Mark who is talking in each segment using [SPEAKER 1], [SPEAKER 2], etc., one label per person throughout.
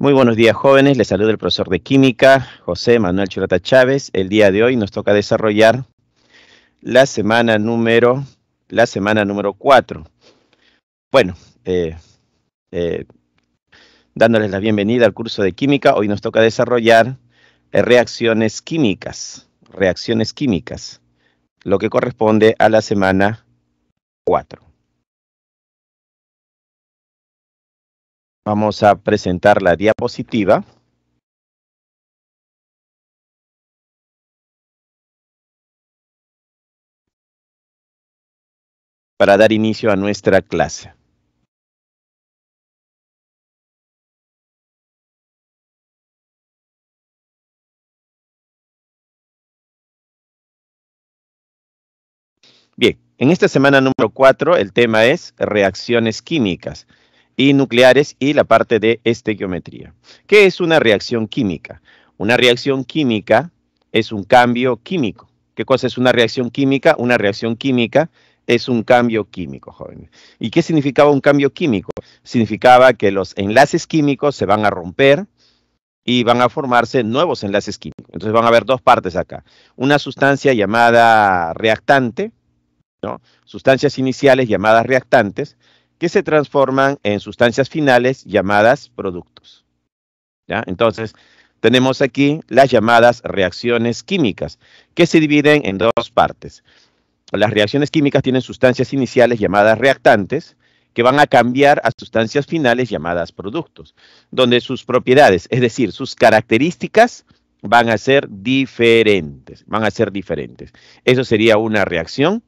[SPEAKER 1] Muy buenos días jóvenes, les saluda el profesor de química José Manuel Churata Chávez. El día de hoy nos toca desarrollar la semana número la semana número 4 bueno, eh, eh, dándoles la bienvenida al curso de química, hoy nos toca desarrollar eh, reacciones químicas, reacciones químicas, lo que corresponde a la semana 4. Vamos a presentar la diapositiva.
[SPEAKER 2] para dar inicio a nuestra clase.
[SPEAKER 1] Bien, en esta semana número 4 el tema es reacciones químicas y nucleares y la parte de estequiometría. ¿Qué es una reacción química? Una reacción química es un cambio químico. ¿Qué cosa es una reacción química? Una reacción química es un cambio químico, jóvenes. ¿Y qué significaba un cambio químico? Significaba que los enlaces químicos se van a romper y van a formarse nuevos enlaces químicos. Entonces van a haber dos partes acá. Una sustancia llamada reactante ¿no? Sustancias iniciales llamadas reactantes que se transforman en sustancias finales llamadas productos. ¿ya? Entonces, tenemos aquí las llamadas reacciones químicas, que se dividen en dos partes. Las reacciones químicas tienen sustancias iniciales llamadas reactantes, que van a cambiar a sustancias finales llamadas productos, donde sus propiedades, es decir, sus características, van a ser diferentes, van a ser diferentes. Eso sería una reacción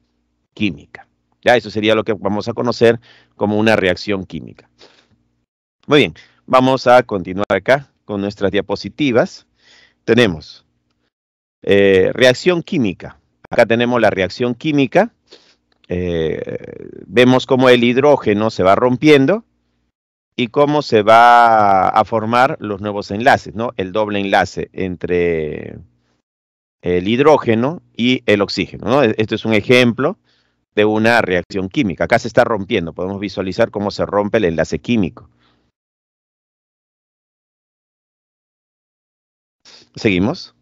[SPEAKER 1] química. Ya eso sería lo que vamos a conocer como una reacción química. Muy bien, vamos a continuar acá con nuestras diapositivas. Tenemos eh, reacción química. Acá tenemos la reacción química. Eh, vemos cómo el hidrógeno se va rompiendo y cómo se va a formar los nuevos enlaces, ¿no? El doble enlace entre el hidrógeno y el oxígeno, ¿no? Este es un ejemplo de una reacción química. Acá se está rompiendo, podemos visualizar cómo se rompe el enlace químico. ¿Seguimos?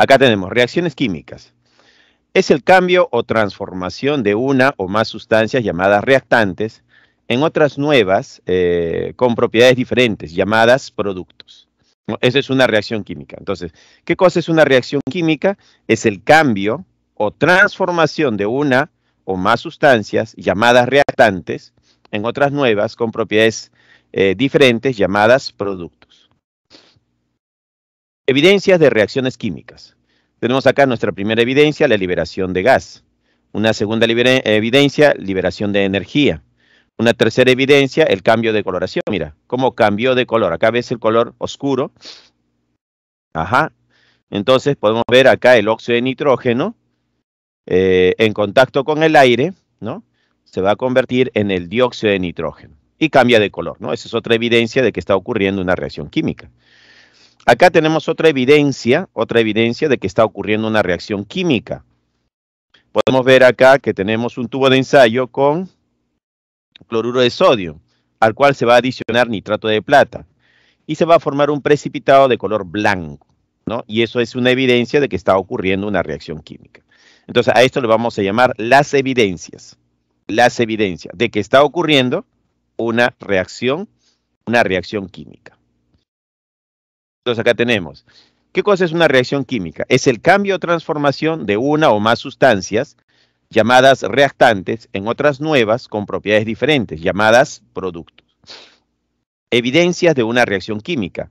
[SPEAKER 1] Acá tenemos reacciones químicas. Es el cambio o transformación de una o más sustancias llamadas reactantes en otras nuevas eh, con propiedades diferentes llamadas productos. Esa es una reacción química. Entonces, ¿qué cosa es una reacción química? Es el cambio o transformación de una o más sustancias llamadas reactantes en otras nuevas con propiedades eh, diferentes llamadas productos. Evidencias de reacciones químicas. Tenemos acá nuestra primera evidencia, la liberación de gas. Una segunda evidencia, liberación de energía. Una tercera evidencia, el cambio de coloración. Mira, cómo cambió de color. Acá ves el color oscuro. Ajá. Entonces podemos ver acá el óxido de nitrógeno eh, en contacto con el aire, ¿no? Se va a convertir en el dióxido de nitrógeno y cambia de color, ¿no? Esa es otra evidencia de que está ocurriendo una reacción química. Acá tenemos otra evidencia, otra evidencia de que está ocurriendo una reacción química. Podemos ver acá que tenemos un tubo de ensayo con cloruro de sodio, al cual se va a adicionar nitrato de plata y se va a formar un precipitado de color blanco, ¿no? Y eso es una evidencia de que está ocurriendo una reacción química. Entonces a esto le vamos a llamar las evidencias, las evidencias de que está ocurriendo una reacción, una reacción química. Entonces acá tenemos, ¿qué cosa es una reacción química? Es el cambio o transformación de una o más sustancias llamadas reactantes en otras nuevas con propiedades diferentes, llamadas productos. Evidencias de una reacción química.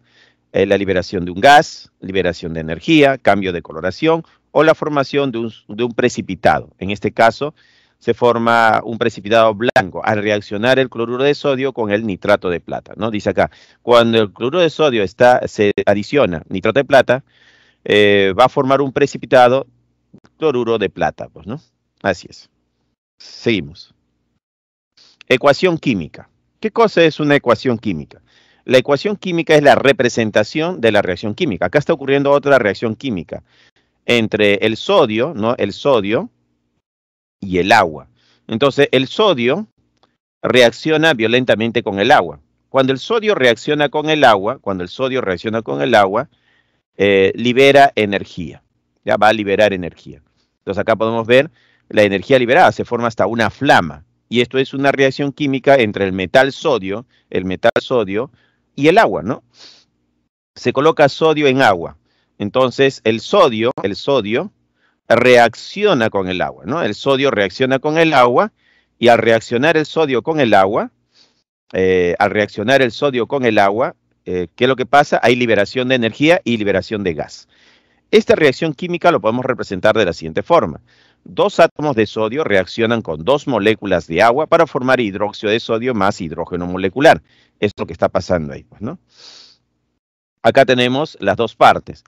[SPEAKER 1] Eh, la liberación de un gas, liberación de energía, cambio de coloración o la formación de un precipitado. En este caso, se forma un precipitado blanco al reaccionar el cloruro de sodio con el nitrato de plata, ¿no? Dice acá, cuando el cloruro de sodio está, se adiciona nitrato de plata, eh, va a formar un precipitado cloruro de plata, pues, ¿no? Así es. Seguimos. Ecuación química. ¿Qué cosa es una ecuación química? La ecuación química es la representación de la reacción química. Acá está ocurriendo otra reacción química entre el sodio, ¿no? El sodio y el agua. Entonces, el sodio reacciona violentamente con el agua. Cuando el sodio reacciona con el agua, cuando el sodio reacciona con el agua, eh, libera energía. Ya va a liberar energía. Entonces acá podemos ver la energía liberada, se forma hasta una flama. Y esto es una reacción química entre el metal sodio, el metal sodio y el agua, ¿no? Se coloca sodio en agua. Entonces el sodio, el sodio reacciona con el agua, ¿no? El sodio reacciona con el agua y al reaccionar el sodio con el agua, eh, al reaccionar el sodio con el agua, eh, ¿qué es lo que pasa? Hay liberación de energía y liberación de gas. Esta reacción química lo podemos representar de la siguiente forma. Dos átomos de sodio reaccionan con dos moléculas de agua para formar hidróxido de sodio más hidrógeno molecular. Es lo que está pasando ahí, pues, ¿no? Acá tenemos las dos partes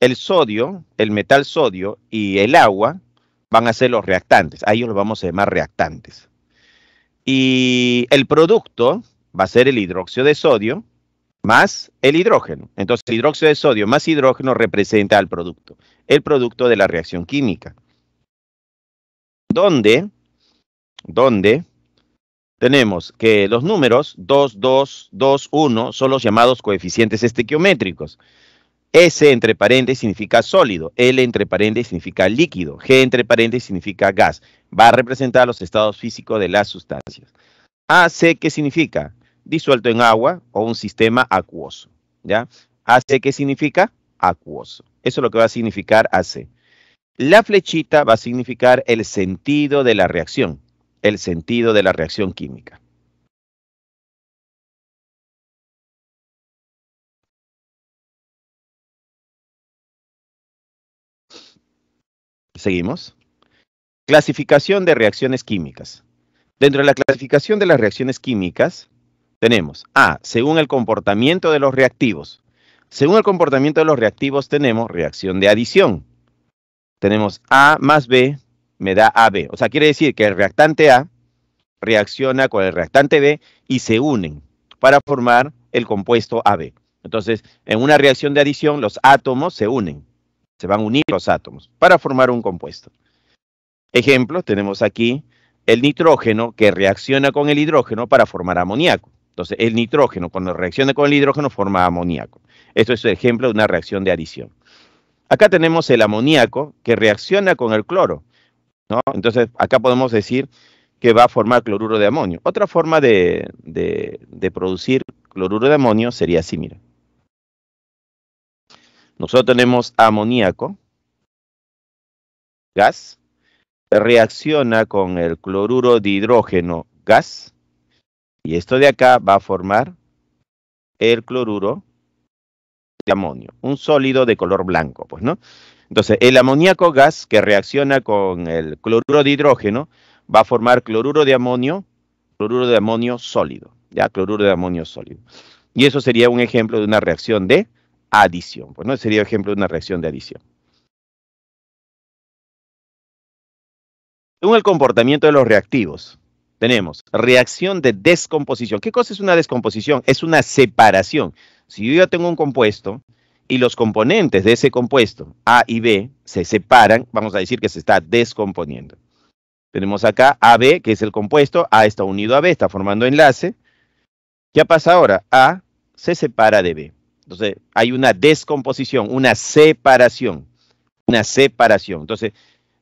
[SPEAKER 1] el sodio, el metal sodio y el agua van a ser los reactantes. A ellos los vamos a llamar reactantes. Y el producto va a ser el hidróxido de sodio más el hidrógeno. Entonces, el hidróxido de sodio más hidrógeno representa al producto, el producto de la reacción química. Donde, donde tenemos que los números 2, 2, 2, 1 son los llamados coeficientes estequiométricos. S entre paréntesis significa sólido, L entre paréntesis significa líquido, G entre paréntesis significa gas. Va a representar los estados físicos de las sustancias. AC, ¿qué significa? Disuelto en agua o un sistema acuoso. ¿Ya? AC, ¿qué significa? Acuoso. Eso es lo que va a significar AC. La flechita va a significar el sentido de la reacción, el sentido de la reacción química. Seguimos. Clasificación de reacciones químicas. Dentro de la clasificación de las reacciones químicas, tenemos A, según el comportamiento de los reactivos. Según el comportamiento de los reactivos tenemos reacción de adición. Tenemos A más B me da AB. O sea, quiere decir que el reactante A reacciona con el reactante B y se unen para formar el compuesto AB. Entonces, en una reacción de adición, los átomos se unen. Se van a unir los átomos para formar un compuesto. Ejemplo, tenemos aquí el nitrógeno que reacciona con el hidrógeno para formar amoníaco. Entonces, el nitrógeno cuando reacciona con el hidrógeno forma amoníaco. Esto es un ejemplo de una reacción de adición. Acá tenemos el amoníaco que reacciona con el cloro. Entonces, acá podemos decir que va a formar cloruro de amonio. Otra forma de, de producir cloruro de amonio sería así, mira. Nosotros tenemos amoníaco, gas, reacciona con el cloruro de hidrógeno, gas, y esto de acá va a formar el cloruro de amonio, un sólido de color blanco, pues, ¿no? Entonces, el amoníaco gas que reacciona con el cloruro de hidrógeno va a formar cloruro de amonio, cloruro de amonio sólido, ya, cloruro de amonio sólido. Y eso sería un ejemplo de una reacción de adición. Pues, ¿no? Sería ejemplo de una reacción de adición. Según el comportamiento de los reactivos, tenemos reacción de descomposición. ¿Qué cosa es una descomposición? Es una separación. Si yo tengo un compuesto y los componentes de ese compuesto, A y B, se separan, vamos a decir que se está descomponiendo. Tenemos acá AB, que es el compuesto, A está unido a B, está formando enlace. ¿Qué pasa ahora? A se separa de B. Entonces, hay una descomposición, una separación, una separación. Entonces,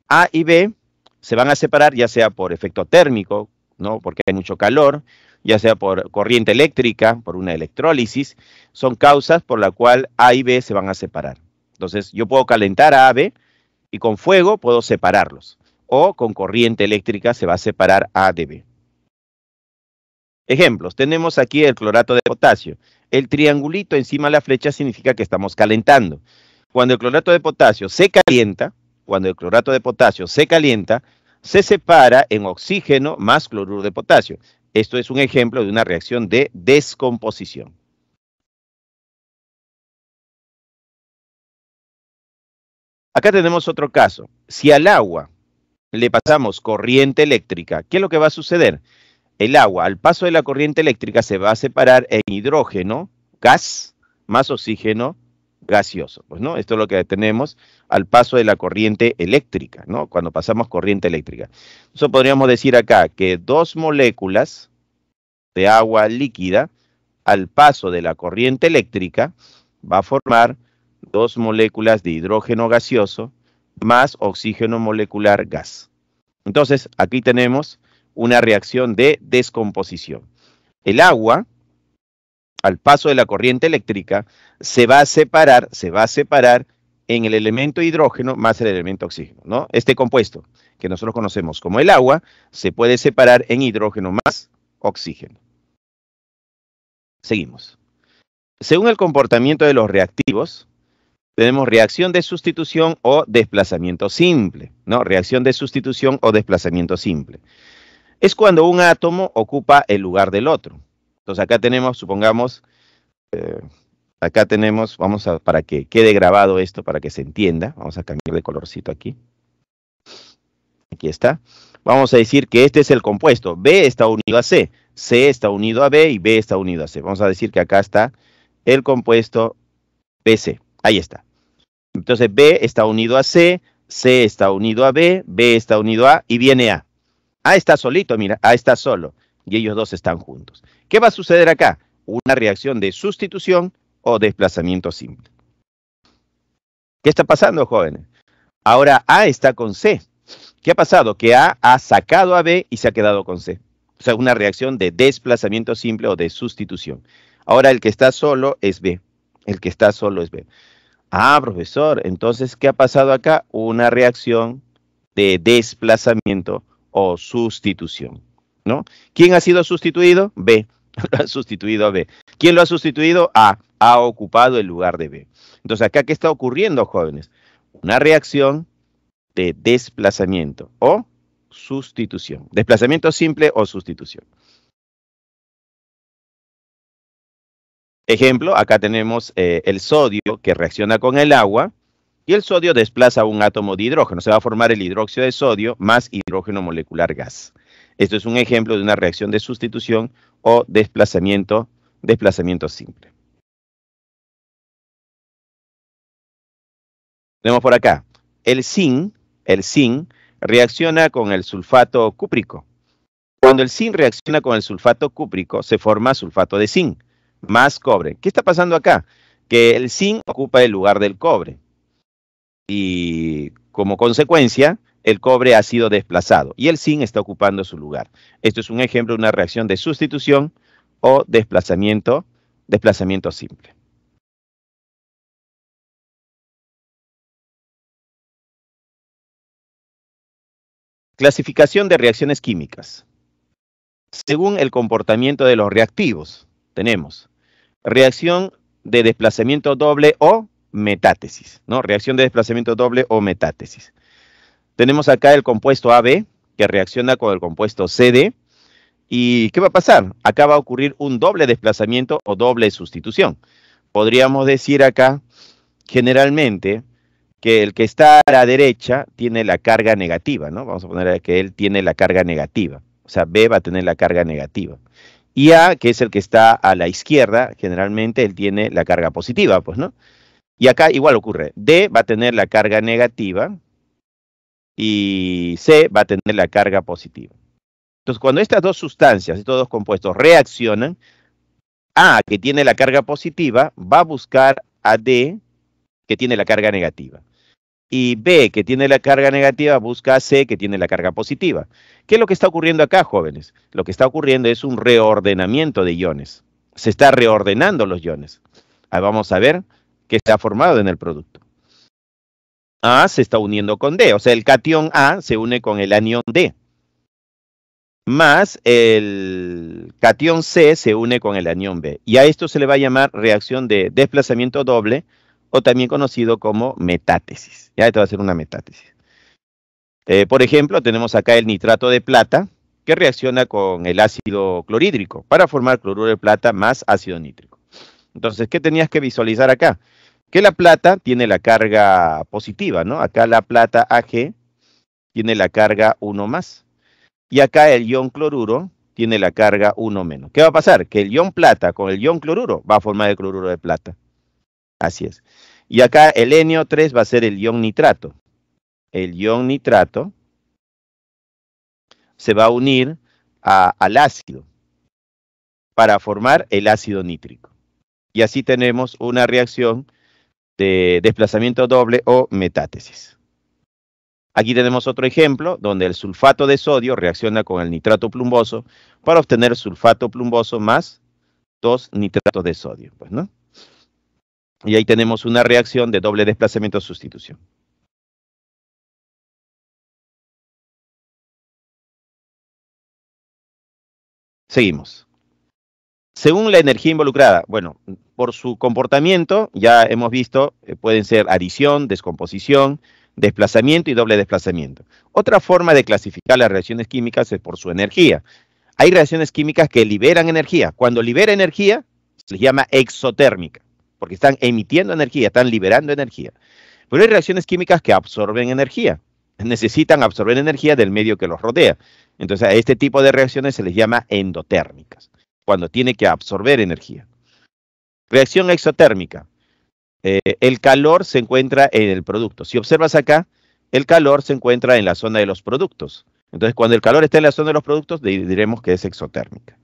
[SPEAKER 1] A y B se van a separar ya sea por efecto térmico, ¿no? Porque hay mucho calor, ya sea por corriente eléctrica, por una electrólisis, son causas por la cual A y B se van a separar. Entonces, yo puedo calentar a B y con fuego puedo separarlos. O con corriente eléctrica se va a separar A de B. Ejemplos, tenemos aquí el clorato de potasio el triangulito encima de la flecha significa que estamos calentando. Cuando el clorato de potasio se calienta, cuando el clorato de potasio se calienta, se separa en oxígeno más cloruro de potasio. Esto es un ejemplo de una reacción de descomposición. Acá tenemos otro caso. Si al agua le pasamos corriente eléctrica, ¿qué es lo que va a suceder? el agua al paso de la corriente eléctrica se va a separar en hidrógeno, gas, más oxígeno gaseoso. Pues, ¿no? Esto es lo que tenemos al paso de la corriente eléctrica, ¿no? cuando pasamos corriente eléctrica. Entonces podríamos decir acá que dos moléculas de agua líquida al paso de la corriente eléctrica va a formar dos moléculas de hidrógeno gaseoso más oxígeno molecular gas. Entonces, aquí tenemos una reacción de descomposición. El agua, al paso de la corriente eléctrica, se va a separar, se va a separar en el elemento hidrógeno más el elemento oxígeno, ¿no? Este compuesto que nosotros conocemos como el agua se puede separar en hidrógeno más oxígeno. Seguimos. Según el comportamiento de los reactivos, tenemos reacción de sustitución o desplazamiento simple, ¿no? Reacción de sustitución o desplazamiento simple es cuando un átomo ocupa el lugar del otro. Entonces acá tenemos, supongamos, eh, acá tenemos, vamos a, para que quede grabado esto, para que se entienda, vamos a cambiar de colorcito aquí. Aquí está. Vamos a decir que este es el compuesto. B está unido a C, C está unido a B y B está unido a C. Vamos a decir que acá está el compuesto BC. Ahí está. Entonces B está unido a C, C está unido a B, B está unido a y viene A. A ah, está solito, mira, A ah, está solo. Y ellos dos están juntos. ¿Qué va a suceder acá? Una reacción de sustitución o desplazamiento simple. ¿Qué está pasando, jóvenes? Ahora A está con C. ¿Qué ha pasado? Que A ha sacado a B y se ha quedado con C. O sea, una reacción de desplazamiento simple o de sustitución. Ahora el que está solo es B. El que está solo es B. Ah, profesor, entonces, ¿qué ha pasado acá? Una reacción de desplazamiento o sustitución, ¿no? ¿Quién ha sido sustituido? B. ha sustituido a B. ¿Quién lo ha sustituido? A. Ha ocupado el lugar de B. Entonces, acá, ¿qué está ocurriendo, jóvenes? Una reacción de desplazamiento o sustitución. Desplazamiento simple o sustitución. Ejemplo, acá tenemos eh, el sodio que reacciona con el agua y el sodio desplaza un átomo de hidrógeno. Se va a formar el hidróxido de sodio más hidrógeno molecular gas. Esto es un ejemplo de una reacción de sustitución o desplazamiento, desplazamiento
[SPEAKER 2] simple. Tenemos
[SPEAKER 1] por acá el zinc, el zinc reacciona con el sulfato cúprico. Cuando el zinc reacciona con el sulfato cúprico, se forma sulfato de zinc más cobre. ¿Qué está pasando acá? Que el zinc ocupa el lugar del cobre y como consecuencia el cobre ha sido desplazado y el zinc está ocupando su lugar. Esto es un ejemplo de una reacción de sustitución o desplazamiento, desplazamiento simple. Clasificación de reacciones químicas. Según el comportamiento de los reactivos, tenemos reacción de desplazamiento doble o metátesis, ¿no? Reacción de desplazamiento doble o metátesis. Tenemos acá el compuesto AB que reacciona con el compuesto CD. ¿Y qué va a pasar? Acá va a ocurrir un doble desplazamiento o doble sustitución. Podríamos decir acá, generalmente, que el que está a la derecha tiene la carga negativa, ¿no? Vamos a poner que él tiene la carga negativa. O sea, B va a tener la carga negativa. Y A, que es el que está a la izquierda, generalmente él tiene la carga positiva, pues, ¿no? Y acá igual ocurre. D va a tener la carga negativa y C va a tener la carga positiva. Entonces, cuando estas dos sustancias, estos dos compuestos reaccionan, A, que tiene la carga positiva, va a buscar a D, que tiene la carga negativa. Y B, que tiene la carga negativa, busca a C, que tiene la carga positiva. ¿Qué es lo que está ocurriendo acá, jóvenes? Lo que está ocurriendo es un reordenamiento de iones. Se está reordenando los iones. Ahí vamos a ver que se ha formado en el producto. A se está uniendo con D, o sea, el cation A se une con el anión D, más el cation C se une con el anión B. Y a esto se le va a llamar reacción de desplazamiento doble o también conocido como metátesis. Ya esto va a ser una metátesis. Eh, por ejemplo, tenemos acá el nitrato de plata que reacciona con el ácido clorhídrico para formar cloruro de plata más ácido nítrico. Entonces, ¿qué tenías que visualizar acá? Que la plata tiene la carga positiva, ¿no? Acá la plata AG tiene la carga 1 más. Y acá el ion cloruro tiene la carga 1 menos. ¿Qué va a pasar? Que el ion plata con el ion cloruro va a formar el cloruro de plata. Así es. Y acá el NO3 va a ser el ion nitrato. El ion nitrato se va a unir al ácido para formar el ácido nítrico. Y así tenemos una reacción de desplazamiento doble o metátesis. Aquí tenemos otro ejemplo donde el sulfato de sodio reacciona con el nitrato plumboso para obtener sulfato plumboso más dos nitratos de sodio. Pues, Y ahí tenemos una reacción de doble desplazamiento sustitución. Seguimos. Según la energía involucrada, bueno, por su comportamiento ya hemos visto, eh, pueden ser adición, descomposición, desplazamiento y doble desplazamiento. Otra forma de clasificar las reacciones químicas es por su energía. Hay reacciones químicas que liberan energía. Cuando libera energía, se les llama exotérmica, porque están emitiendo energía, están liberando energía. Pero hay reacciones químicas que absorben energía, necesitan absorber energía del medio que los rodea. Entonces a este tipo de reacciones se les llama endotérmicas cuando tiene que absorber energía. Reacción exotérmica. Eh, el calor se encuentra en el producto. Si observas acá, el calor se encuentra en la zona de los productos. Entonces, cuando el calor está en la zona de los productos, diremos que es exotérmica.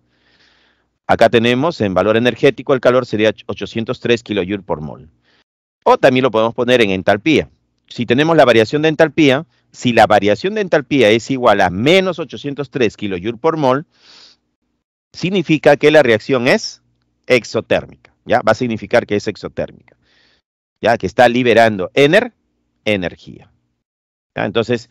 [SPEAKER 1] Acá tenemos en valor energético, el calor sería 803 kJ por mol. O también lo podemos poner en entalpía. Si tenemos la variación de entalpía, si la variación de entalpía es igual a menos 803 kJ por mol, significa que la reacción es exotérmica, ¿ya? Va a significar que es exotérmica, ¿ya? Que está liberando ener, energía. Entonces,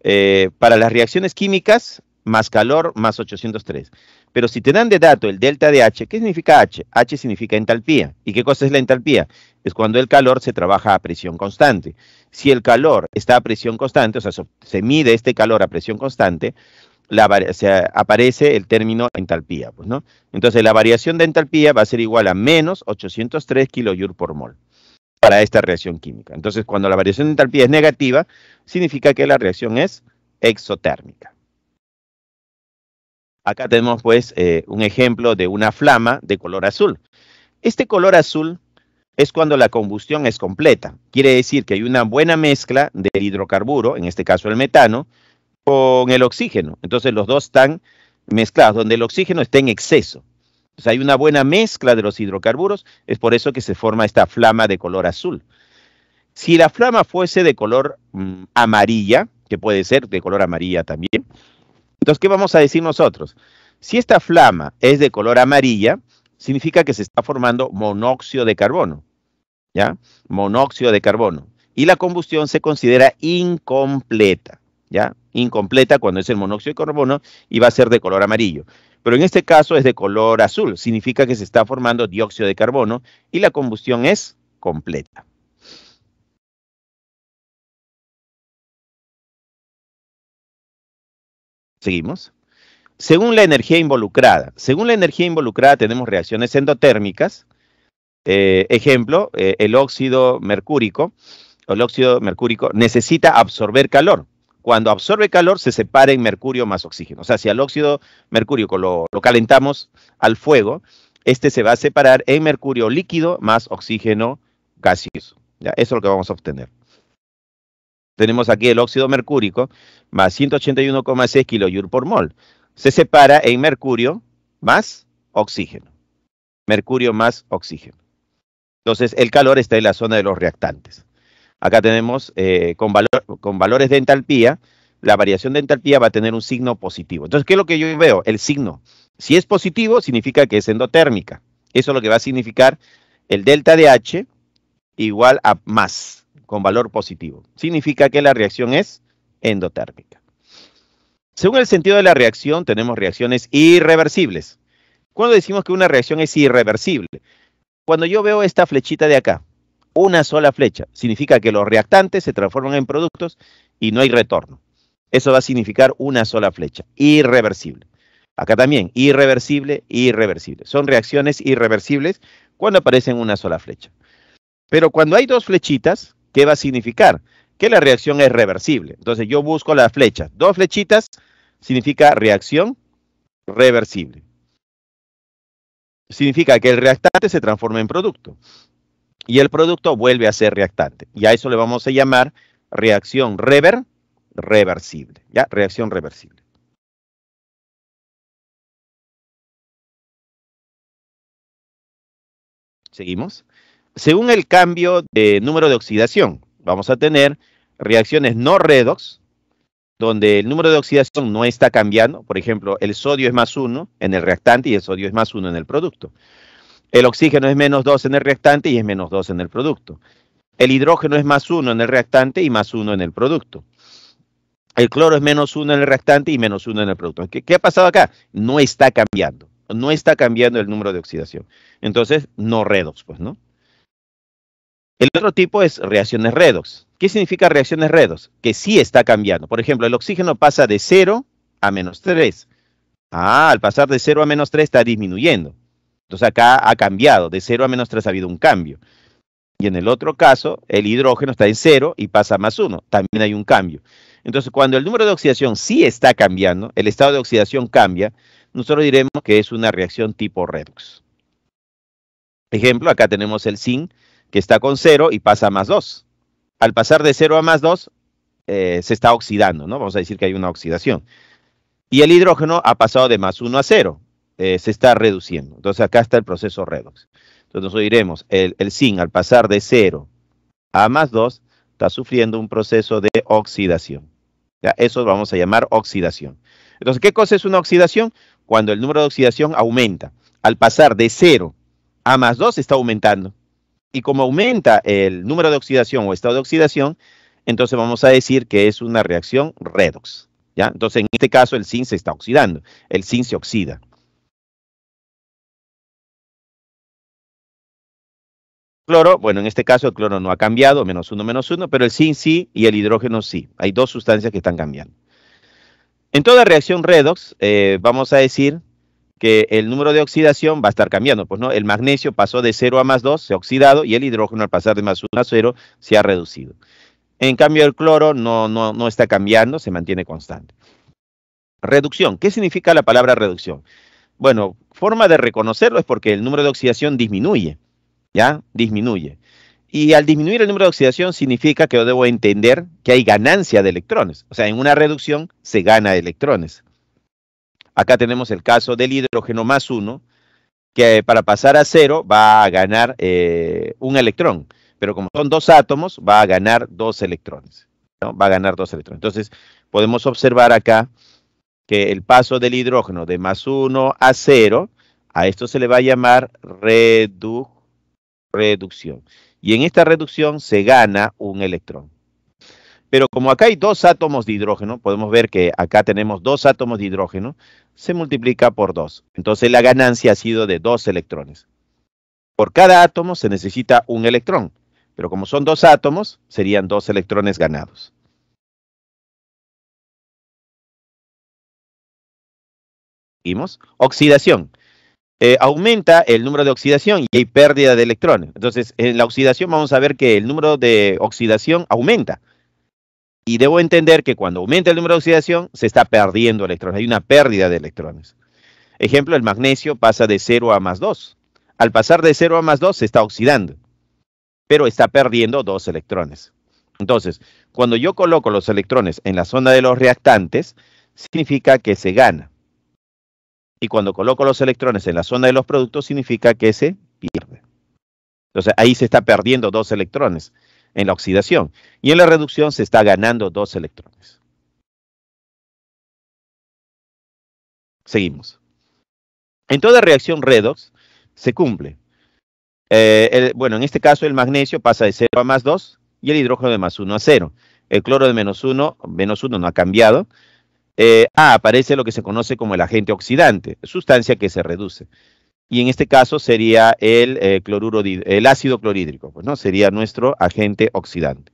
[SPEAKER 1] eh, para las reacciones químicas, más calor, más 803. Pero si te dan de dato el delta de H, ¿qué significa H? H significa entalpía. ¿Y qué cosa es la entalpía? Es cuando el calor se trabaja a presión constante. Si el calor está a presión constante, o sea, se mide este calor a presión constante, aparece el término entalpía. Pues, ¿no? Entonces, la variación de entalpía va a ser igual a menos 803 kilojoules por mol para esta reacción química. Entonces, cuando la variación de entalpía es negativa, significa que la reacción es exotérmica. Acá tenemos pues eh, un ejemplo de una flama de color azul. Este color azul es cuando la combustión es completa. Quiere decir que hay una buena mezcla de hidrocarburo, en este caso el metano, con el oxígeno. Entonces los dos están mezclados, donde el oxígeno está en exceso. Entonces hay una buena mezcla de los hidrocarburos, es por eso que se forma esta flama de color azul. Si la flama fuese de color mm, amarilla, que puede ser de color amarilla también, entonces, ¿qué vamos a decir nosotros? Si esta flama es de color amarilla, significa que se está formando monóxido de carbono, ¿ya? Monóxido de carbono. Y la combustión se considera incompleta, ¿ya? incompleta cuando es el monóxido de carbono y va a ser de color amarillo. Pero en este caso es de color azul, significa que se está formando dióxido de carbono y la combustión es completa. Seguimos. Según la energía involucrada, según la energía involucrada tenemos reacciones endotérmicas, eh, ejemplo, eh, el óxido mercúrico, el óxido mercúrico necesita absorber calor, cuando absorbe calor se separa en mercurio más oxígeno. O sea, si al óxido mercurio lo, lo calentamos al fuego, este se va a separar en mercurio líquido más oxígeno gaseoso. ¿ya? Eso es lo que vamos a obtener. Tenemos aquí el óxido mercúrico más 181,6 kJ por mol. Se separa en mercurio más oxígeno. Mercurio más oxígeno. Entonces, el calor está en la zona de los reactantes. Acá tenemos eh, con, con valores de entalpía, la variación de entalpía va a tener un signo positivo. Entonces, ¿qué es lo que yo veo? El signo. Si es positivo, significa que es endotérmica. Eso es lo que va a significar el delta de H igual a más, con valor positivo. Significa que la reacción es endotérmica. Según el sentido de la reacción, tenemos reacciones irreversibles. ¿Cuándo decimos que una reacción es irreversible? Cuando yo veo esta flechita de acá, una sola flecha. Significa que los reactantes se transforman en productos y no hay retorno. Eso va a significar una sola flecha, irreversible. Acá también, irreversible, irreversible. Son reacciones irreversibles cuando aparecen una sola flecha. Pero cuando hay dos flechitas, ¿qué va a significar? Que la reacción es reversible. Entonces yo busco la flecha Dos flechitas significa reacción reversible. Significa que el reactante se transforma en producto y el producto vuelve a ser reactante. Y a eso le vamos a llamar reacción rever, reversible. ¿Ya? Reacción reversible. Seguimos. Según el cambio de número de oxidación, vamos a tener reacciones no redox, donde el número de oxidación no está cambiando. Por ejemplo, el sodio es más uno en el reactante y el sodio es más uno en el producto. El oxígeno es menos 2 en el reactante y es menos 2 en el producto. El hidrógeno es más 1 en el reactante y más 1 en el producto. El cloro es menos 1 en el reactante y menos 1 en el producto. ¿Qué, ¿Qué ha pasado acá? No está cambiando. No está cambiando el número de oxidación. Entonces, no redox, pues, ¿no? El otro tipo es reacciones redox. ¿Qué significa reacciones redox? Que sí está cambiando. Por ejemplo, el oxígeno pasa de 0 a menos 3. Ah, al pasar de 0 a menos 3 está disminuyendo. Entonces acá ha cambiado, de 0 a menos 3 ha habido un cambio. Y en el otro caso, el hidrógeno está en cero y pasa a más uno, también hay un cambio. Entonces, cuando el número de oxidación sí está cambiando, el estado de oxidación cambia, nosotros diremos que es una reacción tipo redox. Ejemplo, acá tenemos el zinc que está con cero y pasa a más 2. Al pasar de 0 a más 2, eh, se está oxidando, ¿no? Vamos a decir que hay una oxidación. Y el hidrógeno ha pasado de más 1 a 0. Eh, se está reduciendo. Entonces acá está el proceso redox. Entonces nosotros diremos, el, el zinc al pasar de 0 a más 2 está sufriendo un proceso de oxidación. ¿Ya? Eso vamos a llamar oxidación. Entonces, ¿qué cosa es una oxidación? Cuando el número de oxidación aumenta. Al pasar de 0 a más 2 está aumentando. Y como aumenta el número de oxidación o estado de oxidación, entonces vamos a decir que es una reacción redox. ¿ya? Entonces, en este caso, el zinc se está oxidando. El zinc se oxida. cloro, bueno, en este caso el cloro no ha cambiado, menos uno, menos uno, pero el zinc sí y el hidrógeno sí. Hay dos sustancias que están cambiando. En toda reacción redox, eh, vamos a decir que el número de oxidación va a estar cambiando. Pues no, el magnesio pasó de 0 a más 2, se ha oxidado, y el hidrógeno al pasar de más 1 a 0 se ha reducido. En cambio, el cloro no, no, no está cambiando, se mantiene constante. Reducción. ¿Qué significa la palabra reducción? Bueno, forma de reconocerlo es porque el número de oxidación disminuye. ¿ya? Disminuye. Y al disminuir el número de oxidación significa que yo debo entender que hay ganancia de electrones. O sea, en una reducción se gana electrones. Acá tenemos el caso del hidrógeno más uno, que para pasar a cero va a ganar eh, un electrón. Pero como son dos átomos, va a ganar dos electrones. ¿no? Va a ganar dos electrones. Entonces, podemos observar acá que el paso del hidrógeno de más uno a cero, a esto se le va a llamar reducción reducción. Y en esta reducción se gana un electrón. Pero como acá hay dos átomos de hidrógeno, podemos ver que acá tenemos dos átomos de hidrógeno, se multiplica por dos. Entonces la ganancia ha sido de dos electrones. Por cada átomo se necesita un electrón, pero como son dos átomos, serían dos electrones ganados. Oxidación. Eh, aumenta el número de oxidación y hay pérdida de electrones. Entonces, en la oxidación vamos a ver que el número de oxidación aumenta. Y debo entender que cuando aumenta el número de oxidación, se está perdiendo electrones. Hay una pérdida de electrones. Ejemplo, el magnesio pasa de 0 a más 2. Al pasar de 0 a más 2, se está oxidando, pero está perdiendo dos electrones. Entonces, cuando yo coloco los electrones en la zona de los reactantes, significa que se gana y cuando coloco los electrones en la zona de los productos significa que se pierde. Entonces ahí se está perdiendo dos electrones en la oxidación y en la reducción se está ganando dos electrones. Seguimos. En toda reacción redox se cumple. Eh, bueno, en este caso el magnesio pasa de 0 a más 2 y el hidrógeno de más 1 a 0. El cloro de menos 1, menos 1 no ha cambiado ah, aparece lo que se conoce como el agente oxidante, sustancia que se reduce. Y en este caso sería el, eh, cloruro, el ácido clorhídrico, pues, ¿no? sería nuestro agente oxidante.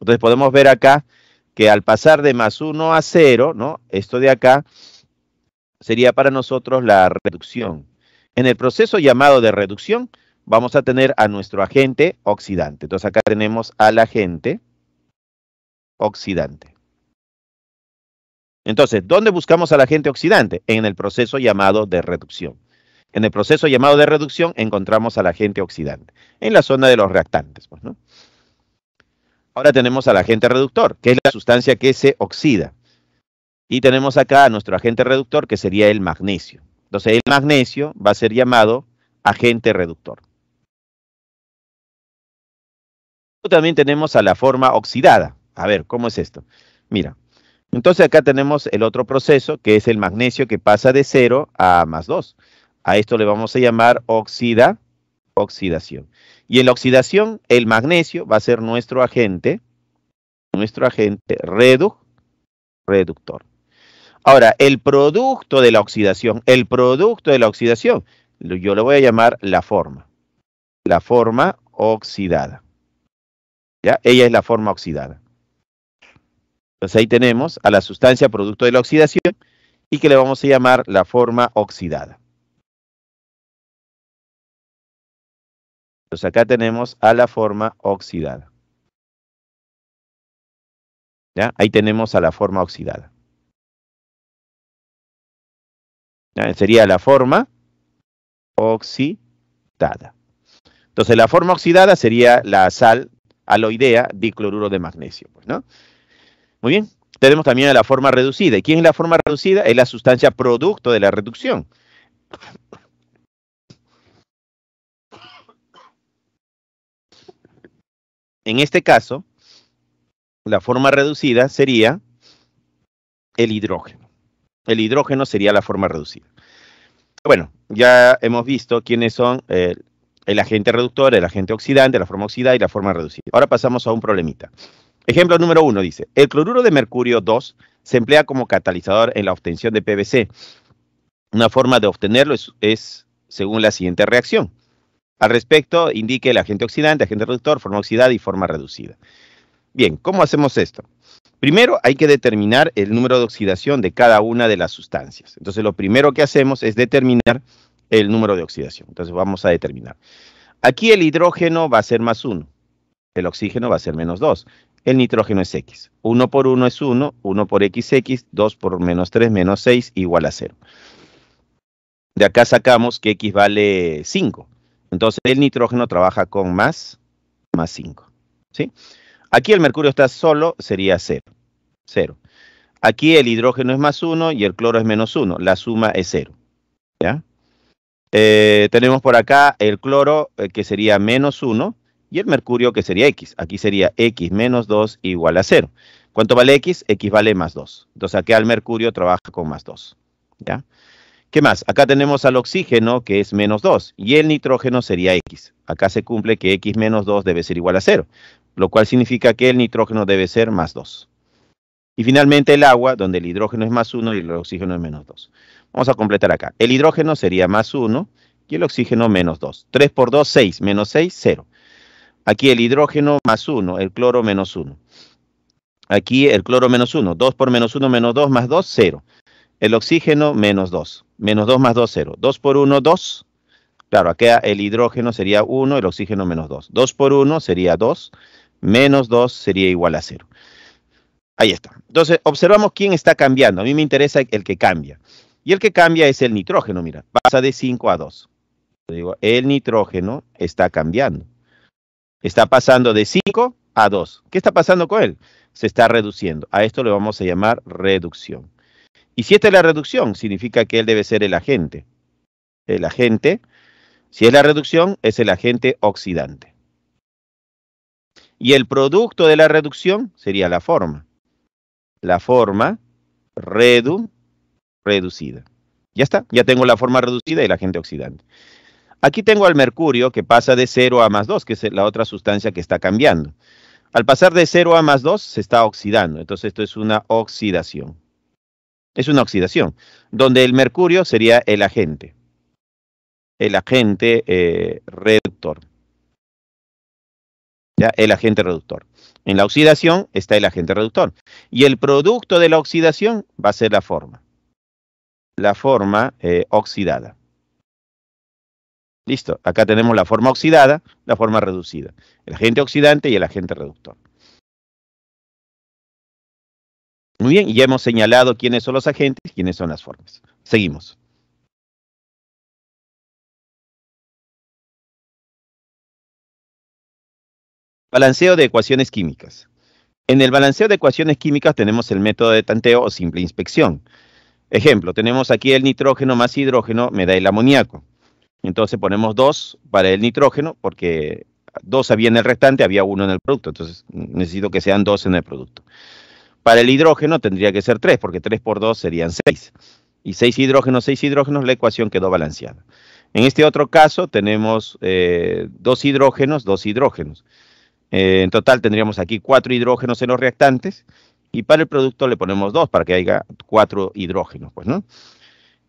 [SPEAKER 1] Entonces podemos ver acá que al pasar de más 1 a 0, ¿no? esto de acá sería para nosotros la reducción. En el proceso llamado de reducción vamos a tener a nuestro agente oxidante. Entonces acá tenemos al agente oxidante. Entonces, ¿dónde buscamos al agente oxidante? En el proceso llamado de reducción. En el proceso llamado de reducción encontramos al agente oxidante, en la zona de los reactantes. Pues, Ahora tenemos al agente reductor, que es la sustancia que se oxida. Y tenemos acá a nuestro agente reductor, que sería el magnesio. Entonces, el magnesio va a ser llamado agente reductor. También tenemos a la forma oxidada. A ver, ¿cómo es esto? Mira, entonces acá tenemos el otro proceso que es el magnesio que pasa de 0 a más 2. A esto le vamos a llamar oxidación. Y en la oxidación el magnesio va a ser nuestro agente, nuestro agente redu, reductor. Ahora, el producto de la oxidación, el producto de la oxidación, yo lo voy a llamar la forma. La forma oxidada. ¿Ya? Ella es la forma oxidada. Entonces ahí tenemos a la sustancia producto de la oxidación y que le vamos a llamar la forma oxidada.
[SPEAKER 2] Entonces acá tenemos a la forma oxidada.
[SPEAKER 1] ¿Ya? Ahí tenemos a la forma oxidada. Sería la forma oxidada. Entonces la forma oxidada sería la sal aloidea dicloruro de magnesio. Pues, ¿no? Muy bien. Tenemos también la forma reducida. ¿Y quién es la forma reducida? Es la sustancia producto de la reducción. En este caso, la forma reducida sería el hidrógeno. El hidrógeno sería la forma reducida. Bueno, ya hemos visto quiénes son eh, el agente reductor, el agente oxidante, la forma oxidada y la forma reducida. Ahora pasamos a un problemita. Ejemplo número uno dice, el cloruro de mercurio 2 se emplea como catalizador en la obtención de PVC. Una forma de obtenerlo es, según la siguiente reacción. Al respecto, indique el agente oxidante, agente reductor, forma oxidada y forma reducida. Bien, ¿cómo hacemos esto? Primero hay que determinar el número de oxidación de cada una de las sustancias. Entonces lo primero que hacemos es determinar el número de oxidación. Entonces vamos a determinar. Aquí el hidrógeno va a ser más 1, el oxígeno va a ser menos 2, el nitrógeno es X. 1 por 1 es 1, 1 por XX, 2 por menos 3 menos 6 igual a 0. De acá sacamos que X vale 5. Entonces el nitrógeno trabaja con más, más 5. Aquí el mercurio está solo, sería 0. 0. Aquí el hidrógeno es más 1 y el cloro es menos 1. La suma es 0. ¿ya? Eh, tenemos por acá el cloro eh, que sería menos 1 y el mercurio que sería X. Aquí sería X menos 2 igual a 0. ¿Cuánto vale X? X vale más 2. Entonces acá el mercurio trabaja con más 2. ¿Ya? ¿Qué más? Acá tenemos al oxígeno que es menos 2 y el nitrógeno sería X. Acá se cumple que X menos 2 debe ser igual a 0, lo cual significa que el nitrógeno debe ser más 2. Y finalmente el agua, donde el hidrógeno es más 1 y el oxígeno es menos 2. Vamos a completar acá. El hidrógeno sería más 1 y el oxígeno menos 2. 3 por 2, 6. Menos 6, 0. Aquí el hidrógeno más 1, el cloro menos 1. Aquí el cloro menos 1, 2 por menos 1 menos 2 más 2, 0. El oxígeno menos 2, menos 2 más 2, 0. 2 por 1, 2. Claro, acá el hidrógeno sería 1, el oxígeno menos 2. 2 por 1 sería 2, menos 2 sería igual a 0. Ahí está. Entonces, observamos quién está cambiando. A mí me interesa el que cambia. Y el que cambia es el nitrógeno, mira, pasa de 5 a 2. el nitrógeno está cambiando. Está pasando de 5 a 2. ¿Qué está pasando con él? Se está reduciendo. A esto le vamos a llamar reducción. Y si esta es la reducción, significa que él debe ser el agente. El agente, si es la reducción, es el agente oxidante. Y el producto de la reducción sería la forma. La forma reducida. Ya está, ya tengo la forma reducida y el agente oxidante. Aquí tengo al mercurio que pasa de 0 a más 2, que es la otra sustancia que está cambiando. Al pasar de 0 a más 2 se está oxidando, entonces esto es una oxidación. Es una oxidación, donde el mercurio sería el agente, el agente eh, reductor. ¿Ya? El agente reductor. En la oxidación está el agente reductor. Y el producto de la oxidación va a ser la forma. La forma eh, oxidada. Listo, acá tenemos la forma oxidada, la forma reducida, el agente oxidante y el agente reductor. Muy bien, y ya hemos señalado quiénes son los agentes y quiénes son las formas. Seguimos. Balanceo de ecuaciones químicas. En el balanceo de ecuaciones químicas tenemos el método de tanteo o simple inspección. Ejemplo, tenemos aquí el nitrógeno más hidrógeno me da el amoníaco. Entonces ponemos dos para el nitrógeno, porque dos había en el restante, había uno en el producto. Entonces necesito que sean dos en el producto. Para el hidrógeno tendría que ser tres, porque tres por dos serían seis. Y seis hidrógenos, 6 hidrógenos, la ecuación quedó balanceada. En este otro caso tenemos eh, dos hidrógenos, dos hidrógenos. Eh, en total tendríamos aquí cuatro hidrógenos en los reactantes y para el producto le ponemos dos para que haya cuatro hidrógenos, pues, ¿no?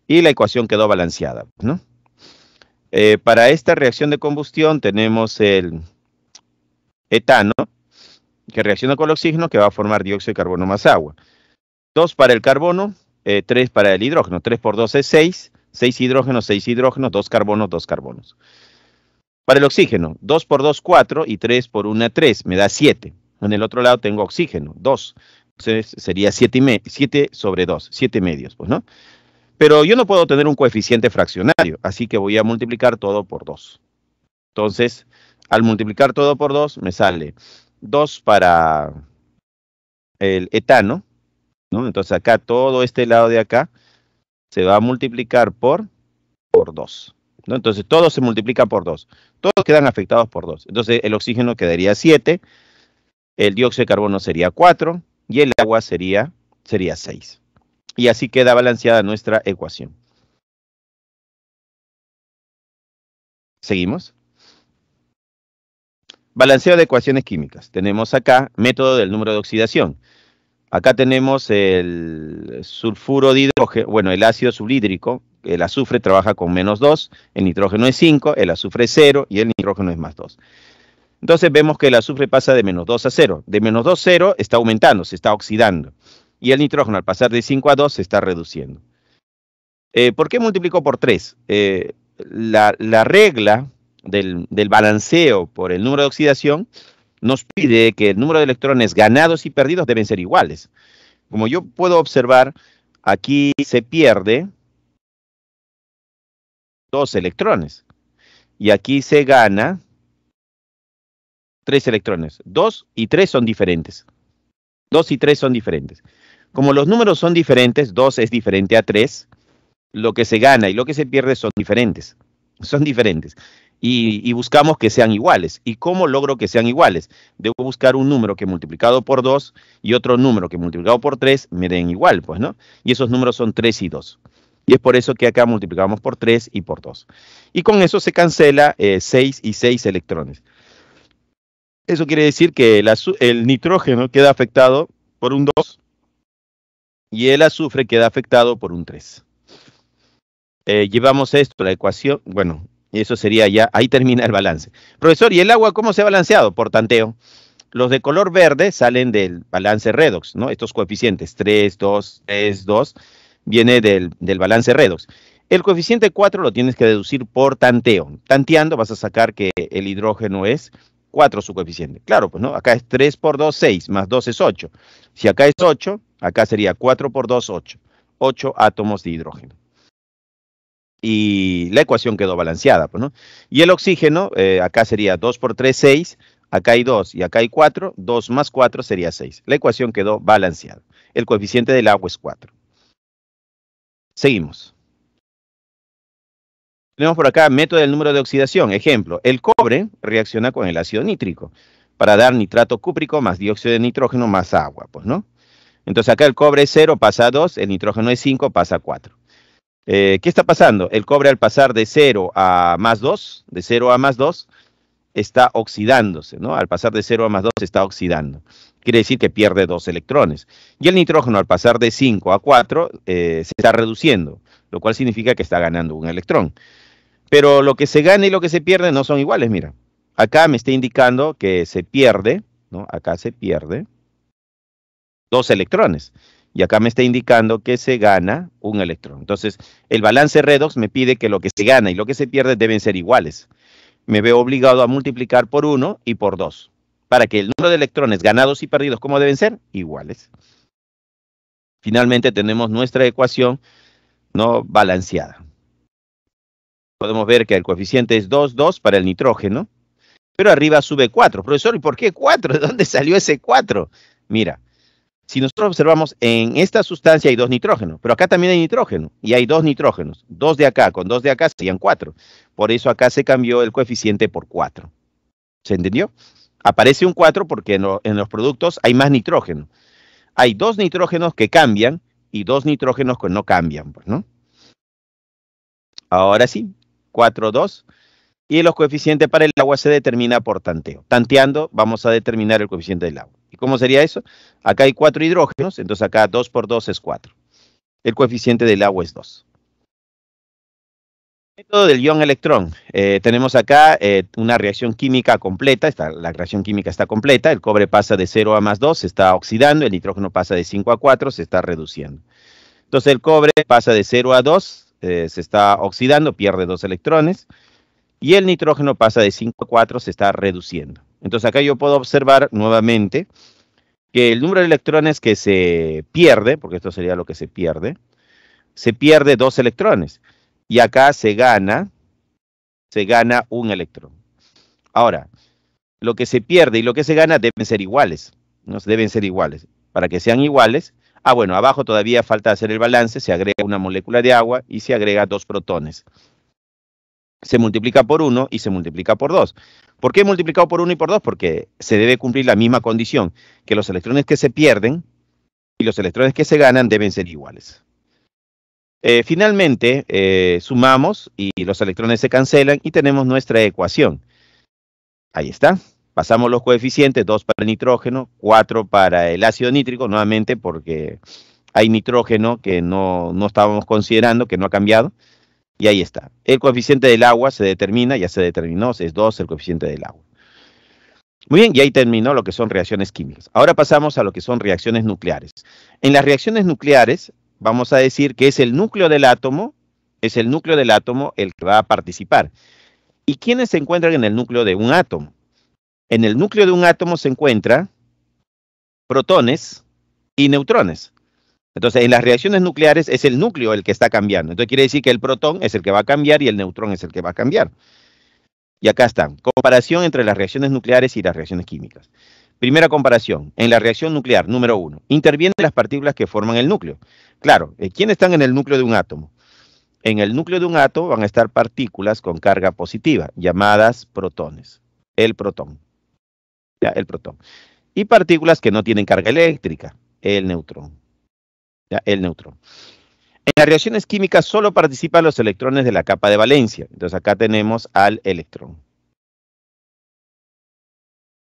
[SPEAKER 1] Y la ecuación quedó balanceada, ¿no? Eh, para esta reacción de combustión tenemos el etano, que reacciona con el oxígeno, que va a formar dióxido de carbono más agua. Dos para el carbono, eh, tres para el hidrógeno. Tres por dos es seis. Seis hidrógenos, seis hidrógenos, dos carbonos, dos carbonos. Para el oxígeno, dos por dos, cuatro. Y tres por una, tres. Me da siete. En el otro lado tengo oxígeno, dos. sería siete, y siete sobre dos, siete medios, pues, ¿no? Pero yo no puedo tener un coeficiente fraccionario, así que voy a multiplicar todo por 2. Entonces, al multiplicar todo por 2, me sale 2 para el etano, ¿no? Entonces acá, todo este lado de acá, se va a multiplicar por, por 2. ¿no? Entonces todo se multiplica por 2. Todos quedan afectados por 2. Entonces el oxígeno quedaría 7, el dióxido de carbono sería 4 y el agua sería, sería 6. Y así queda balanceada nuestra ecuación. ¿Seguimos? Balanceo de ecuaciones químicas. Tenemos acá método del número de oxidación. Acá tenemos el sulfuro de hidrógeno, bueno, el ácido subhídrico. El azufre trabaja con menos 2, el nitrógeno es 5, el azufre es 0 y el nitrógeno es más 2. Entonces vemos que el azufre pasa de menos 2 a 0. De menos 2 a 0 está aumentando, se está oxidando y el nitrógeno al pasar de 5 a 2 se está reduciendo. Eh, ¿Por qué multiplicó por 3? Eh, la, regla del, balanceo por el número de oxidación nos pide que el número de electrones ganados y perdidos deben ser iguales. Como yo puedo observar, aquí se pierde 2 electrones y aquí se gana 3 electrones. Dos y tres son diferentes. Dos y tres son diferentes. Como los números son diferentes, 2 es diferente a 3, lo que se gana y lo que se pierde son diferentes. Son diferentes. Y, buscamos que sean iguales. ¿Y cómo logro que sean iguales? Debo buscar un número que multiplicado por 2 y otro número que multiplicado por 3 me den igual, pues, ¿no? Y esos números son 3 y 2. Y es por eso que acá multiplicamos por 3 y por 2. Y con eso se cancela 6 eh, y 6 electrones. Eso quiere decir que el, el nitrógeno queda afectado por un 2 y el azufre queda afectado por un 3. Eh, llevamos esto, la ecuación, bueno, eso sería ya, ahí termina el balance. Profesor, ¿y el agua cómo se ha balanceado? Por tanteo. Los de color verde salen del balance redox, ¿no? Estos coeficientes, 3, 2, 3, 2, viene del, del balance redox. El coeficiente 4 lo tienes que deducir por tanteo. Tanteando vas a sacar que el hidrógeno es 4 su coeficiente. Claro, pues no, acá es 3 por 2, 6, más 2 es 8. Si acá es 8, Acá sería 4 por 2, 8. 8 átomos de hidrógeno. Y la ecuación quedó balanceada. Pues, ¿no? Y el oxígeno, eh, acá sería 2 por 3, 6. Acá hay 2 y acá hay 4. 2 más 4 sería 6. La ecuación quedó balanceada. El coeficiente del agua es 4. Seguimos. Tenemos por acá método del número de oxidación. Ejemplo, el cobre reacciona con el ácido nítrico para dar nitrato cúprico más dióxido de nitrógeno más agua, pues, ¿no? Entonces acá el cobre es 0, pasa a 2, el nitrógeno es 5, pasa a 4. Eh, ¿Qué está pasando? El cobre al pasar de 0 a más 2, de 0 a más 2, está oxidándose, ¿no? Al pasar de 0 a más 2 está oxidando. Quiere decir que pierde 2 electrones. Y el nitrógeno al pasar de 5 a 4 eh, se está reduciendo, lo cual significa que está ganando un electrón. Pero lo que se gana y lo que se pierde no son iguales, mira. Acá me está indicando que se pierde, ¿no? Acá se pierde dos electrones. Y acá me está indicando que se gana un electrón. Entonces, el balance redox me pide que lo que se gana y lo que se pierde deben ser iguales. Me veo obligado a multiplicar por 1 y por 2, para que el número de electrones ganados y perdidos, ¿cómo deben ser? Iguales. Finalmente tenemos nuestra ecuación no balanceada. Podemos ver que el coeficiente es 2, 2 para el nitrógeno, pero arriba sube 4. Profesor, ¿y por qué 4? ¿De dónde salió ese 4? Mira, si nosotros observamos, en esta sustancia hay dos nitrógenos, pero acá también hay nitrógeno y hay dos nitrógenos, dos de acá, con dos de acá serían cuatro. Por eso acá se cambió el coeficiente por cuatro. ¿Se entendió? Aparece un cuatro porque en, los productos hay más nitrógeno. Hay dos nitrógenos que cambian y dos nitrógenos que no cambian, pues, ¿no? Ahora sí, 4, dos. Y los coeficientes para el agua se determina por tanteo. Tanteando vamos a determinar el coeficiente del agua. ¿Cómo sería eso? Acá hay cuatro hidrógenos, entonces acá 2 por 2 es 4. El coeficiente del agua es 2. Método del ion electrón. Eh, tenemos acá eh, una reacción química completa, está, la reacción química está completa, el cobre pasa de 0 a más 2, se está oxidando, el nitrógeno pasa de 5 a 4, se está reduciendo. Entonces el cobre pasa de 0 a 2, eh, se está oxidando, pierde 2 electrones, y el nitrógeno pasa de 5 a 4, se está reduciendo. Entonces acá yo puedo observar nuevamente que el número de electrones que se pierde, porque esto sería lo que se pierde, se pierde dos electrones. Y acá se gana, se gana un electrón. Ahora, lo que se pierde y lo que se gana deben ser iguales. ¿no? Deben ser iguales. Para que sean iguales, ah, bueno, abajo todavía falta hacer el balance, se agrega una molécula de agua y se agrega dos protones se multiplica por 1 y se multiplica por 2. ¿Por qué multiplicado por 1 y por 2? Porque se debe cumplir la misma condición, que los electrones que se pierden y los electrones que se ganan deben ser iguales. Eh, finalmente, eh, sumamos y los electrones se cancelan y tenemos nuestra ecuación. Ahí está. Pasamos los coeficientes, 2 para el nitrógeno, 4 para el ácido nítrico, nuevamente porque hay nitrógeno que no, no estábamos considerando, que no ha cambiado. Y ahí está. El coeficiente del agua se determina, ya se determinó, es 2 el coeficiente del agua. Muy bien, y ahí terminó lo que son reacciones químicas. Ahora pasamos a lo que son reacciones nucleares. En las reacciones nucleares vamos a decir que es el núcleo del átomo, es el núcleo del átomo el que va a participar. ¿Y quiénes se encuentran en el núcleo de un átomo? En el núcleo de un átomo se encuentran protones y neutrones. Entonces, en las reacciones nucleares es el núcleo el que está cambiando. Entonces, quiere decir que el protón es el que va a cambiar y el neutrón es el que va a cambiar. Y acá está, comparación entre las reacciones nucleares y las reacciones químicas. Primera comparación, en la reacción nuclear, número uno, intervienen las partículas que forman el núcleo. Claro, eh, ¿quiénes están en el núcleo de un átomo? En el núcleo de un átomo van a estar partículas con carga positiva, llamadas protones. El protón. Ya, el protón. Y partículas que no tienen carga eléctrica, el neutrón el neutrón. En las reacciones químicas solo participan los electrones de la capa de valencia. Entonces acá tenemos al electrón.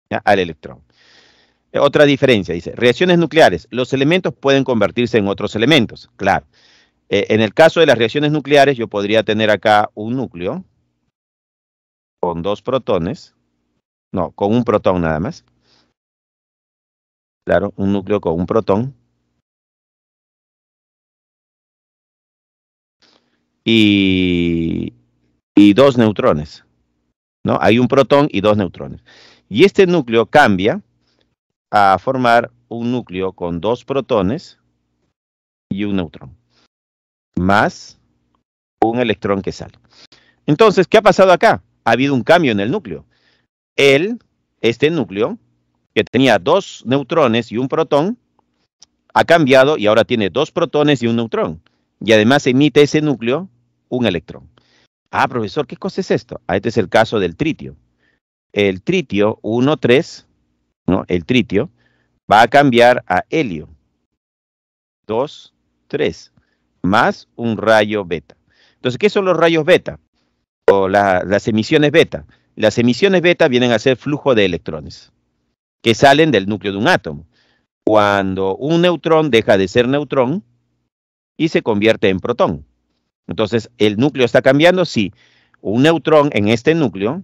[SPEAKER 1] ¿Ya? Al electrón. Eh, otra diferencia, dice, reacciones nucleares. Los elementos pueden convertirse en otros elementos, claro. Eh, en el caso de las reacciones nucleares, yo podría tener acá un núcleo con dos protones, no, con un protón nada más. Claro, un núcleo con un protón. y, dos neutrones. ¿no? Hay un protón y dos neutrones. Y este núcleo cambia a formar un núcleo con dos protones y un neutrón, más un electrón que sale. Entonces, ¿qué ha pasado acá? Ha habido un cambio en el núcleo. Él, este núcleo, que tenía dos neutrones y un protón, ha cambiado y ahora tiene dos protones y un neutrón y además emite ese núcleo un electrón. Ah, profesor, ¿qué cosa es esto? Ah, este es el caso del tritio. El tritio 1,3, ¿no? el tritio, va a cambiar a helio 2, 3, más un rayo beta. Entonces, ¿qué son los rayos beta? O las emisiones beta. Las emisiones beta vienen a ser flujo de electrones que salen del núcleo de un átomo. Cuando un neutrón deja de ser neutrón, y se convierte en protón. Entonces, ¿el núcleo está cambiando? Sí. Un neutrón en este núcleo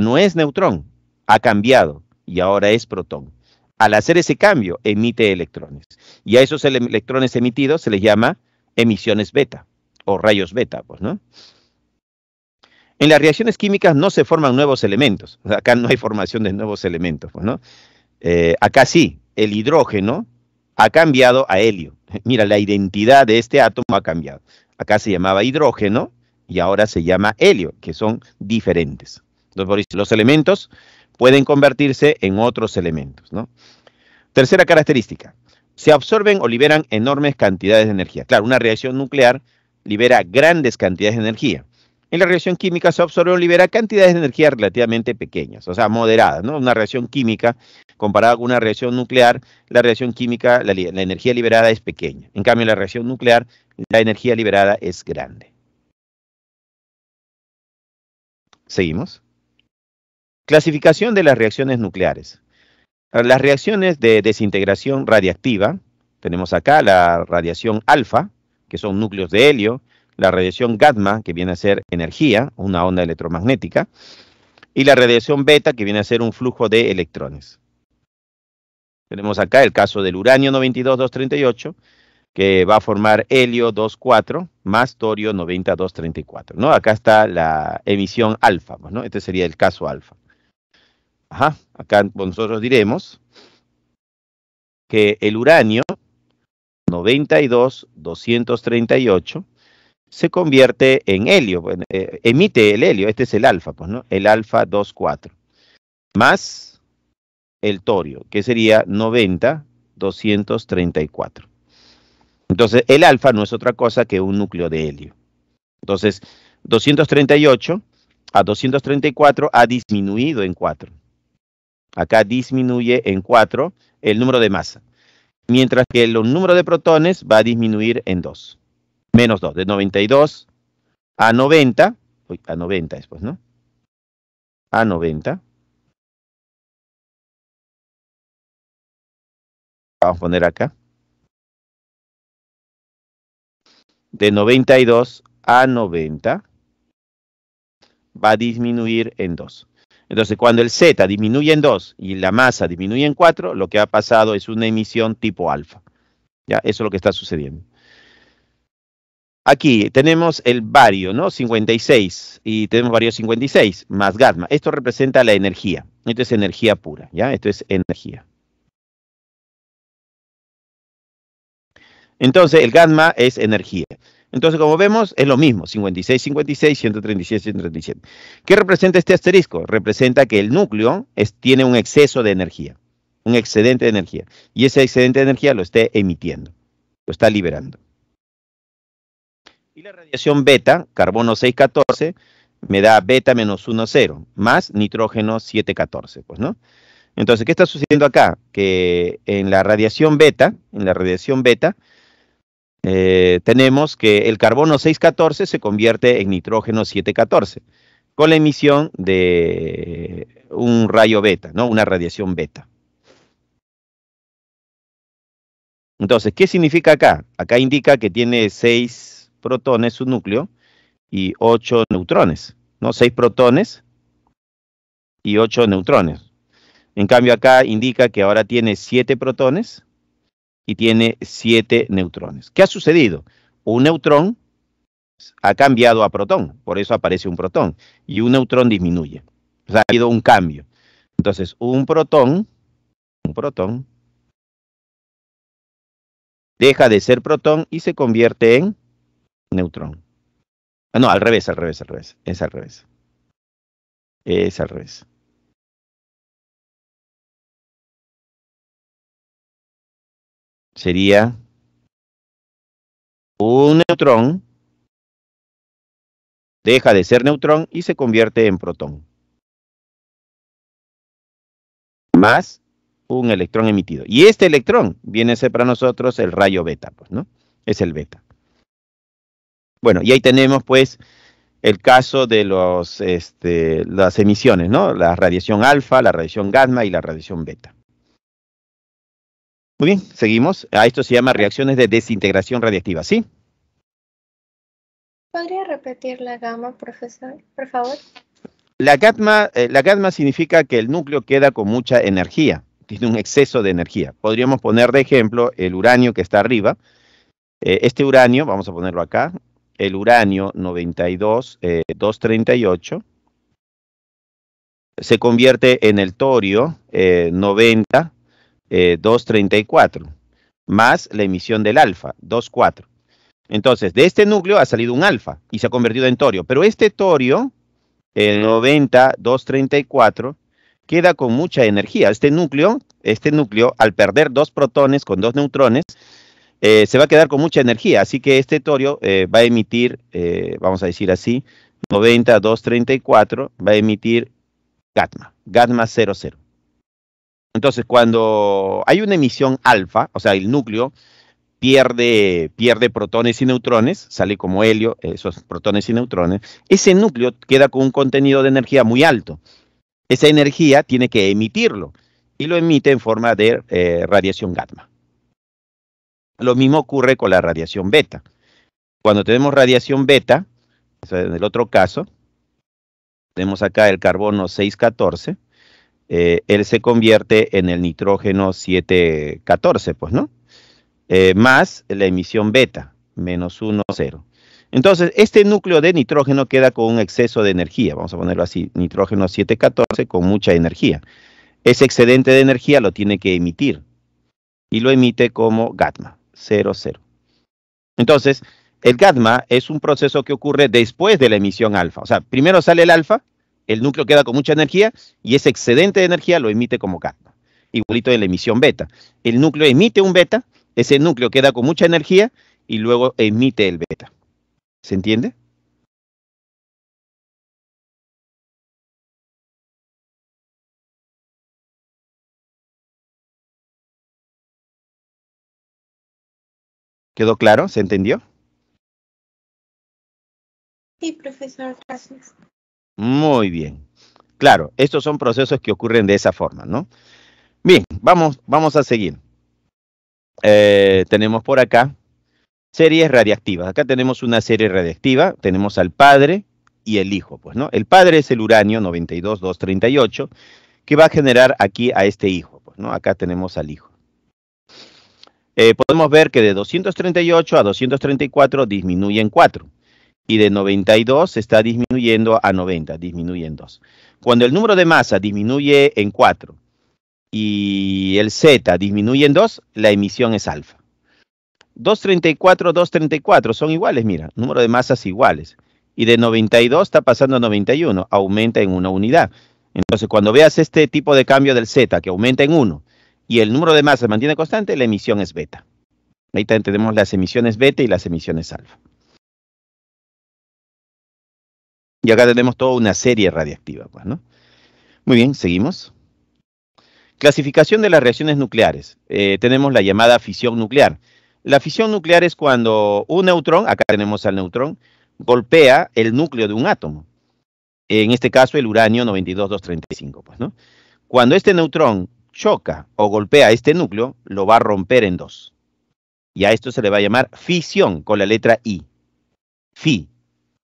[SPEAKER 1] no es neutrón, ha cambiado y ahora es protón. Al hacer ese cambio, emite electrones. Y a esos electrones emitidos se les llama emisiones beta o rayos beta, pues, ¿no? En las reacciones químicas no se forman nuevos elementos. Acá no hay formación de nuevos elementos, pues, eh, acá sí, el hidrógeno ha cambiado a helio. Mira, la identidad de este átomo ha cambiado. Acá se llamaba hidrógeno y ahora se llama helio, que son diferentes. Entonces, los elementos pueden convertirse en otros elementos. ¿no? Tercera característica, se absorben o liberan enormes cantidades de energía. Claro, una reacción nuclear libera grandes cantidades de energía en la reacción química se absorbe o libera cantidades de energía relativamente pequeñas, o sea, moderadas, ¿no? Una reacción química comparada con una reacción nuclear, la reacción química, la, la energía liberada es pequeña. En cambio, en la reacción nuclear, la energía liberada es grande. Seguimos. Clasificación de las reacciones nucleares. Ah, las reacciones de desintegración radiactiva, tenemos acá la radiación alfa, que son núcleos de helio, la radiación gamma, que viene a ser energía, una onda electromagnética, y la radiación beta, que viene a ser un flujo de electrones. Tenemos acá el caso del uranio 92-238, que va a formar helio 24 más torio 9234, ¿no? Acá está la emisión alfa, pues, ¿no? Este sería el caso alfa. Ajá, acá nosotros diremos que el uranio 92-238 se convierte en helio, eh, emite el helio, este es el alfa, pues, ¿no? El alfa 2,4, más el torio, que sería 90, 234. Entonces, el alfa no es otra cosa que un núcleo de helio. Entonces, 238 a 234 ha disminuido en 4. Acá disminuye en 4 el número de masa, mientras que el número de protones va a disminuir en 2 menos 2, de 92 a 90, uy, a 90 después, ¿no? A 90. Vamos a poner acá. De 92 a 90 va a disminuir en 2. Entonces, cuando el Z disminuye en 2 y la masa disminuye en 4, lo que ha pasado es una emisión tipo alfa. ¿Ya? Eso es lo que está sucediendo. Aquí tenemos el vario, ¿no? 56 y tenemos vario 56 más gamma. Esto representa la energía. Esto es energía pura, ¿ya? Esto es energía. Entonces, el gamma es energía. Entonces, como vemos, es lo mismo, 56, 56, 136, 137. ¿Qué representa este asterisco? Representa que el núcleo tiene un exceso de energía, un excedente de energía, y ese excedente de energía lo esté emitiendo, lo está liberando. Y la radiación beta, carbono 614, me da beta menos 1,0, más nitrógeno 714, pues, ¿no? Entonces, ¿qué está sucediendo acá? Que en la radiación beta, en la radiación beta, eh, tenemos que el carbono 614 se convierte en nitrógeno 714 con la emisión de un rayo beta, ¿no? Una radiación beta. Entonces, ¿qué significa acá? Acá indica que tiene 6 protones, su núcleo, y 8 neutrones, ¿no? 6 protones y 8 neutrones. En cambio, acá indica que ahora tiene siete protones y tiene siete neutrones. ¿Qué ha sucedido? Un neutrón ha cambiado a protón, por eso aparece un protón, y un neutrón disminuye. ha habido un cambio. Entonces, un protón, un protón, deja de ser protón y se convierte en neutrón. Ah, no, al revés, al revés, al revés. Es al revés. Es al revés.
[SPEAKER 2] Sería un neutrón
[SPEAKER 1] deja de ser neutrón y se convierte en protón. Más un electrón emitido. Y este electrón viene a ser para nosotros el rayo beta, pues, ¿no? Es el beta. Bueno, y ahí tenemos pues el caso de este, las emisiones, ¿no? La radiación alfa, la radiación gamma y la radiación beta. Muy bien, seguimos. A ah, esto se llama reacciones de desintegración radiactiva, ¿sí? ¿Podría repetir la gamma, profesor, por favor? La gamma, eh, la gamma significa que el núcleo queda con mucha energía, tiene un exceso de energía. Podríamos poner de ejemplo el uranio que está arriba. Eh, este uranio, vamos a ponerlo acá, el uranio 92, 238, eh, se convierte en el torio eh, 90, 234, eh, más la emisión del alfa, 24. Entonces, de este núcleo ha salido un alfa y se ha convertido en torio, pero este torio, el 90, 234, queda con mucha energía. Este núcleo, este núcleo, al perder dos protones con dos neutrones, eh, se va a quedar con mucha energía. Así que este torio eh, va a emitir, eh, vamos a decir así, 90 va a emitir GATMA, GATMA 00. Entonces, cuando hay una emisión alfa, o sea, el núcleo pierde, pierde protones y neutrones, sale como helio, esos protones y neutrones, ese núcleo queda con un contenido de energía muy alto. Esa energía tiene que emitirlo y lo emite en forma de radiación gamma. Lo mismo ocurre con la radiación beta. Cuando tenemos radiación beta, en el otro caso, tenemos acá el carbono 614, eh, él se convierte en el nitrógeno 714, pues, ¿no? Eh, más la emisión beta, menos 1, 0. Entonces, este núcleo de nitrógeno queda con un exceso de energía, vamos a ponerlo así, nitrógeno 714 con mucha energía. Ese excedente de energía lo tiene que emitir y lo emite como GATMA. Entonces, el gamma es un proceso que ocurre después de la emisión alfa. O sea, primero sale el alfa, el núcleo queda con mucha energía y ese excedente de energía lo emite como gamma. Igualito de la emisión beta. El núcleo emite un beta, ese núcleo queda con mucha energía y luego emite el beta. ¿Se entiende?
[SPEAKER 2] ¿Quedó claro? ¿Se entendió? Sí, profesor,
[SPEAKER 1] Muy bien. Claro, estos son procesos que ocurren de esa forma, ¿no? Bien, vamos, vamos a seguir. Eh, tenemos por acá series radiactivas. Acá tenemos una serie radiactiva, tenemos al padre y el hijo, pues, ¿no? El padre es el uranio 92-238, que va a generar aquí a este hijo, pues, ¿no? Acá tenemos al hijo. Eh, podemos ver que de 238 a 234 disminuye en 4 y de 92 está disminuyendo a 90, disminuye en 2. Cuando el número de masa disminuye en 4 y el Z disminuye en 2, la emisión es alfa. 234, 234 son iguales, mira, número de masas iguales. Y de 92 está pasando a 91, aumenta en una unidad. Entonces, cuando veas este tipo de cambio del Z que aumenta en 1 y el número de masa se mantiene constante, la emisión es beta. Ahí también tenemos las emisiones beta y las emisiones alfa. Y acá tenemos toda una serie radiactiva, pues, Muy bien, seguimos. Clasificación de las reacciones nucleares. Eh, tenemos la llamada fisión nuclear. La fisión nuclear es cuando un neutrón, acá tenemos al neutrón, golpea el núcleo de un átomo. En este caso, el uranio 92235, pues, ¿no? Cuando este neutrón choca o golpea este núcleo, lo va a romper en dos. Y a esto se le va a llamar fisión con la letra I. Fi,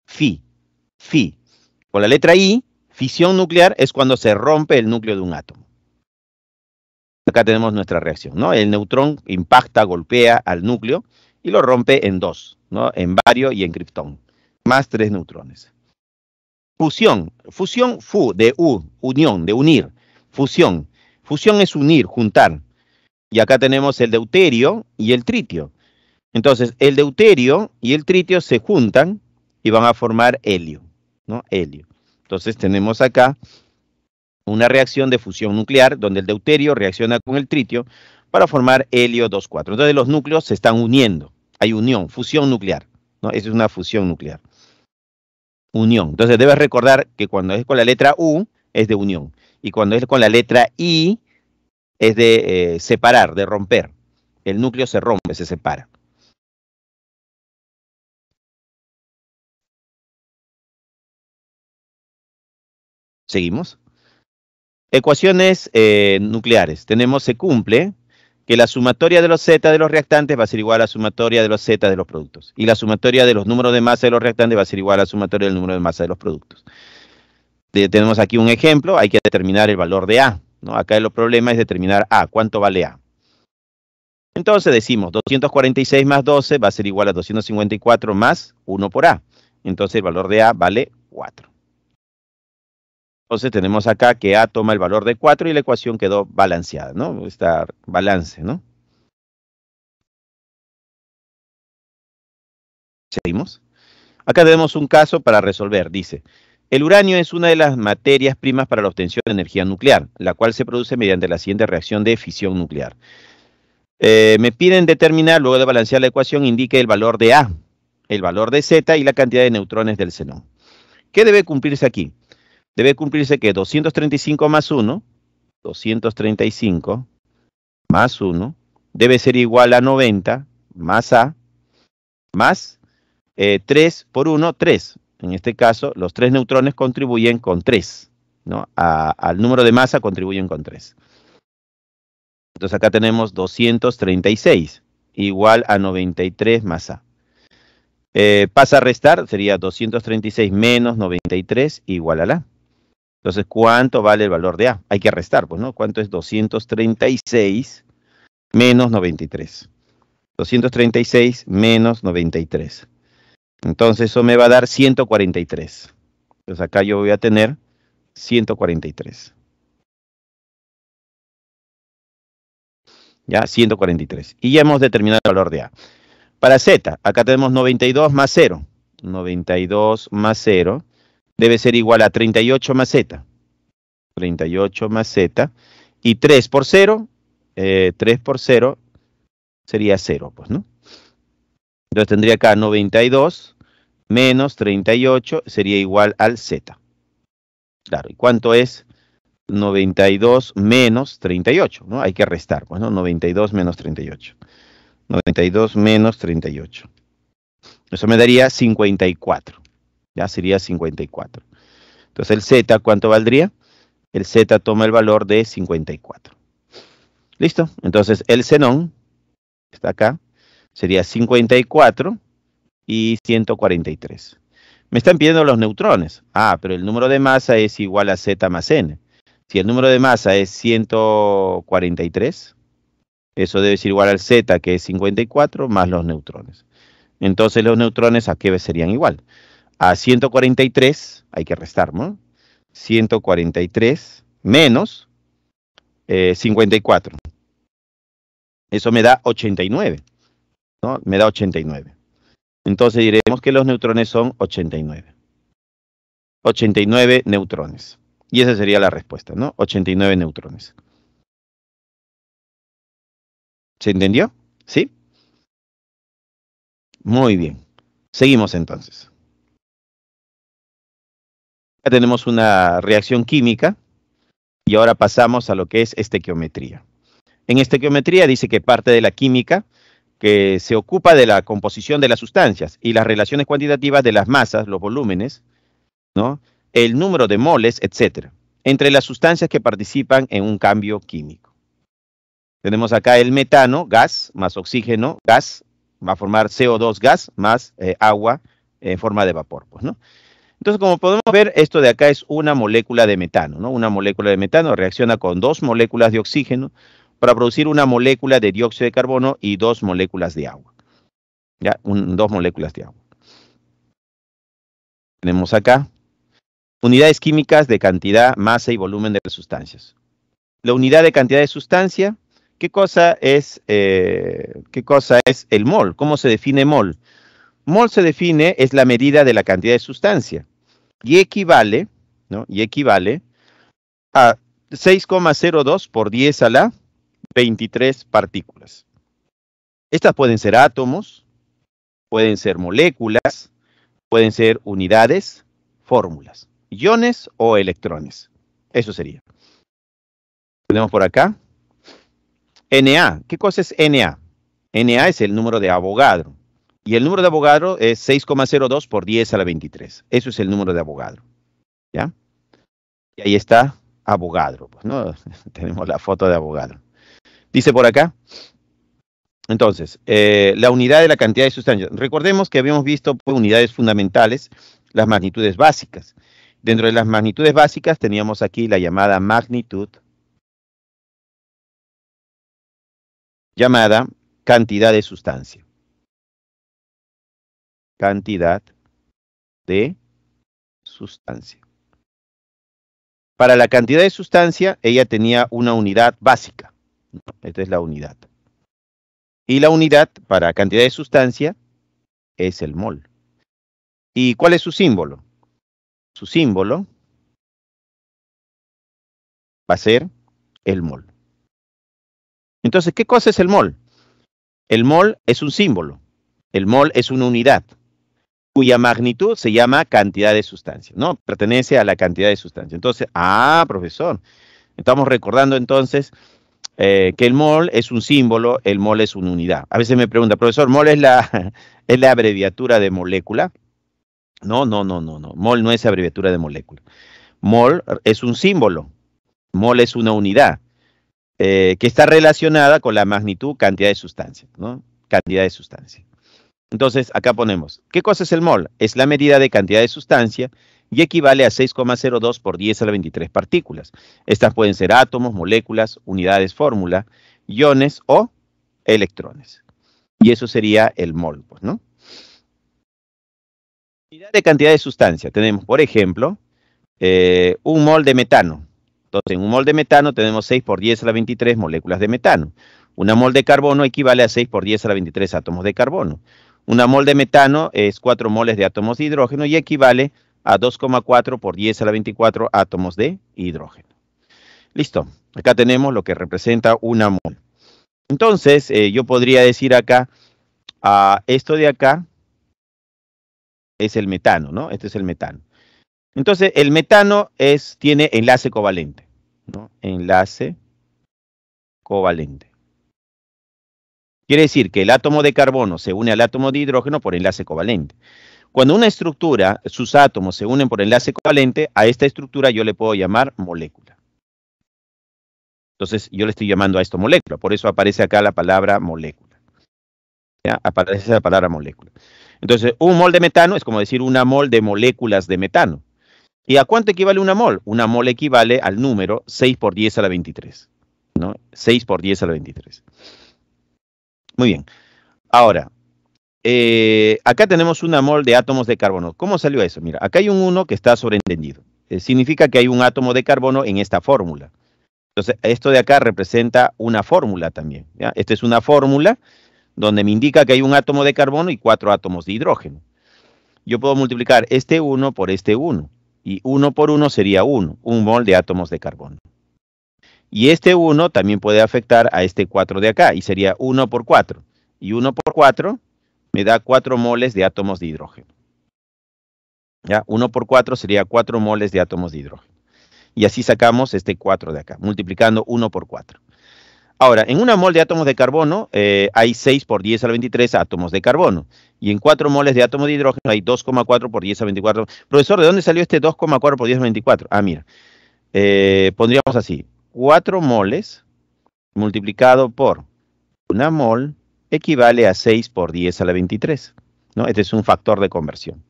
[SPEAKER 1] fi, fi. Con la letra I, fisión nuclear es cuando se rompe el núcleo de un átomo. Acá tenemos nuestra reacción, ¿no? El neutrón impacta, golpea al núcleo y lo rompe en dos, ¿no? En bario y en criptón, más tres neutrones. Fusión, fusión fu de u, unión, de unir. Fusión Fusión es unir, juntar. Y acá tenemos el deuterio y el tritio. Entonces, el deuterio y el tritio se juntan y van a formar helio, ¿no? Helio. Entonces, tenemos acá una reacción de fusión nuclear donde el deuterio reacciona con el tritio para formar helio 2,4. Entonces, los núcleos se están uniendo. Hay unión, fusión nuclear, ¿no? Esa es una fusión nuclear. Unión. Entonces, debes recordar que cuando es con la letra U, es de unión y cuando es con la letra I es de eh, separar, de romper. El núcleo se rompe, se separa. ¿Seguimos? Ecuaciones eh, nucleares. Tenemos, se cumple que la sumatoria de los Z de los reactantes va a ser igual a la sumatoria de los Z de los productos. Y la sumatoria de los números de masa de los reactantes va a ser igual a la sumatoria del número de masa de los productos tenemos aquí un ejemplo, hay que determinar el valor de A. ¿no? Acá el problema es determinar A, cuánto vale A. Entonces decimos 246 más 12 va a ser igual a 254 más 1 por A. Entonces el valor de A vale 4. Entonces tenemos acá que A toma el valor de 4 y la ecuación quedó balanceada, ¿no? Está balance, ¿no? Seguimos. Acá tenemos un caso para resolver, dice. El uranio es una de las materias primas para la obtención de energía nuclear, la cual se produce mediante la siguiente reacción de fisión nuclear. Eh, me piden determinar, luego de balancear la ecuación, indique el valor de A, el valor de Z y la cantidad de neutrones del xenón. ¿Qué debe cumplirse aquí? Debe cumplirse que 235 más 1, 235 más 1, debe ser igual a 90 más A, más 3 eh, por 1, 3 en este caso, los tres neutrones contribuyen con tres, ¿no? al número de masa contribuyen con tres. Entonces acá tenemos 236, igual a 93 masa. A. Eh, pasa a restar, sería 236 menos 93 igual a la. Entonces, ¿cuánto vale el valor de A? Hay que restar, pues, ¿no? ¿Cuánto es 236 menos 93? 236 menos 93. Entonces eso me va a dar 143. Entonces acá yo voy a tener 143. Ya, 143. Y ya hemos determinado el valor de A. Para Z, acá tenemos 92 más 0. 92 más 0 debe ser igual a 38 más Z. 38 más Z. Y 3 por 0, 3 eh, por 0 sería 0, pues, ¿no? Entonces tendría acá 92 menos 38 sería igual al Z. Claro, ¿y cuánto es 92 menos 38? ¿no? Hay que restar, pues, ¿no? 92 menos 38. 92 menos 38. Eso me daría 54. Ya sería 54. Entonces el Z, ¿cuánto valdría? El Z toma el valor de 54. ¿Listo? Entonces el xenón, está acá, sería 54 y 143. Me están pidiendo los neutrones. Ah, pero el número de masa es igual a Z más N. Si el número de masa es 143, eso debe ser igual al Z, que es 54, más los neutrones. Entonces, los neutrones, ¿a qué serían igual? A 143, hay que restar, ¿no? 143 menos 54. Eh, eso me da 89. ¿no? Me da 89. Entonces diremos que los neutrones son 89. 89 neutrones. Y esa sería la respuesta, ¿no? 89 neutrones. ¿Se entendió?
[SPEAKER 2] ¿Sí? Muy bien. Seguimos entonces.
[SPEAKER 1] Ya tenemos una reacción química y ahora pasamos a lo que es estequiometría. En estequiometría dice que parte de la química que se ocupa de la composición de las sustancias y las relaciones cuantitativas de las masas, los volúmenes, ¿no? el número de moles, etc., entre las sustancias que participan en un cambio químico. Tenemos acá el metano, gas, más oxígeno, gas, va a formar CO2 gas, más eh, agua en forma de vapor. Pues, ¿no? Entonces, como podemos ver, esto de acá es una molécula de metano, Una molécula de metano reacciona con dos moléculas de oxígeno, para producir una molécula de dióxido de carbono y dos moléculas de agua. Ya, dos moléculas de agua. Tenemos acá unidades químicas de cantidad, masa y volumen de las sustancias. La unidad de cantidad de sustancia, ¿qué cosa es, eh, qué cosa es el mol? ¿Cómo se define mol? Mol se define es la medida de la cantidad de sustancia y equivale, ¿no? Y equivale a 6,02 por 10 a la 23 partículas. Estas pueden ser átomos, pueden ser moléculas, pueden ser unidades, fórmulas, iones o electrones. Eso sería. Tenemos por acá. NA. ¿Qué cosa es NA? NA es el número de abogado. Y el número de abogado es 6,02 por 10 a la 23. Eso es el número de abogado. ¿Ya? Y ahí está abogado. Pues, ¿no? Tenemos la foto de abogado. Dice por acá. Entonces, eh, la unidad de la cantidad de sustancias. Recordemos que habíamos visto pues, unidades fundamentales, las magnitudes básicas. Dentro de las magnitudes básicas teníamos aquí la llamada magnitud, llamada
[SPEAKER 2] cantidad de sustancia. Cantidad
[SPEAKER 1] de sustancia. Para la cantidad de sustancia, ella tenía una unidad básica esta es la unidad. Y la unidad para cantidad de sustancia es el mol. ¿Y cuál es su símbolo? Su símbolo va a ser el mol. Entonces, ¿qué cosa es el mol? El mol es un símbolo. El mol es una unidad cuya magnitud se llama cantidad de sustancia, ¿no? Pertenece a la cantidad de sustancia. Entonces, ah, profesor, estamos recordando entonces eh, que el mol es un símbolo, el mol es una unidad. A veces me pregunta, profesor, mol es la, es la abreviatura de molécula. No, no, no, no, no. Mol no es abreviatura de molécula. Mol es un símbolo. Mol es una unidad eh, que está relacionada con la magnitud, cantidad de sustancia, ¿no? Cantidad de sustancia. Entonces, acá ponemos, ¿qué cosa es el mol? Es la medida de cantidad de sustancia y equivale a 6,02 por 10 a la 23 partículas. Estas pueden ser átomos, moléculas, unidades, fórmula, iones o electrones. Y eso sería el mol, pues, ¿no? Unidad de cantidad de sustancia. Tenemos, por ejemplo, eh, un mol de metano. Entonces, en un mol de metano tenemos 6 por 10 a la 23 moléculas de metano. Una mol de carbono equivale a 6 por 10 a la 23 átomos de carbono. Una mol de metano es 4 moles de átomos de hidrógeno y equivale a 2,4 por 10 a la 24 átomos de hidrógeno. Listo, acá tenemos lo que representa una mol. Entonces, eh, yo podría decir acá, a esto de acá es el metano, ¿no? Este es el metano. Entonces, el metano es, tiene enlace covalente, ¿no? Enlace covalente. Quiere decir que el átomo de carbono se une al átomo de hidrógeno por enlace covalente. Cuando una estructura, sus átomos se unen por enlace covalente, a esta estructura yo le puedo llamar molécula. Entonces, yo le estoy llamando a esto molécula, por eso aparece acá la palabra molécula. ¿Ya? Aparece la palabra molécula. Entonces, un mol de metano es como decir una mol de moléculas de metano. ¿Y a cuánto equivale una mol? Una mol equivale al número 6 por 10 a la 23. ¿no? 6 por 10 a la 23. Muy bien. Ahora, eh, acá tenemos una mol de átomos de carbono. ¿Cómo salió eso? Mira, acá hay un 1 que está sobreentendido. Eh, significa que hay un átomo de carbono en esta fórmula. Entonces, esto de acá representa una fórmula también. Esta es una fórmula donde me indica que hay un átomo de carbono y cuatro átomos de hidrógeno. Yo puedo multiplicar este 1 por este 1. Y 1 por 1 sería 1, un mol de átomos de carbono. Y este 1 también puede afectar a este 4 de acá, y sería 1 por 4. Y 1 por 4 me da 4 moles de átomos de hidrógeno. ¿Ya? 1 por 4 sería 4 moles de átomos de hidrógeno. Y así sacamos este 4 de acá, multiplicando 1 por 4. Ahora, en una mol de átomos de carbono eh, hay 6 por 10 al 23 átomos de carbono. Y en 4 moles de átomos de hidrógeno hay 2,4 por 10 al 24. Profesor, ¿de dónde salió este 2,4 por 10 al 24? Ah, mira. Eh, pondríamos así. 4 moles multiplicado por una mol equivale a 6 por 10 a la 23. ¿no? Este es un factor de conversión.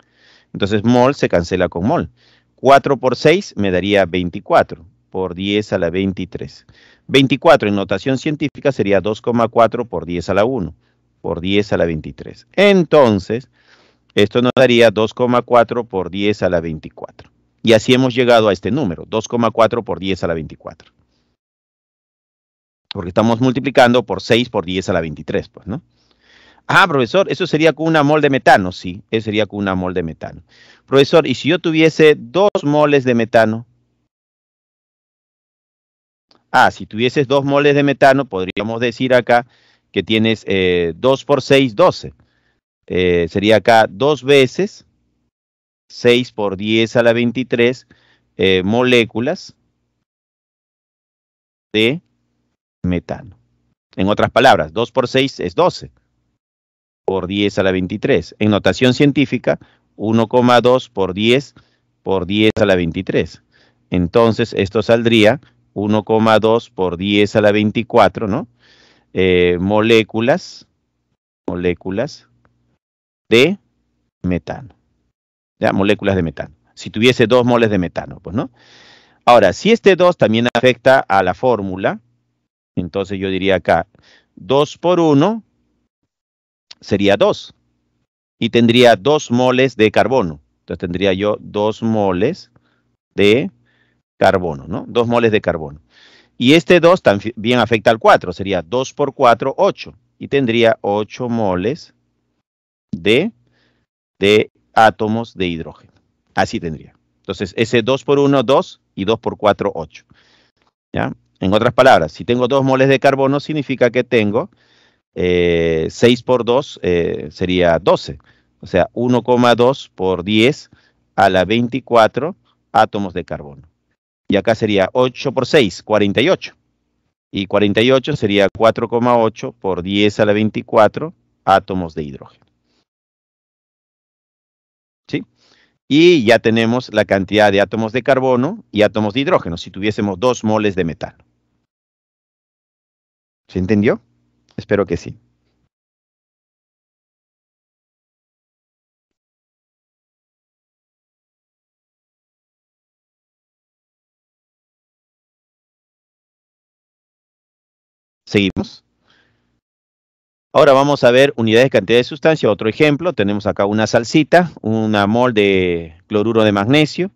[SPEAKER 1] Entonces, mol se cancela con mol. 4 por 6 me daría 24 por 10 a la 23. 24 en notación científica sería 2,4 por 10 a la 1, por 10 a la 23. Entonces, esto nos daría 2,4 por 10 a la 24. Y así hemos llegado a este número, 2,4 por 10 a la 24 porque estamos multiplicando por 6 por 10 a la 23, pues, ¿no? Ah, profesor, eso sería con una mol de metano, sí, eso sería con una mol de metano. Profesor, ¿y si yo tuviese 2 moles de metano? Ah, si tuvieses 2 moles de metano, podríamos decir acá que tienes 2 eh, por 6, 12. Eh, sería acá 2 veces 6 por 10 a la 23 eh, moléculas de metano. En otras palabras, 2 por 6 es 12, por 10 a la 23. En notación científica, 1,2 por 10 por 10 a la 23. Entonces, esto saldría 1,2 por 10 a la 24, ¿no? Eh, moléculas, moléculas de metano. Ya, moléculas de metano. Si tuviese 2 moles de metano, pues, ¿no? Ahora, si este 2 también afecta a la fórmula, entonces yo diría acá, 2 por 1 sería 2 y tendría 2 moles de carbono. Entonces tendría yo 2 moles de carbono, ¿no? 2 moles de carbono. Y este 2 también afecta al 4, sería 2 por 4, 8. Y tendría 8 moles de, de átomos de hidrógeno. Así tendría. Entonces, ese 2 por 1, 2 y 2 por 4, 8. ¿Ya? En otras palabras, si tengo 2 moles de carbono, significa que tengo 6 eh, por 2 eh, sería 12. O sea, 1,2 por 10 a la 24 átomos de carbono. Y acá sería 8 por 6, 48. Y 48 sería 4,8 por 10 a la 24 átomos de hidrógeno. ¿Sí? Y ya tenemos la cantidad de átomos de carbono y átomos de hidrógeno, si tuviésemos 2 moles de metano. ¿Se entendió? Espero que sí. Seguimos. Ahora vamos a ver unidades, de cantidad de sustancia. Otro ejemplo, tenemos acá una salsita, una mol de cloruro de magnesio.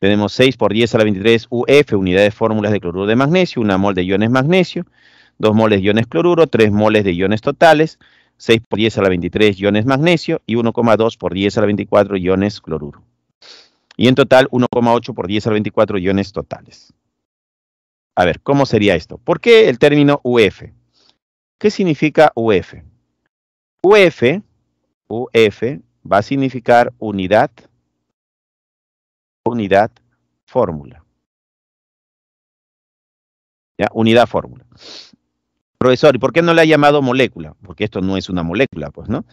[SPEAKER 1] Tenemos 6 por 10 a la 23 UF, unidades de fórmulas de cloruro de magnesio, una mol de iones magnesio. 2 moles de iones cloruro, 3 moles de iones totales, 6 por 10 a la 23 iones magnesio y 1,2 por 10 a la 24 iones cloruro. Y en total 1,8 por 10 a la 24 iones totales. A ver, ¿cómo sería esto? ¿Por qué el término UF? ¿Qué significa UF? UF, UF va a significar unidad, unidad, fórmula. Unidad, fórmula. Profesor, ¿y por qué no la ha llamado molécula? Porque esto no es una molécula, pues, ¿no?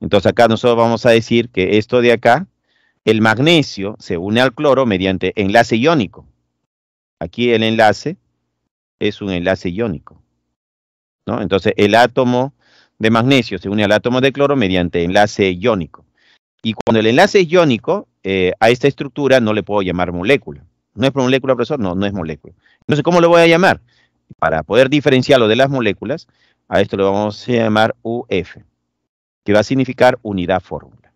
[SPEAKER 1] Entonces acá nosotros vamos a decir que esto de acá, el magnesio se une al cloro mediante enlace iónico. Aquí el enlace es un enlace iónico. ¿no? Entonces el átomo de magnesio se une al átomo de cloro mediante enlace iónico. Y cuando el enlace es iónico, eh, a esta estructura no le puedo llamar molécula. ¿No es molécula, profesor? No, no es molécula. Entonces, ¿cómo lo voy a llamar? Para poder diferenciarlo de las moléculas, a esto le vamos a llamar UF, que va a significar unidad fórmula.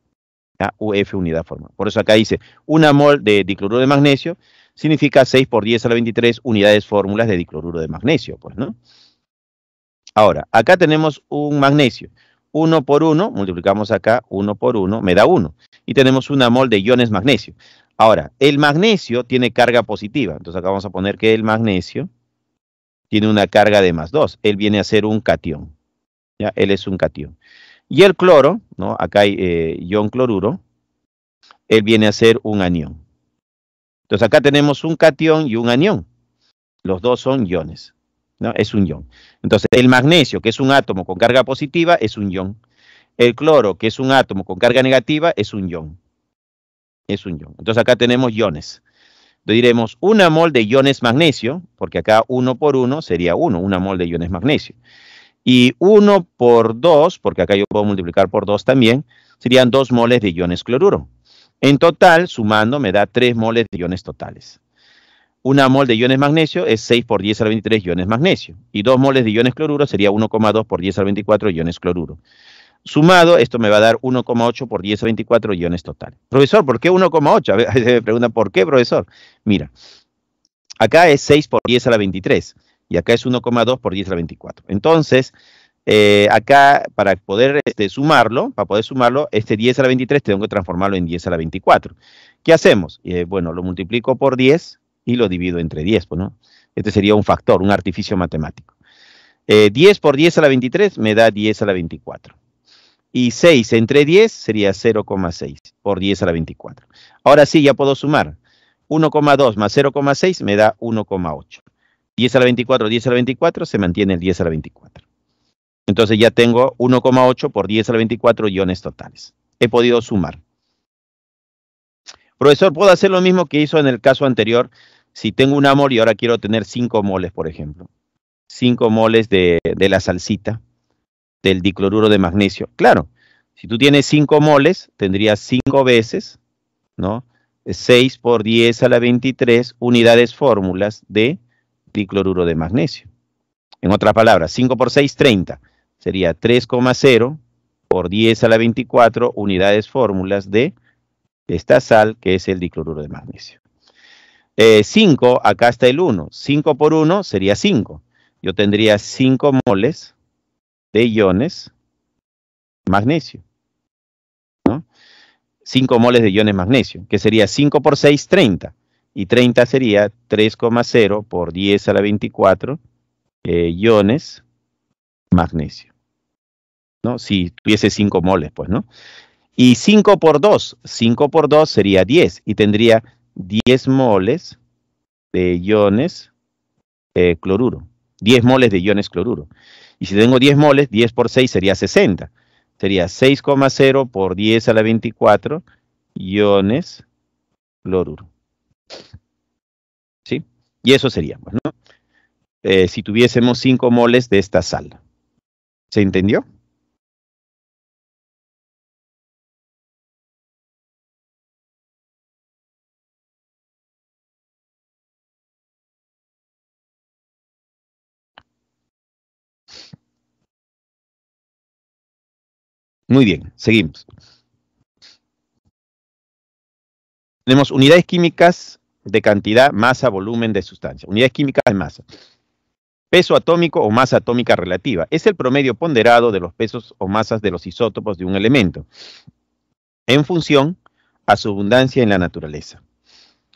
[SPEAKER 1] UF unidad fórmula. Por eso acá dice, una mol de dicloruro de magnesio significa 6 por 10 a la 23 unidades fórmulas de dicloruro de magnesio, pues, ¿no? Ahora, acá tenemos un magnesio. 1 por 1, multiplicamos acá 1 por 1, me da 1. Y tenemos una mol de iones magnesio. Ahora, el magnesio tiene carga positiva. Entonces acá vamos a poner que el magnesio tiene una carga de más 2. Él viene a ser un catión. ¿ya? Él es un catión. Y el cloro, ¿no? acá hay eh, ion cloruro, él viene a ser un anión. Entonces acá tenemos un catión y un anión. Los dos son iones. ¿no? Es un ion. Entonces el magnesio, que es un átomo con carga positiva, es un ion. El cloro, que es un átomo con carga negativa, es un ion. Es un ion. Entonces acá tenemos iones diremos una mol de iones magnesio, porque acá 1 por 1 sería 1, una mol de iones magnesio. Y 1 por 2, porque acá yo puedo multiplicar por 2 también, serían 2 moles de iones cloruro. En total, sumando, me da 3 moles de iones totales. Una mol de iones magnesio es 6 por 10 al 23 iones magnesio. Y 2 moles de iones cloruro sería 1,2 por 10 al 24 iones cloruro. Sumado, esto me va a dar 1,8 por 10 a 24 iones total. Profesor, ¿por qué 1,8? A veces me preguntan, ¿por qué, profesor? Mira, acá es 6 por 10 a la 23 y acá es 1,2 por 10 a la 24. Entonces, eh, acá para poder este, sumarlo, para poder sumarlo, este 10 a la 23 tengo que transformarlo en 10 a la 24. ¿Qué hacemos? Eh, bueno, lo multiplico por 10 y lo divido entre 10, pues, ¿no? Este sería un factor, un artificio matemático. 10 eh, por 10 a la 23 me da 10 a la 24 y 6 entre 10 sería 0,6 por 10 a la 24. Ahora sí, ya puedo sumar. 1,2 más 0,6 me da 1,8. 10 a la 24, 10 a la 24, se mantiene el 10 a la 24. Entonces ya tengo 1,8 por 10 a la 24 iones totales. He podido sumar. Profesor, ¿puedo hacer lo mismo que hizo en el caso anterior? Si tengo una mol y ahora quiero tener 5 moles, por ejemplo. 5 moles de, de la salsita del dicloruro de magnesio. Claro, si tú tienes 5 moles, tendrías 5 veces, ¿no? 6 por 10 a la 23 unidades fórmulas de dicloruro de magnesio. En otras palabras, 5 por 6, 30. Sería 3,0 por 10 a la 24 unidades fórmulas de esta sal que es el dicloruro de magnesio. 5, eh, acá está el 1. 5 por 1 sería 5. Yo tendría 5 moles de iones magnesio. 5 moles de iones magnesio, que sería 5 por 6, 30. Y 30 sería 3,0 por 10 a la 24 eh, iones magnesio. Si tuviese 5 moles, pues, ¿no? Y 5 por 2, 5 por 2 sería 10 y tendría 10 eh, moles de iones cloruro. 10 moles de iones cloruro. Y si tengo 10 moles, 10 por 6 sería 60. Sería 6,0 por 10 a la 24 iones cloruro. ¿Sí? Y eso sería, pues, ¿no? Eh, si tuviésemos 5 moles de esta sal. ¿Se entendió? Muy bien, seguimos. Tenemos unidades químicas de cantidad, masa, volumen de sustancia. Unidades químicas de masa. Peso atómico o masa atómica relativa. Es el promedio ponderado de los pesos o masas de los isótopos de un elemento en función a su abundancia en la naturaleza.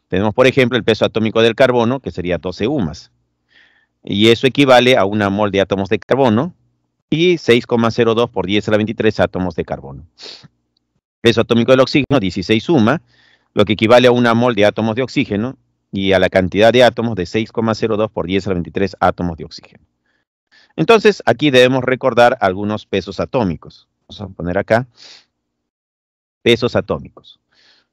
[SPEAKER 1] Tenemos, por ejemplo, el peso atómico del carbono, que sería 12 UMAS. Y eso equivale a una mol de átomos de carbono, y 6,02 por 10 a la 23 átomos de carbono. Peso atómico del oxígeno, 16 suma, lo que equivale a una mol de átomos de oxígeno y a la cantidad de átomos de 6,02 por 10 a la 23 átomos de oxígeno. Entonces, aquí debemos recordar algunos pesos atómicos. Vamos a poner acá pesos atómicos.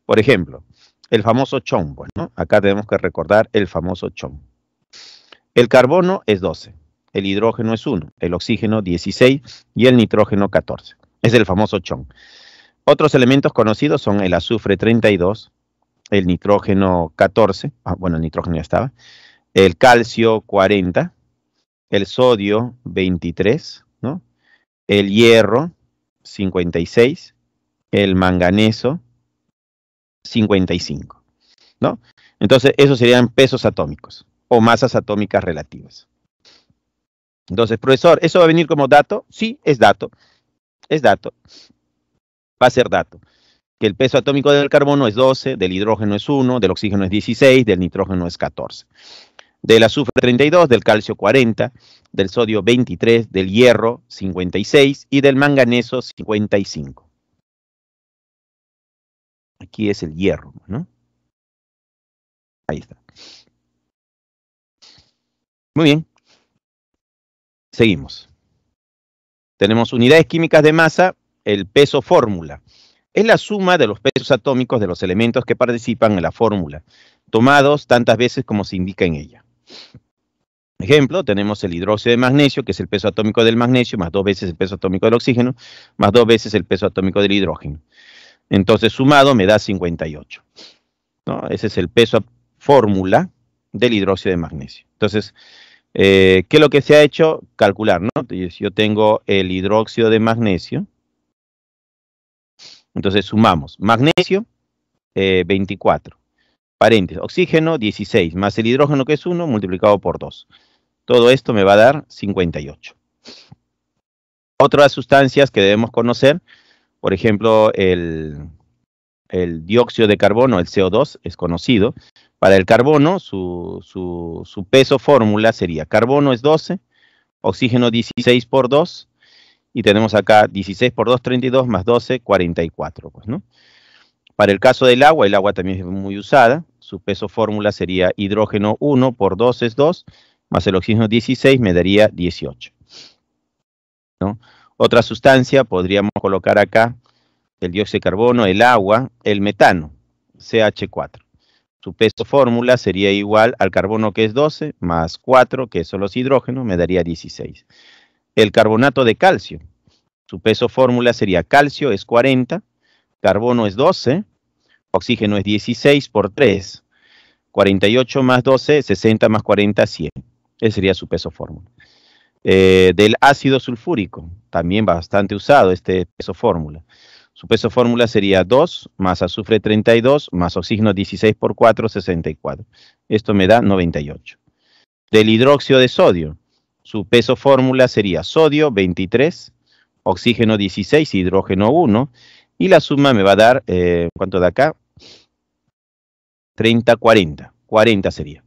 [SPEAKER 1] Por ejemplo, el famoso chombo, Bueno, Acá tenemos que recordar el famoso chombo. El carbono es 12 el hidrógeno es 1, el oxígeno 16 y el nitrógeno 14. Es el famoso chon. Otros elementos conocidos son el azufre 32, el nitrógeno 14, ah, bueno, el nitrógeno ya estaba, el calcio 40, el sodio 23, ¿no? el hierro 56, el manganeso 55, ¿no? Entonces, esos serían pesos atómicos o masas atómicas relativas. Entonces, profesor, ¿eso va a venir como dato? Sí, es dato. Es dato. Va a ser dato. Que el peso atómico del carbono es 12, del hidrógeno es 1, del oxígeno es 16, del nitrógeno es 14. Del azufre 32, del calcio 40, del sodio 23, del hierro 56 y del manganeso 55. Aquí es el hierro,
[SPEAKER 2] ¿no? Ahí está.
[SPEAKER 1] Muy bien. Seguimos. Tenemos unidades químicas de masa, el peso fórmula. Es la suma de los pesos atómicos de los elementos que participan en la fórmula, tomados tantas veces como se indica en ella. Ejemplo, tenemos el hidróxido de magnesio, que es el peso atómico del magnesio, más dos veces el peso atómico del oxígeno, más dos veces el peso atómico del hidrógeno. Entonces, sumado me da 58. ¿no? Ese es el peso fórmula del hidróxido de magnesio. Entonces, eh, ¿Qué es lo que se ha hecho? Calcular, ¿no? yo tengo el hidróxido de magnesio. Entonces sumamos magnesio, 24. Eh, Paréntesis, oxígeno, 16, más el hidrógeno que es 1, multiplicado por 2. Todo esto me va a dar 58. Otras sustancias que debemos conocer, por ejemplo, el, el dióxido de carbono, el CO2, es conocido. Para el carbono, su, peso fórmula sería carbono es 12, oxígeno 16 por 2, y tenemos acá 16 por 2, 32, más 12, 44. Pues, Para el caso del agua, el agua también es muy usada, su peso fórmula sería hidrógeno 1 por 2 es 2, más el oxígeno 16 me daría 18. Otra sustancia podríamos colocar acá el dióxido de carbono, el agua, el metano, CH4 su peso fórmula sería igual al carbono que es 12 más 4, que son los hidrógenos, me daría 16. El carbonato de calcio, su peso fórmula sería calcio es 40, carbono es 12, oxígeno es 16 por 3. 48 más 12, 60 más 40, 100. Ese sería su peso fórmula. Eh, del ácido sulfúrico, también bastante usado este peso fórmula. Su peso fórmula sería 2 más azufre 32 más oxígeno 16 por 4, 64. Esto me da 98. Del hidróxido de sodio, su peso fórmula sería sodio 23, oxígeno 16, hidrógeno 1. Y la suma me va a dar, eh, ¿cuánto da acá? 30, 40. 40 sería.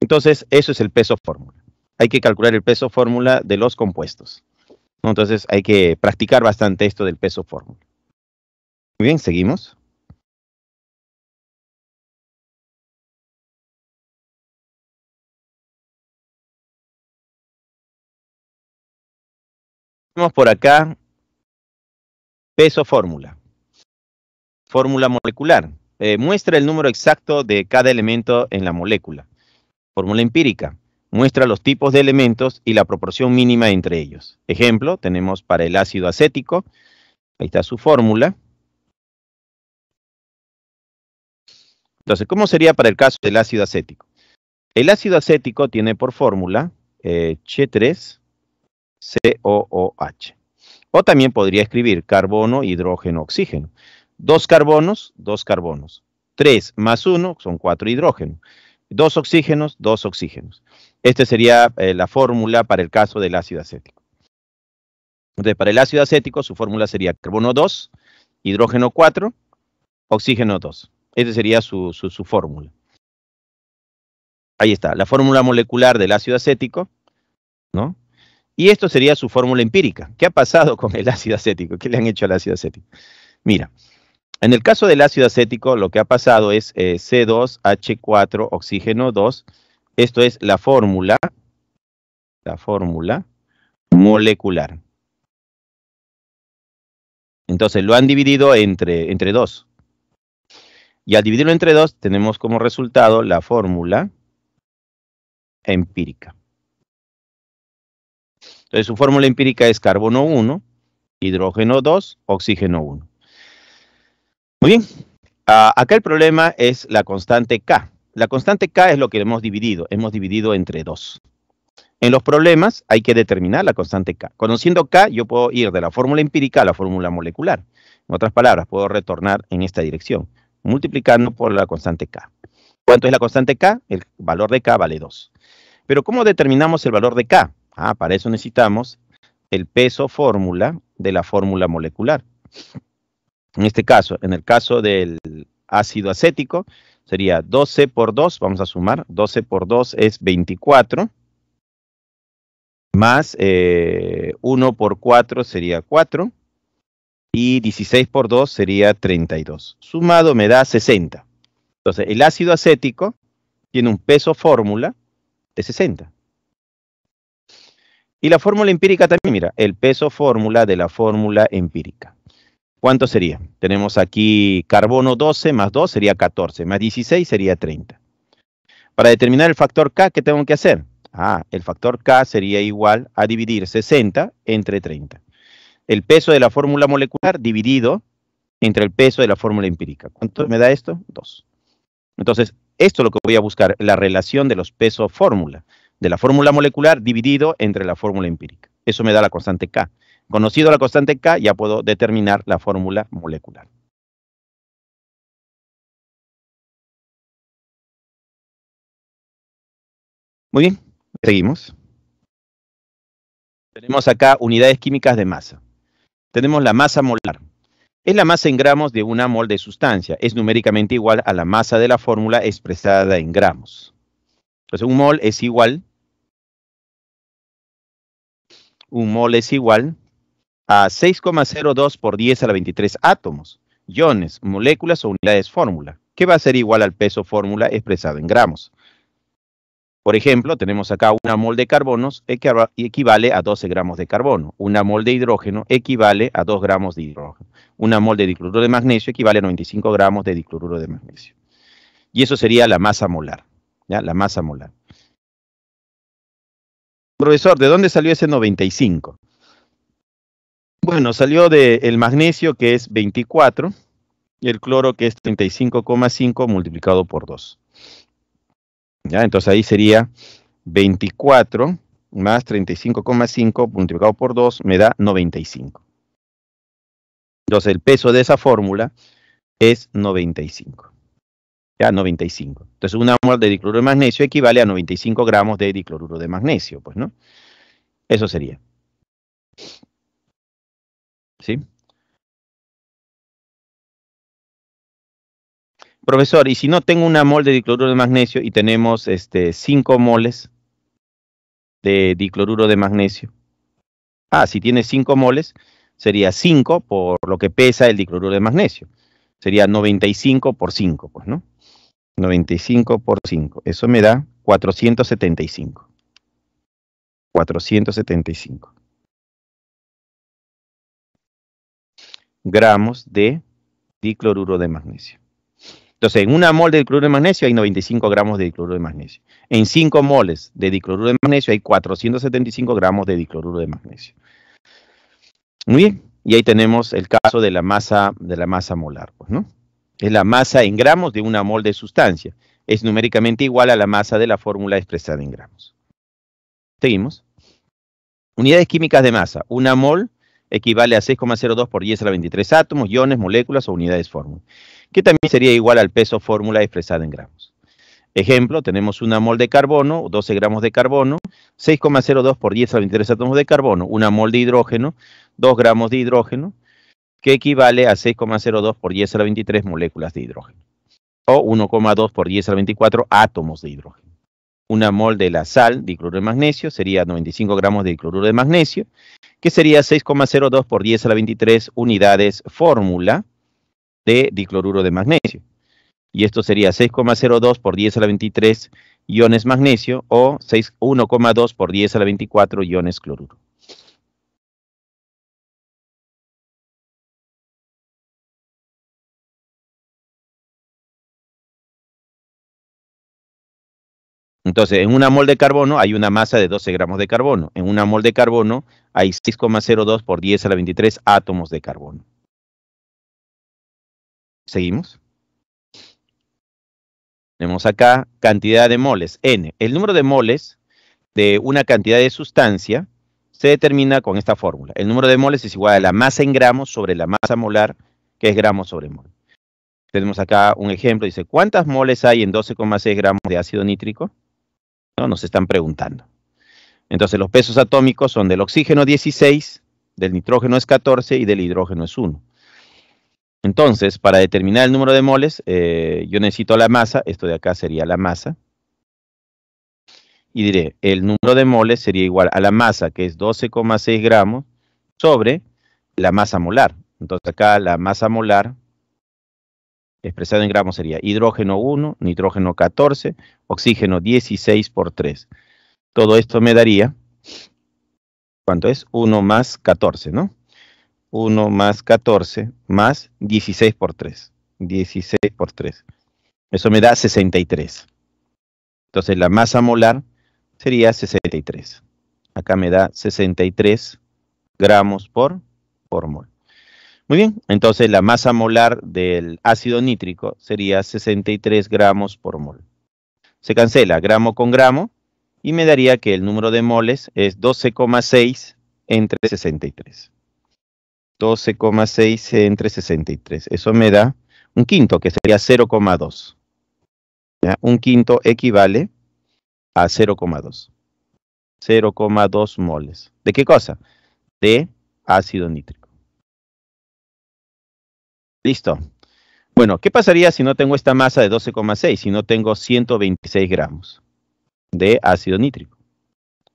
[SPEAKER 1] Entonces, eso es el peso fórmula. Hay que calcular el peso fórmula de los compuestos. Entonces, hay que practicar bastante esto del peso fórmula. Muy bien, seguimos.
[SPEAKER 2] Vamos por acá.
[SPEAKER 1] Peso fórmula. Fórmula molecular. Eh, muestra el número exacto de cada elemento en la molécula. Fórmula empírica. Muestra los tipos de elementos y la proporción mínima entre ellos. Ejemplo, tenemos para el ácido acético. Ahí está su fórmula. Entonces, ¿cómo sería para el caso del ácido acético? El ácido acético tiene por fórmula H3COOH. Eh, o también podría escribir carbono, hidrógeno, oxígeno. Dos carbonos, dos carbonos. Tres más uno son cuatro hidrógenos. Dos oxígenos, dos oxígenos. Esta sería eh, la fórmula para el caso del ácido acético. Entonces, para el ácido acético, su fórmula sería carbono 2, hidrógeno 4, oxígeno 2. Esa sería su, fórmula. Ahí está, la fórmula molecular del ácido acético, ¿no? Y esto sería su fórmula empírica. ¿Qué ha pasado con el ácido acético? ¿Qué le han hecho al ácido acético? Mira, en el caso del ácido acético, lo que ha pasado es eh, C2H4 oxígeno 2. Esto es la fórmula, la fórmula molecular. Entonces lo han dividido entre, entre dos. Y al dividirlo entre dos, tenemos como resultado la fórmula empírica. Entonces, su fórmula empírica es carbono 1, hidrógeno 2, oxígeno 1. Muy bien, ah, acá el problema es la constante K. La constante K es lo que hemos dividido, hemos dividido entre 2. En los problemas hay que determinar la constante K. Conociendo K, yo puedo ir de la fórmula empírica a la fórmula molecular. En otras palabras, puedo retornar en esta dirección multiplicando por la constante K. ¿Cuánto es la constante K? El valor de K vale 2. Pero ¿cómo determinamos el valor de K? Ah, para eso necesitamos el peso fórmula de la fórmula molecular. En este caso, en el caso del ácido acético, sería 12 por 2, vamos a sumar, 12 por 2 es 24, más 1 eh, por 4 sería 4, y 16 por 2 sería 32. Sumado me da 60. Entonces, el ácido acético tiene un peso fórmula de 60. Y la fórmula empírica también, mira, el peso fórmula de la fórmula empírica. ¿Cuánto sería? Tenemos aquí carbono 12 más 2 sería 14, más 16 sería 30. Para determinar el factor K, ¿qué tengo que hacer? Ah, el factor K sería igual a dividir 60 entre 30 el peso de la fórmula molecular dividido entre el peso de la fórmula empírica. ¿Cuánto me da esto? Dos. Entonces, esto es lo que voy a buscar, la relación de los pesos fórmula, de la fórmula molecular dividido entre la fórmula empírica. Eso me da la constante K. Conocido la constante K, ya puedo determinar la fórmula molecular.
[SPEAKER 2] Muy bien, seguimos.
[SPEAKER 1] Tenemos acá unidades químicas de masa. Tenemos la masa molar. Es la masa en gramos de una mol de sustancia. Es numéricamente igual a la masa de la fórmula expresada en gramos. Entonces, un mol es igual. Un mol es igual a 6,02 por 10 a la 23 átomos, iones, moléculas o unidades fórmula, que va a ser igual al peso fórmula expresado en gramos. Por ejemplo, tenemos acá una mol de carbonos equivale a 12 gramos de carbono, una mol de hidrógeno equivale a 2 gramos de hidrógeno, una mol de dicloruro de magnesio equivale a 95 gramos de dicloruro de magnesio. Y eso sería la masa molar, ¿ya? la masa molar. Profesor, ¿de dónde salió ese 95? Bueno, salió del el magnesio que es 24 y el cloro que es 35,5 multiplicado por 2. ¿ya? Entonces ahí sería 24 más 35,5 multiplicado por 2 me da 95. Entonces el peso de esa fórmula es 95. Ya, 95. Entonces una mol de dicloruro de magnesio equivale a 95 gramos de dicloruro de magnesio, pues, ¿no? Eso sería. ¿Sí? Profesor, y si no tengo una mol de dicloruro de magnesio y tenemos este 5 moles de dicloruro de magnesio. Ah, si tiene 5 moles, sería 5 por lo que pesa el dicloruro de magnesio. Sería 95 por 5, pues, ¿no? 95 por 5. Eso me da 475. 475. gramos de dicloruro de magnesio. Entonces, en una mol de cloruro de magnesio hay 95 gramos de dicloruro de magnesio. En 5 moles de dicloruro de magnesio hay 475 gramos de dicloruro de magnesio. Muy bien, y ahí tenemos el caso de la masa, de la masa molar, pues, ¿no? Es la masa en gramos de una mol de sustancia. Es numéricamente igual a la masa de la fórmula expresada en gramos. Seguimos. Unidades químicas de masa. Una mol equivale a 6,02 por 10 a la 23 átomos, iones, moléculas o unidades fórmula que también sería igual al peso fórmula expresada en gramos. Ejemplo, tenemos una mol de carbono, 12 gramos de carbono, 6,02 por 10 a la 23 átomos de carbono, una mol de hidrógeno, 2 gramos de hidrógeno, que equivale a 6,02 por 10 a la 23 moléculas de hidrógeno, o 1,2 por 10 a la 24 átomos de hidrógeno. Una mol de la sal dicloruro de magnesio sería 95 gramos de cloruro de magnesio, que sería 6,02 por 10 a la 23 unidades fórmula, de dicloruro de magnesio. Y esto sería 6,02 por 10 a la 23 iones magnesio o 1,2 por 10 a la 24 iones cloruro. Entonces, en una mol de carbono hay una masa de 12 gramos de carbono. En una mol de carbono hay 6,02 por 10 a la 23 átomos de carbono. Seguimos. Tenemos acá cantidad de moles, N. El número de moles de una cantidad de sustancia se determina con esta fórmula. El número de moles es igual a la masa en gramos sobre la masa molar, que es gramos sobre mol. Tenemos acá un ejemplo, dice, ¿cuántas moles hay en 12,6 gramos de ácido nítrico? ¿No? Nos están preguntando. Entonces los pesos atómicos son del oxígeno 16, del nitrógeno es 14 y del hidrógeno es 1. Entonces, para determinar el número de moles, eh, yo necesito la masa, esto de acá sería la masa, y diré, el número de moles sería igual a la masa, que es 12,6 gramos, sobre la masa molar. Entonces acá la masa molar, expresada en gramos, sería hidrógeno 1, nitrógeno 14, oxígeno 16 por 3. Todo esto me daría, ¿cuánto es? 1 más 14, ¿no? 1 más 14 más 16 por 3. 16 por 3. Eso me da 63. Entonces la masa molar sería 63. Acá me da 63 gramos por, mol. Muy bien, entonces la masa molar del ácido nítrico sería 63 gramos por mol. Se cancela gramo con gramo y me daría que el número de moles es 12,6 entre 63. 12,6 entre 63. Eso me da un quinto, que sería 0,2. Un quinto equivale a 0,2. 0,2 moles. ¿De qué cosa? De ácido nítrico. Listo. Bueno, ¿qué pasaría si no tengo esta masa de 12,6? Si no tengo 126 gramos de ácido nítrico.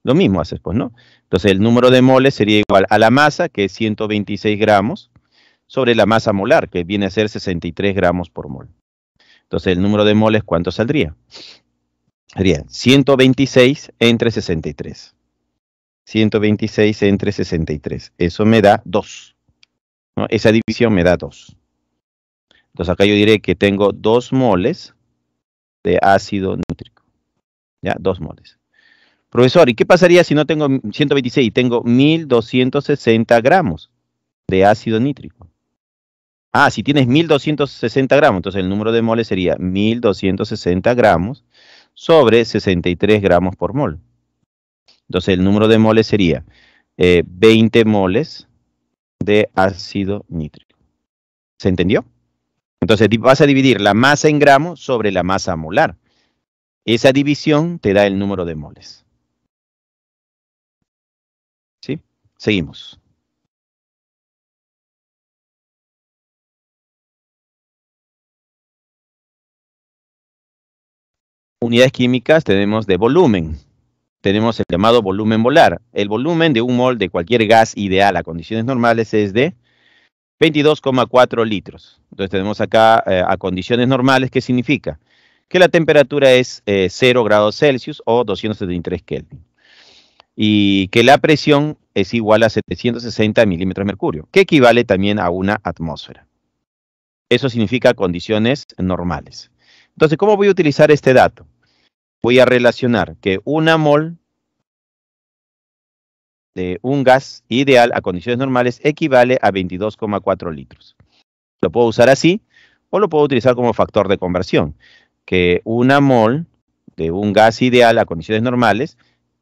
[SPEAKER 1] Lo mismo haces, pues, ¿no? Entonces el número de moles sería igual a la masa, que es 126 gramos, sobre la masa molar, que viene a ser 63 gramos por mol. Entonces el número de moles, ¿cuánto saldría? Sería 126 entre 63. 126 entre 63. Eso me da 2. Esa división me da 2. Entonces acá yo diré que tengo 2 moles de ácido nítrico. Ya, 2 moles. Profesor, ¿y qué pasaría si no tengo 126 y tengo 1260 gramos de ácido nítrico? Ah, si tienes 1260 gramos, entonces el número de moles sería 1260 gramos sobre 63 gramos por mol. Entonces el número de moles sería 20 eh, moles de ácido nítrico. ¿Se entendió? Entonces vas a dividir la masa en gramos sobre la masa molar. Esa división te da el número de moles. Seguimos. Unidades químicas tenemos de volumen. Tenemos el llamado volumen molar. El volumen de un mol de cualquier gas ideal a condiciones normales es de 22,4 litros. Entonces tenemos acá eh, a condiciones normales, ¿qué significa? Que la temperatura es 0 eh, grados Celsius o 273 Kelvin. Y que la presión es igual a 760 milímetros de mercurio, que equivale también a una atmósfera. Eso significa condiciones normales. Entonces, ¿cómo voy a utilizar este dato? Voy a relacionar que una mol de un gas ideal a condiciones normales equivale a 22,4 litros. Lo puedo usar así o lo puedo utilizar como factor de conversión, que una mol de un gas ideal a condiciones normales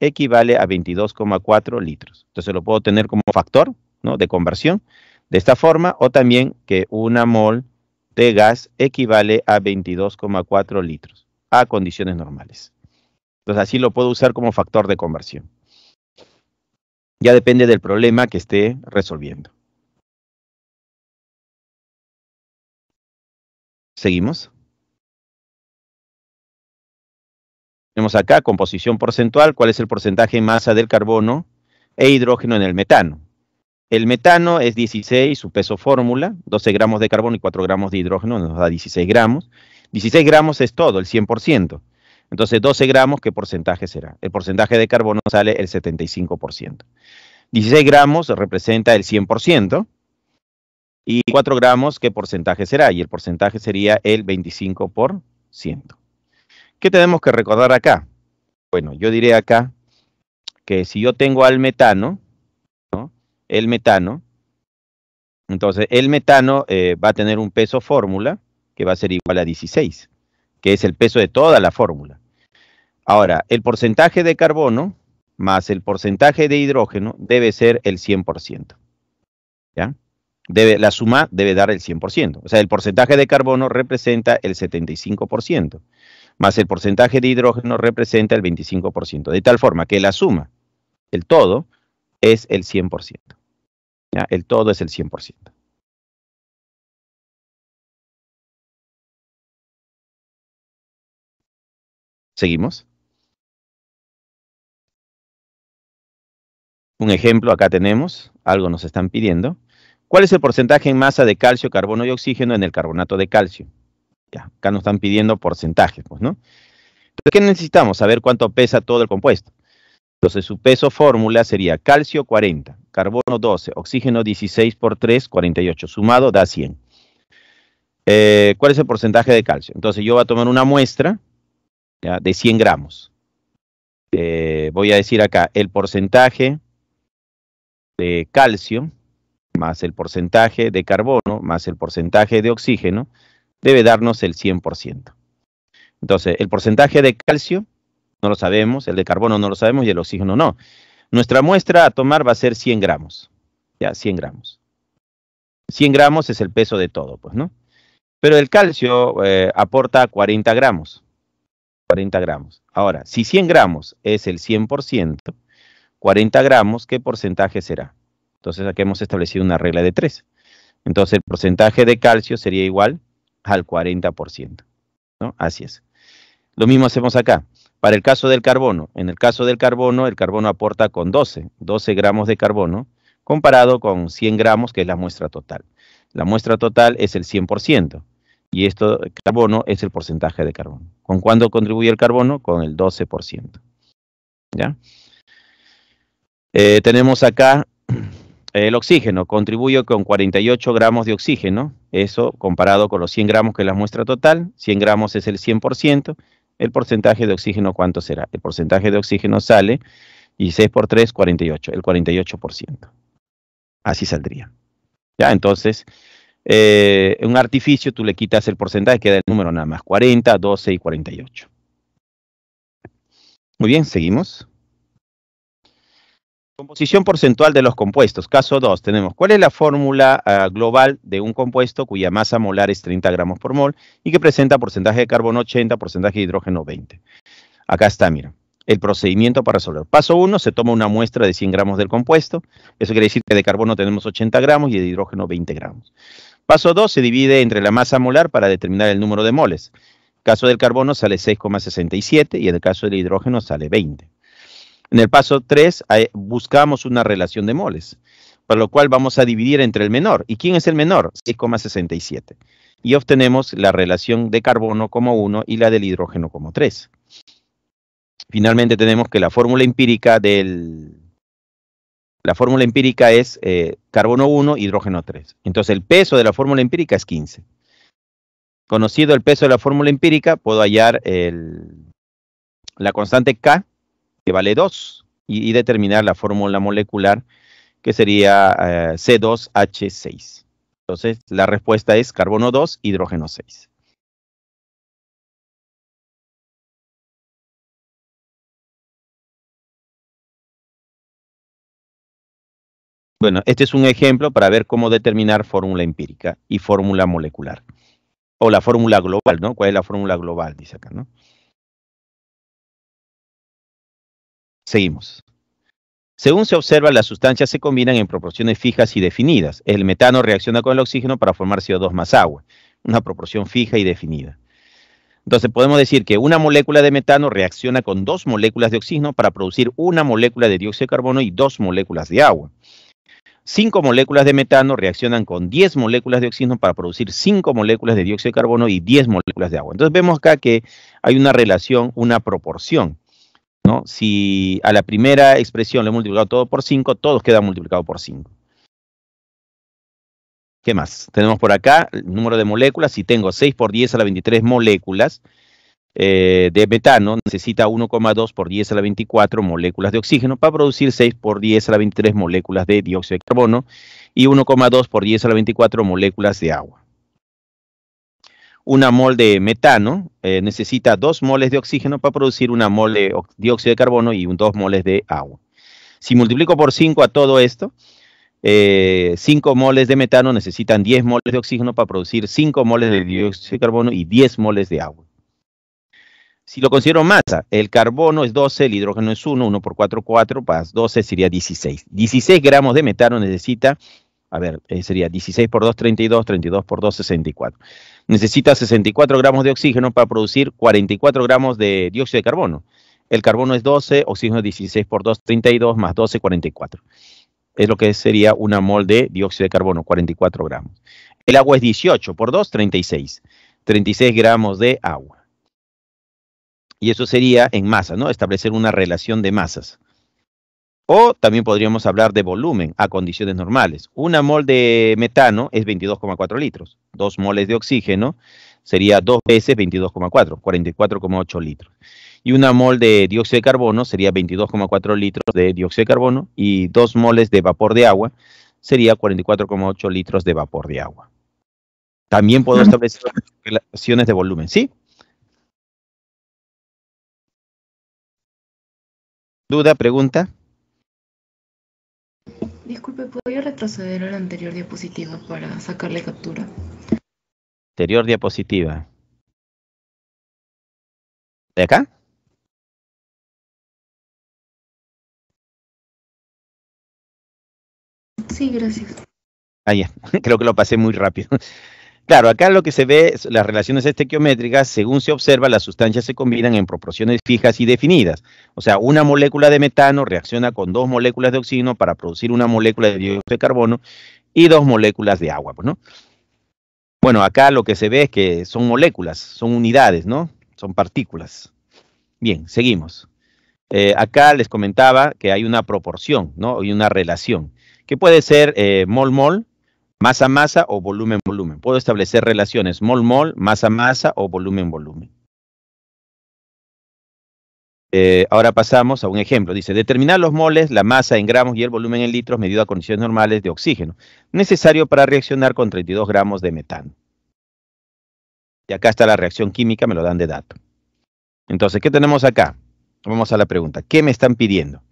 [SPEAKER 1] equivale a 22,4 litros. Entonces lo puedo tener como factor ¿no? de conversión de esta forma o también que una mol de gas equivale a 22,4 litros a condiciones normales. Entonces así lo puedo usar como factor de conversión. Ya depende del problema que esté resolviendo. ¿Seguimos? Tenemos acá composición porcentual, cuál es el porcentaje en masa del carbono e hidrógeno en el metano. El metano es 16, su peso fórmula, 12 gramos de carbono y 4 gramos de hidrógeno nos da 16 gramos. 16 gramos es todo, el 100%. Entonces, 12 gramos, ¿qué porcentaje será? El porcentaje de carbono sale el 75%. 16 gramos representa el 100%. Y 4 gramos, ¿qué porcentaje será? Y el porcentaje sería el 25%. ¿Qué tenemos que recordar acá? Bueno, yo diré acá que si yo tengo al metano, el metano, entonces el metano eh, va a tener un peso fórmula que va a ser igual a 16, que es el peso de toda la fórmula. Ahora, el porcentaje de carbono más el porcentaje de hidrógeno debe ser el 100%. ¿Ya? la suma debe dar el 100%. O sea, el porcentaje de carbono representa el 75% más el porcentaje de hidrógeno representa el 25%, de tal forma que la suma, el todo, es el 100%. ¿ya? El todo es el 100%. ¿Seguimos? Un ejemplo, acá tenemos, algo nos están pidiendo. ¿Cuál es el porcentaje en masa de calcio, carbono y oxígeno en el carbonato de calcio? acá nos están pidiendo porcentajes, pues, ¿no? Entonces, ¿qué necesitamos? Saber cuánto pesa todo el compuesto. Entonces, su peso fórmula sería calcio 40, carbono 12, oxígeno 16 por 3, 48. Sumado da 100. Eh, ¿Cuál es el porcentaje de calcio? Entonces, yo voy a tomar una muestra de 100 gramos. Eh, voy a decir acá el porcentaje de calcio más el porcentaje de carbono más el porcentaje de oxígeno debe darnos el 100%. Entonces, el porcentaje de calcio no lo sabemos, el de carbono no lo sabemos y el oxígeno no. Nuestra muestra a tomar va a ser 100 gramos, ya 100 gramos. 100 gramos es el peso de todo, pues, ¿no? Pero el calcio eh, aporta 40 gramos. 40 gramos. Ahora, si 100 gramos es el 100%, 40 gramos, ¿qué porcentaje será? Entonces, aquí hemos establecido una regla de 3. Entonces, el porcentaje de calcio sería igual al 40%. ¿no? Así es. Lo mismo hacemos acá. Para el caso del carbono, en el caso del carbono, el carbono aporta con 12, 12 gramos de carbono, comparado con 100 gramos, que es la muestra total. La muestra total es el 100%, y esto, carbono, es el porcentaje de carbono. ¿Con cuándo contribuye el carbono? Con el 12%. ¿Ya? Eh, tenemos acá el oxígeno, contribuye con 48 gramos de oxígeno, eso comparado con los 100 gramos que la muestra total, 100 gramos es el 100%, el porcentaje de oxígeno cuánto será. El porcentaje de oxígeno sale y 6 por 3, 48, el 48%. Así saldría. Ya, entonces, eh, un artificio tú le quitas el porcentaje, queda el número nada más, 40, 12 y 48. Muy bien, seguimos. Composición porcentual de los compuestos. Caso 2, tenemos cuál es la fórmula ah, global de un compuesto cuya masa molar es 30 gramos por mol y que presenta porcentaje de carbono 80, porcentaje de hidrógeno 20. Acá está, mira, el procedimiento para resolver. Paso 1, se toma una muestra de 100 gramos del compuesto. Eso quiere decir que de carbono tenemos 80 gramos y de hidrógeno 20 gramos. Paso 2, se divide entre la masa molar para determinar el número de moles. En el caso del carbono sale 6,67 y en el caso del hidrógeno sale 20. En el paso 3 buscamos una relación de moles, para lo cual vamos a dividir entre el menor. ¿Y quién es el menor? 6,67. Y obtenemos la relación de carbono como 1 y la del hidrógeno como 3. Finalmente tenemos que la fórmula empírica del... La fórmula empírica es eh, carbono 1, hidrógeno 3. Entonces el peso de la fórmula empírica es 15. Conocido el peso de la fórmula empírica, puedo hallar el, la constante K que vale 2, y, determinar la fórmula molecular, que sería eh, C2H6. Entonces, la respuesta es carbono 2, hidrógeno 6. Bueno, este es un ejemplo para ver cómo determinar fórmula empírica y fórmula molecular. O la fórmula global, ¿no? ¿Cuál es la fórmula global? Dice acá, ¿no? Seguimos. Según se observa, las sustancias se combinan en proporciones fijas y definidas. El metano reacciona con el oxígeno para formar CO2 más agua, una proporción fija y definida. Entonces podemos decir que una molécula de metano reacciona con dos moléculas de oxígeno para producir una molécula de dióxido de carbono y dos moléculas de agua. Cinco moléculas de metano reaccionan con diez moléculas de oxígeno para producir cinco moléculas de dióxido de carbono y diez moléculas de agua. Entonces vemos acá que hay una relación, una proporción. Si a la primera expresión le he multiplicado todo por 5, todos queda multiplicado por 5. ¿Qué más? Tenemos por acá el número de moléculas. Si tengo 6 por 10 a la 23 moléculas eh, de metano, necesita 1,2 por 10 a la 24 moléculas de oxígeno para producir 6 por 10 a la 23 moléculas de dióxido de carbono y 1,2 por 10 a la 24 moléculas de agua una mol de metano eh, necesita dos moles de oxígeno para producir una mol de dióxido de carbono y un, dos moles de agua. Si multiplico por 5 a todo esto, 5 eh, moles de metano necesitan 10 moles de oxígeno para producir 5 moles de dióxido de carbono y 10 moles de agua. Si lo considero masa, el carbono es 12, el hidrógeno es 1, 1 por 4, 4, más 12 sería 16. 16 gramos de metano necesita a ver, eh, sería 16 por 2, 32, 32 por 2, 64. Necesita 64 gramos de oxígeno para producir 44 gramos de dióxido de carbono. El carbono es 12, oxígeno 16 por 2, 32, más 12, 44. Es lo que sería una mol de dióxido de carbono, 44 gramos. El agua es 18 por 2, 36. 36 gramos de agua. Y eso sería en masa, ¿no? Establecer una relación de masas. O también podríamos hablar de volumen a condiciones normales. Una mol de metano es 22,4 litros. Dos moles de oxígeno sería dos veces 22,4, 44,8 litros. Y una mol de dióxido de carbono sería 22,4 litros de dióxido de carbono y dos moles de vapor de agua sería 44,8 litros de vapor de agua. También puedo establecer relaciones de volumen, ¿sí?
[SPEAKER 2] ¿Duda, pregunta? Disculpe, ¿podría retroceder a la anterior diapositiva para sacarle captura?
[SPEAKER 1] Anterior diapositiva.
[SPEAKER 2] ¿De acá? Sí, gracias.
[SPEAKER 1] Ah, Creo que lo pasé muy rápido. Claro, acá lo que se ve, las relaciones estequiométricas, según se observa, las sustancias se combinan en proporciones fijas y definidas. O sea, una molécula de metano reacciona con dos moléculas de oxígeno para producir una molécula de dióxido de carbono y dos moléculas de agua, pues, ¿no? Bueno, acá lo que se ve es que son moléculas, son unidades, ¿no? Son partículas. Bien, seguimos. Eh, acá les comentaba que hay una proporción, ¿no? Hay una relación, que puede ser eh, mol-mol, masa masa o volumen volumen. Puedo establecer relaciones mol mol, masa masa o volumen volumen. Eh, ahora pasamos a un ejemplo. Dice, determinar los moles, la masa en gramos y el volumen en litros medido a condiciones normales de oxígeno, necesario para reaccionar con 32 gramos de metano. Y acá está la reacción química, me lo dan de dato. Entonces, ¿qué tenemos acá? Vamos a la pregunta. ¿Qué me están pidiendo?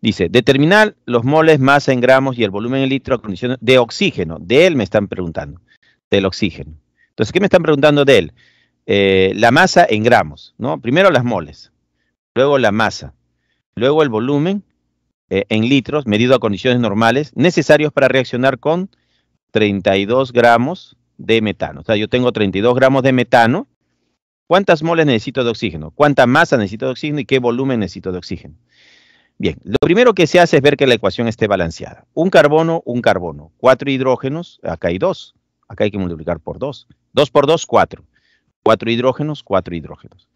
[SPEAKER 1] Dice, determinar los moles, masa en gramos y el volumen en litros a condiciones de oxígeno. De él me están preguntando, del oxígeno. Entonces, ¿qué me están preguntando de él? Eh, la masa en gramos, ¿no? Primero las moles, luego la masa, luego el volumen eh, en litros, medido a condiciones normales, necesarios para reaccionar con 32 gramos de metano. O sea, yo tengo 32 gramos de metano. ¿Cuántas moles necesito de oxígeno? ¿Cuánta masa necesito de oxígeno y qué volumen necesito de oxígeno? Bien, lo primero que se hace es ver que la ecuación esté balanceada. Un carbono, un carbono. Cuatro hidrógenos, acá hay dos. Acá hay que multiplicar por dos. Dos por dos, cuatro. Cuatro hidrógenos, cuatro hidrógenos.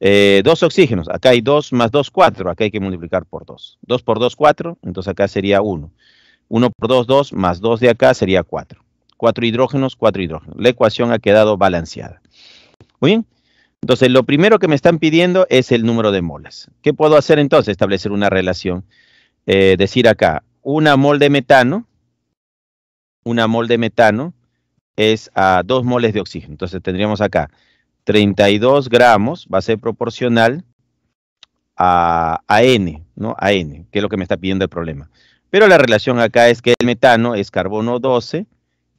[SPEAKER 1] Eh, dos oxígenos, acá hay dos más dos, cuatro. Acá hay que multiplicar por dos. Dos por dos, cuatro. Entonces acá sería uno. Uno por dos, dos, más dos de acá sería cuatro. Cuatro hidrógenos, cuatro hidrógenos. La ecuación ha quedado balanceada. Muy bien. Entonces, lo primero que me están pidiendo es el número de molas. ¿Qué puedo hacer entonces? Establecer una relación. Eh, decir acá, una mol de metano, una mol de metano es a dos moles de oxígeno. Entonces tendríamos acá 32 gramos, va a ser proporcional a, a, N, ¿no? A N, que es lo que me está pidiendo el problema. Pero la relación acá es que el metano es carbono 12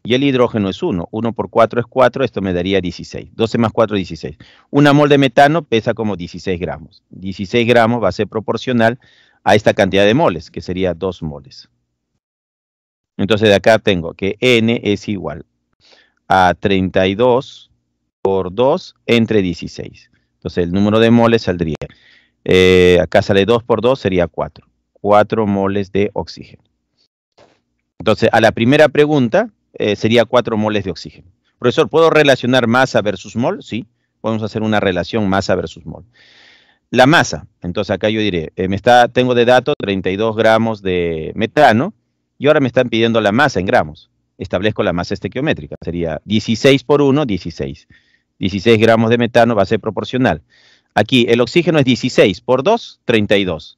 [SPEAKER 1] y el hidrógeno es 1. 1 por 4 es 4, esto me daría 16. 12 más 4, 16. Una mol de metano pesa como 16 gramos. 16 gramos va a ser proporcional a esta cantidad de moles, que sería 2 moles. Entonces de acá tengo que N es igual a 32 por 2 entre 16. Entonces el número de moles saldría. Eh, acá sale 2 por 2, sería 4. 4 moles de oxígeno. Entonces, a la primera pregunta, eh, sería 4 moles de oxígeno. Profesor, ¿puedo relacionar masa versus mol? Sí, podemos hacer una relación masa versus mol. La masa, entonces acá yo diré, eh, me está, tengo de dato 32 gramos de metano y ahora me están pidiendo la masa en gramos. Establezco la masa estequiométrica, sería 16 por 1, 16. 16 gramos de metano va a ser proporcional. Aquí el oxígeno es 16 por 2, 32.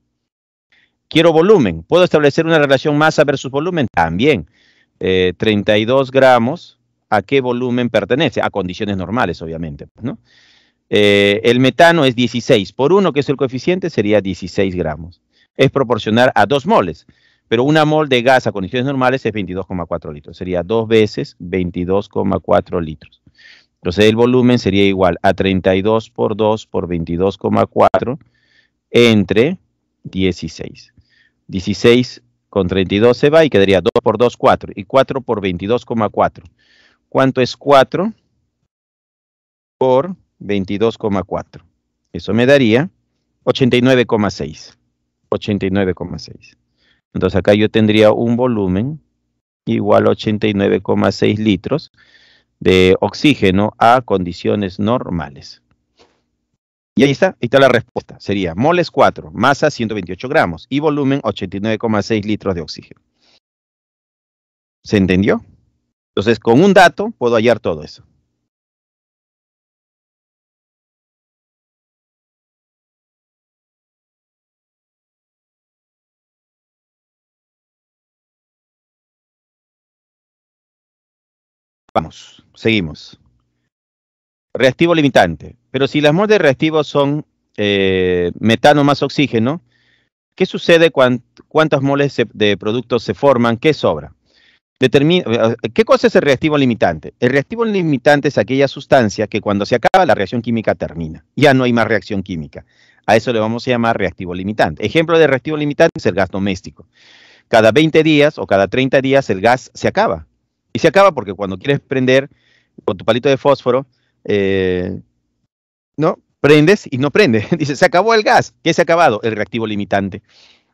[SPEAKER 1] Quiero volumen. ¿Puedo establecer una relación masa versus volumen? También. 32 eh, gramos, ¿a qué volumen pertenece? A condiciones normales, obviamente. Pues, ¿no? Eh, el metano es 16 por 1, que es el coeficiente, sería 16 gramos. Es proporcionar a 2 moles pero una mol de gas a condiciones normales es 22,4 litros. Sería dos veces 22,4 litros. Entonces el volumen sería igual a 32 por 2 por 22,4 entre 16. 16 con 32 se va y quedaría 2 por 2, 4. Y 4 por 22,4. ¿Cuánto es 4 por 22,4? Eso me daría 89,6. 89,6. Entonces acá yo tendría un volumen igual a 89,6 litros de oxígeno a condiciones normales. Y ahí está, ahí está la respuesta. Sería moles 4, masa 128 gramos y volumen 89,6 litros de oxígeno. ¿Se entendió?
[SPEAKER 2] Entonces, con un dato puedo hallar todo eso.
[SPEAKER 1] Vamos, seguimos reactivo limitante. Pero si las moles de reactivo son eh, metano más oxígeno, ¿qué sucede cuántas moles de productos se forman? ¿Qué sobra? Eh, ¿Qué cosa es el reactivo limitante? El reactivo limitante es aquella sustancia que cuando se acaba la reacción química termina. Ya no hay más reacción química. A eso le vamos a llamar reactivo limitante. Ejemplo de reactivo limitante es el gas doméstico. Cada 20 días o cada 30 días el gas se acaba. Y se acaba porque cuando quieres prender con tu palito de fósforo, eh, ¿No? Prendes y no prendes Dice, se acabó el gas. ¿Qué se ha acabado? El reactivo limitante.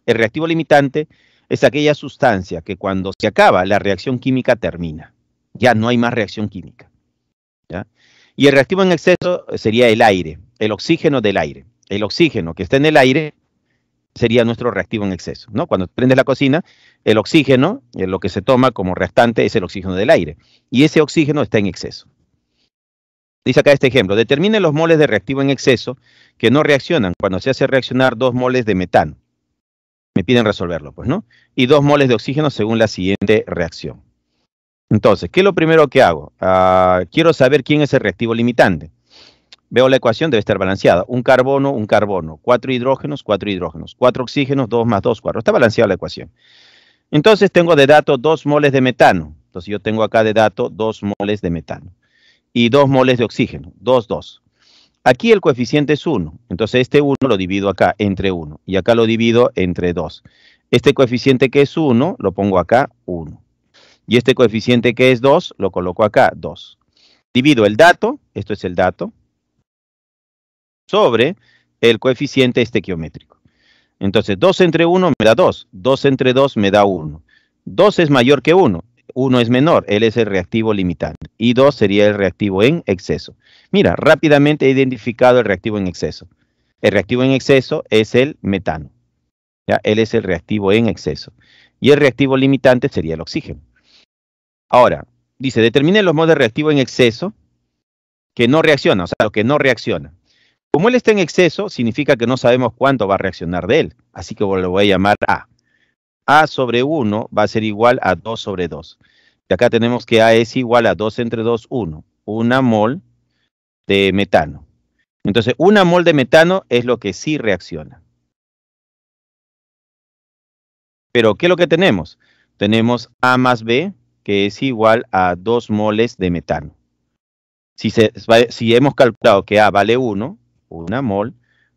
[SPEAKER 1] El reactivo limitante es aquella sustancia que cuando se acaba, la reacción química termina. Ya no hay más reacción química. ¿ya? Y el reactivo en exceso sería el aire, el oxígeno del aire. El oxígeno que está en el aire sería nuestro reactivo en exceso. ¿no? Cuando prendes la cocina, el oxígeno, eh, lo que se toma como reactante es el oxígeno del aire. Y ese oxígeno está en exceso. Dice acá este ejemplo, determine los moles de reactivo en exceso que no reaccionan cuando se hace reaccionar dos moles de metano. Me piden resolverlo, pues, ¿no? Y dos moles de oxígeno según la siguiente reacción. Entonces, ¿qué es lo primero que hago? Ah, quiero saber quién es el reactivo limitante. Veo la ecuación, debe estar balanceada. Un carbono, un carbono. Cuatro hidrógenos, cuatro hidrógenos. Cuatro oxígenos, dos más dos, cuatro. Está balanceada la ecuación. Entonces tengo de dato dos moles de metano. Entonces yo tengo acá de dato dos moles de metano y 2 moles de oxígeno, 2, 2. Aquí el coeficiente es 1, entonces este 1 lo divido acá entre 1 y acá lo divido entre 2. Este coeficiente que es 1 lo pongo acá 1 y este coeficiente que es 2 lo coloco acá 2. Divido el dato, esto es el dato, sobre el coeficiente estequiométrico. Entonces 2 entre 1 me da 2, 2 entre 2 me da 1. 2 es mayor que 1, uno es menor, él es el reactivo limitante. Y dos sería el reactivo en exceso. Mira, rápidamente he identificado el reactivo en exceso. El reactivo en exceso es el metano. ¿ya? Él es el reactivo en exceso. Y el reactivo limitante sería el oxígeno. Ahora, dice, determine los modos de reactivo en exceso que no reacciona, o sea, lo que no reacciona. Como él está en exceso, significa que no sabemos cuánto va a reaccionar de él. Así que lo voy a llamar A. A sobre 1 va a ser igual a 2 sobre 2. Y acá tenemos que A es igual a 2 entre 2, 1. Una mol de metano. Entonces, una mol de metano es lo que sí reacciona. Pero, ¿qué es lo que tenemos? Tenemos A más B, que es igual a 2 moles de metano. Si, si hemos calculado que A vale 1, una mol,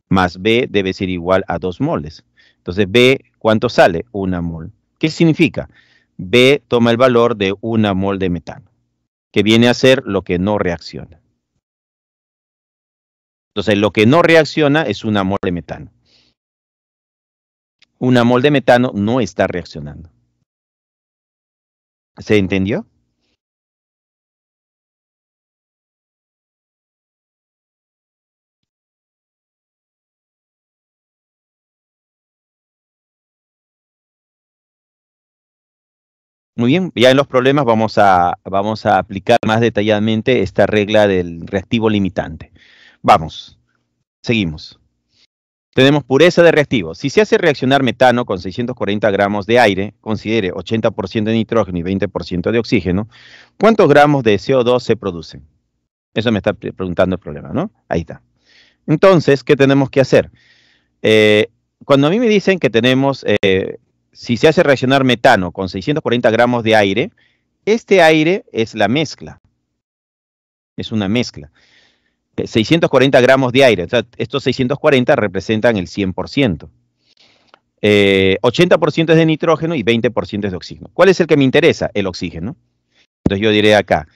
[SPEAKER 1] más B debe ser igual a 2 moles. Entonces, B ¿Cuánto sale? Una mol. ¿Qué significa? B toma el valor de una mol de metano, que viene a ser lo que no reacciona. Entonces, lo que no reacciona es una mol de metano. Una mol de metano no está reaccionando. ¿Se entendió? Muy bien, ya en los problemas vamos a, vamos a aplicar más detalladamente esta regla del reactivo limitante. Vamos, seguimos. Tenemos pureza de reactivo. Si se hace reaccionar metano con 640 gramos de aire, considere 80% de nitrógeno y 20% de oxígeno, ¿cuántos gramos de CO2 se producen? Eso me está preguntando el problema, ¿no? Ahí está. Entonces, ¿qué tenemos que hacer? Eh, cuando a mí me dicen que tenemos eh, si se hace reaccionar metano con 640 gramos de aire, este aire es la mezcla. Es una mezcla. 640 eh, gramos de aire. estos 640 representan el 100%. 80% eh, es de nitrógeno y 20% es de oxígeno. ¿Cuál es el que me interesa? El oxígeno. Entonces yo diré acá,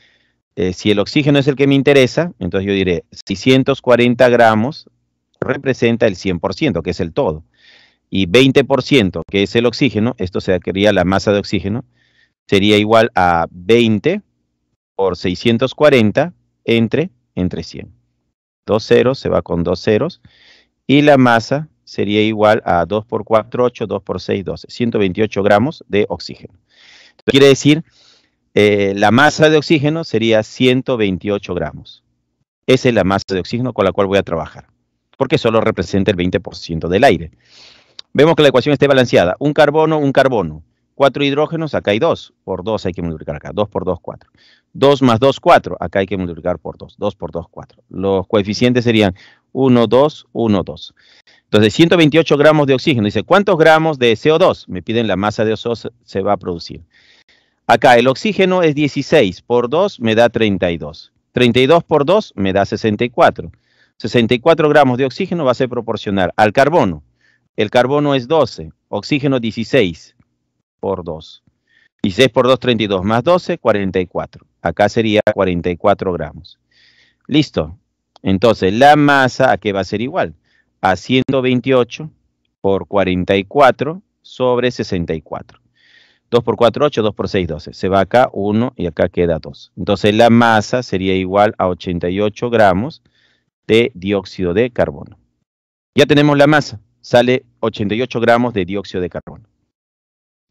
[SPEAKER 1] eh, si el oxígeno es el que me interesa, entonces yo diré 640 gramos representa el 100%, que es el todo y 20%, que es el oxígeno, esto sería la masa de oxígeno, sería igual a 20 por 640 entre, entre 100. Dos ceros, se va con dos ceros, y la masa sería igual a 2 por 4, 8, 2 por 6, 12, 128 gramos de oxígeno. quiere decir, eh, la masa de oxígeno sería 128 gramos. Esa es la masa de oxígeno con la cual voy a trabajar, porque solo representa el 20% del aire. Vemos que la ecuación esté balanceada. Un carbono, un carbono. Cuatro hidrógenos, acá hay dos. Por dos hay que multiplicar acá. Dos por dos, cuatro. Dos más dos, cuatro. Acá hay que multiplicar por dos. Dos por dos, cuatro. Los coeficientes serían 1, 2, 1, 2. Entonces, 128 gramos de oxígeno. Dice, ¿cuántos gramos de CO2? Me piden la masa de CO2, se va a producir. Acá el oxígeno es 16 por 2 me da 32. 32 por 2 me da 64. 64 gramos de oxígeno va a ser proporcional al carbono, el carbono es 12, oxígeno 16 por 2. 16 por 2, 32, más 12, 44. Acá sería 44 gramos. Listo. Entonces, la masa, ¿a qué va a ser igual? A 128 por 44 sobre 64. 2 por 4, 8, 2 por 6, 12. Se va acá 1 y acá queda 2. Entonces la masa sería igual a 88 gramos de dióxido de carbono. Ya tenemos la masa sale 88 gramos de dióxido de carbono.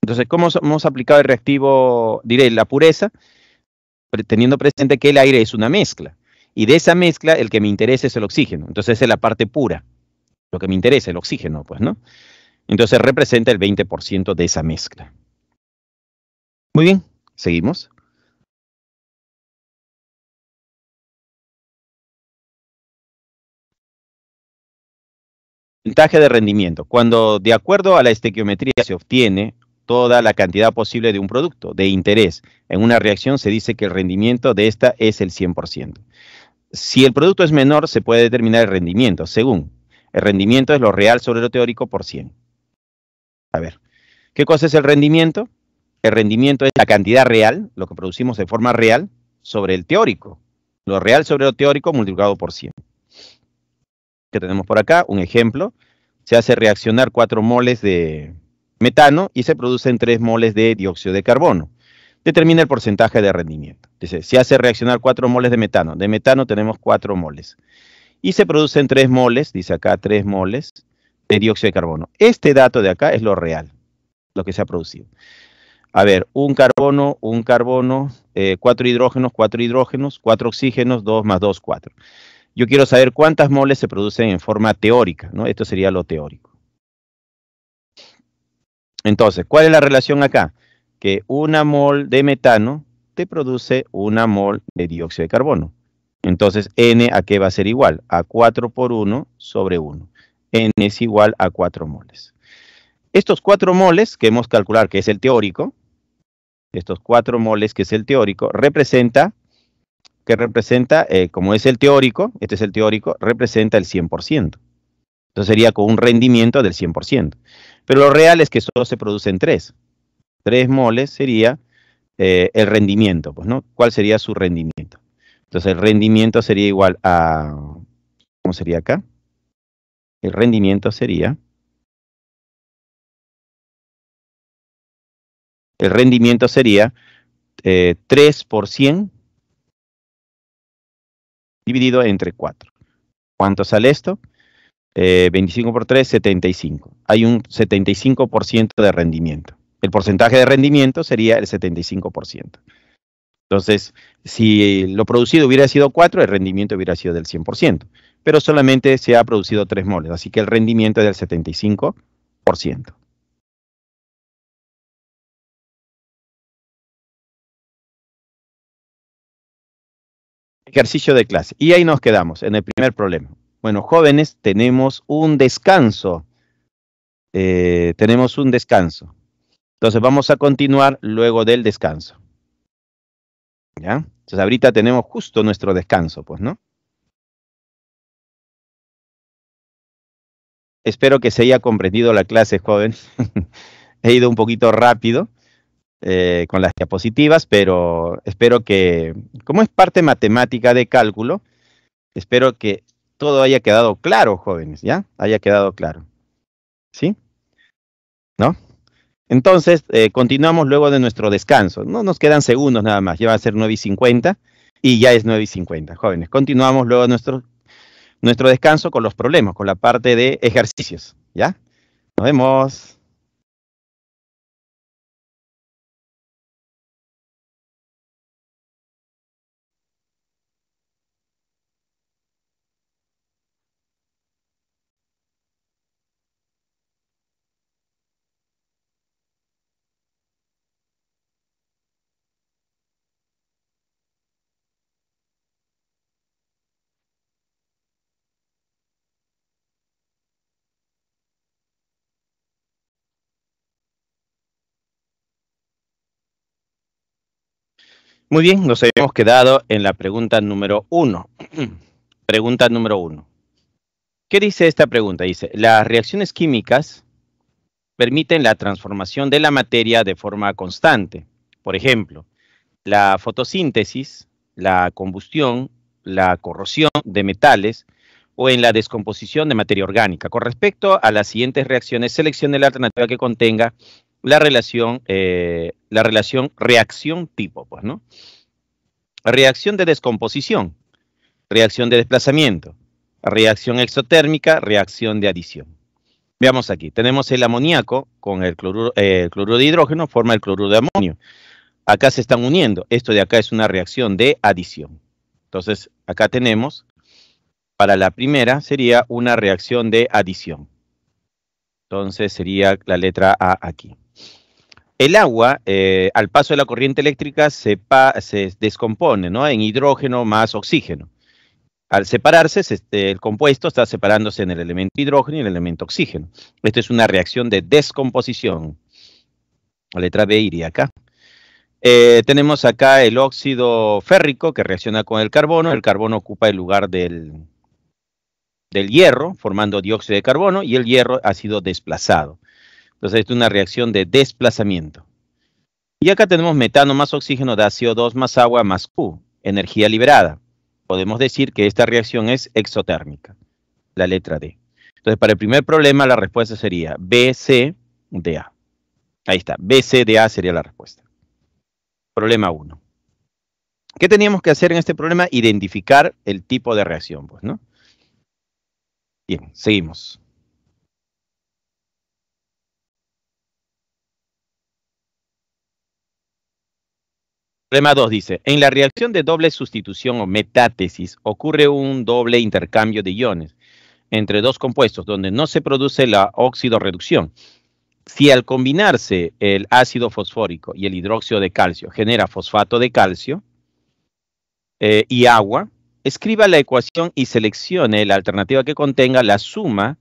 [SPEAKER 1] Entonces, ¿cómo hemos aplicado el reactivo? Diré, la pureza, teniendo presente que el aire es una mezcla. Y de esa mezcla, el que me interesa es el oxígeno. Entonces, es la parte pura. Lo que me interesa, el oxígeno, pues, ¿no? Entonces, representa el 20% de esa mezcla. Muy bien, seguimos. Porcentaje de rendimiento. Cuando de acuerdo a la estequiometría se obtiene toda la cantidad posible de un producto de interés en una reacción, se dice que el rendimiento de esta es el 100%. Si el producto es menor, se puede determinar el rendimiento, según el rendimiento es lo real sobre lo teórico por 100. A ver, ¿qué cosa es el rendimiento? El rendimiento es la cantidad real, lo que producimos de forma real, sobre el teórico. Lo real sobre lo teórico multiplicado por 100 que tenemos por acá, un ejemplo, se hace reaccionar 4 moles de metano y se producen 3 moles de dióxido de carbono. Determina el porcentaje de rendimiento. Dice, se hace reaccionar 4 moles de metano. De metano tenemos 4 moles. Y se producen 3 moles, dice acá 3 moles, de dióxido de carbono. Este dato de acá es lo real, lo que se ha producido. A ver, un carbono, un carbono, eh, cuatro hidrógenos, cuatro hidrógenos, cuatro oxígenos, dos más dos, cuatro yo quiero saber cuántas moles se producen en forma teórica, ¿no? Esto sería lo teórico. Entonces, ¿cuál es la relación acá? Que una mol de metano te produce una mol de dióxido de carbono. Entonces, N a qué va a ser igual? A 4 por 1 sobre 1. N es igual a 4 moles. Estos 4 moles que hemos calculado, que es el teórico, estos 4 moles que es el teórico, representa que representa, eh, como es el teórico, este es el teórico, representa el 100%. Entonces sería con un rendimiento del 100%. Pero lo real es que solo se producen tres. Tres moles sería eh, el rendimiento, pues, ¿no? ¿Cuál sería su rendimiento? Entonces el rendimiento sería igual a, ¿cómo sería acá? El rendimiento sería... El rendimiento sería 3 eh, dividido entre 4. ¿Cuánto sale esto? 25 eh, por 3, 75. Hay un 75% de rendimiento. El porcentaje de rendimiento sería el 75%. Entonces, si lo producido hubiera sido 4, el rendimiento hubiera sido del 100%, pero solamente se ha producido 3 moles, así que el rendimiento es del 75%. ejercicio de clase. Y ahí nos quedamos, en el primer problema. Bueno, jóvenes, tenemos un descanso. Eh, tenemos un descanso. Entonces vamos a continuar luego del descanso. ¿Ya? Entonces ahorita tenemos justo nuestro descanso, pues, ¿no? Espero que se haya comprendido la clase, joven. He ido un poquito rápido. Eh, con las diapositivas, pero espero que, como es parte matemática de cálculo, espero que todo haya quedado claro, jóvenes, ¿ya? Haya quedado claro. ¿Sí? ¿No? Entonces, eh, continuamos luego de nuestro descanso. No nos quedan segundos nada más, ya va a ser 9 y 50 y ya es 9 y 50, jóvenes. Continuamos luego de nuestro, nuestro descanso con los problemas, con la parte de ejercicios, ¿ya? Nos vemos. Muy bien, nos habíamos quedado en la pregunta número uno. Pregunta número uno. ¿Qué dice esta pregunta? Dice, las reacciones químicas permiten la transformación de la materia de forma constante. Por ejemplo, la fotosíntesis, la combustión, la corrosión de metales o en la descomposición de materia orgánica. Con respecto a las siguientes reacciones, seleccione la alternativa que contenga la relación, eh, la relación reacción-tipo, pues, ¿no? Reacción de descomposición, reacción de desplazamiento, reacción exotérmica, reacción de adición. Veamos aquí, tenemos el amoníaco con el cloruro de hidrógeno, forma el cloruro de amonio. Acá se están uniendo, esto de acá es una reacción de adición. Entonces, acá tenemos, para la primera sería una reacción de adición. Entonces sería la letra A aquí. El agua, eh, al paso de la corriente eléctrica, se, descompone en hidrógeno más oxígeno. Al separarse, este, el compuesto está separándose en el elemento hidrógeno y el elemento oxígeno. Esto es una reacción de descomposición. La letra B iría acá. Eh, tenemos acá el óxido férrico que reacciona con el carbono. El carbono ocupa el lugar del, del hierro, formando dióxido de carbono, y el hierro ha sido desplazado. Entonces, esto es una reacción de desplazamiento. Y acá tenemos metano más oxígeno da CO2 más agua más Q, energía liberada. Podemos decir que esta reacción es exotérmica, la letra D. Entonces, para el primer problema, la respuesta sería BCDA. Ahí está, BCDA sería la respuesta. Problema 1. ¿Qué teníamos que hacer en este problema? Identificar el tipo de reacción, pues, ¿no? Bien, seguimos. Problema 2 dice, en la reacción de doble sustitución o metátesis ocurre un doble intercambio de iones entre dos compuestos donde no se produce la óxido reducción. Si al combinarse el ácido fosfórico y el hidróxido de calcio genera fosfato de calcio eh, y agua, escriba la ecuación y seleccione la alternativa que contenga la suma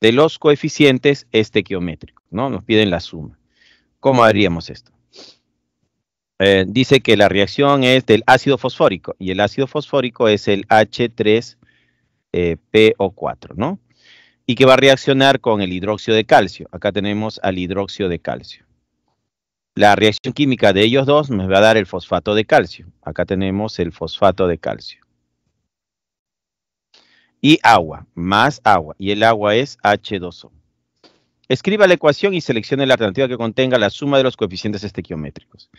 [SPEAKER 1] de los coeficientes estequiométricos. ¿no? Nos piden la suma. ¿Cómo haríamos esto? Eh, dice que la reacción es del ácido fosfórico y el ácido fosfórico es el H3PO4, ¿no? Y que va a reaccionar con el hidróxido de calcio. Acá tenemos al hidróxido de calcio. La reacción química de ellos dos nos va a dar el fosfato de calcio. Acá tenemos el fosfato de calcio. Y agua, más agua. Y el agua es H2O. Escriba la ecuación y seleccione la alternativa que contenga la suma de los coeficientes estequiométricos.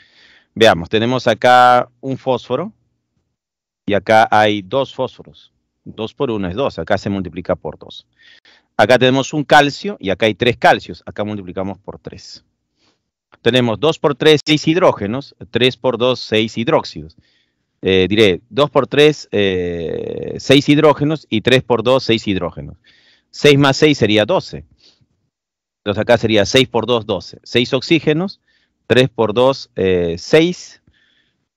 [SPEAKER 1] Veamos, tenemos acá un fósforo y acá hay dos fósforos. 2 por 1 es 2, acá se multiplica por 2. Acá tenemos un calcio y acá hay 3 calcios, acá multiplicamos por 3. Tenemos 2 por 3, 6 hidrógenos, 3 por 2, 6 hidróxidos. Eh, diré, 2 por 3, 6 eh, hidrógenos y 3 por 2, 6 hidrógenos. 6 más 6 sería 12. Entonces acá sería 6 por 2, 12. 6 oxígenos, 3 por 2, 6 eh,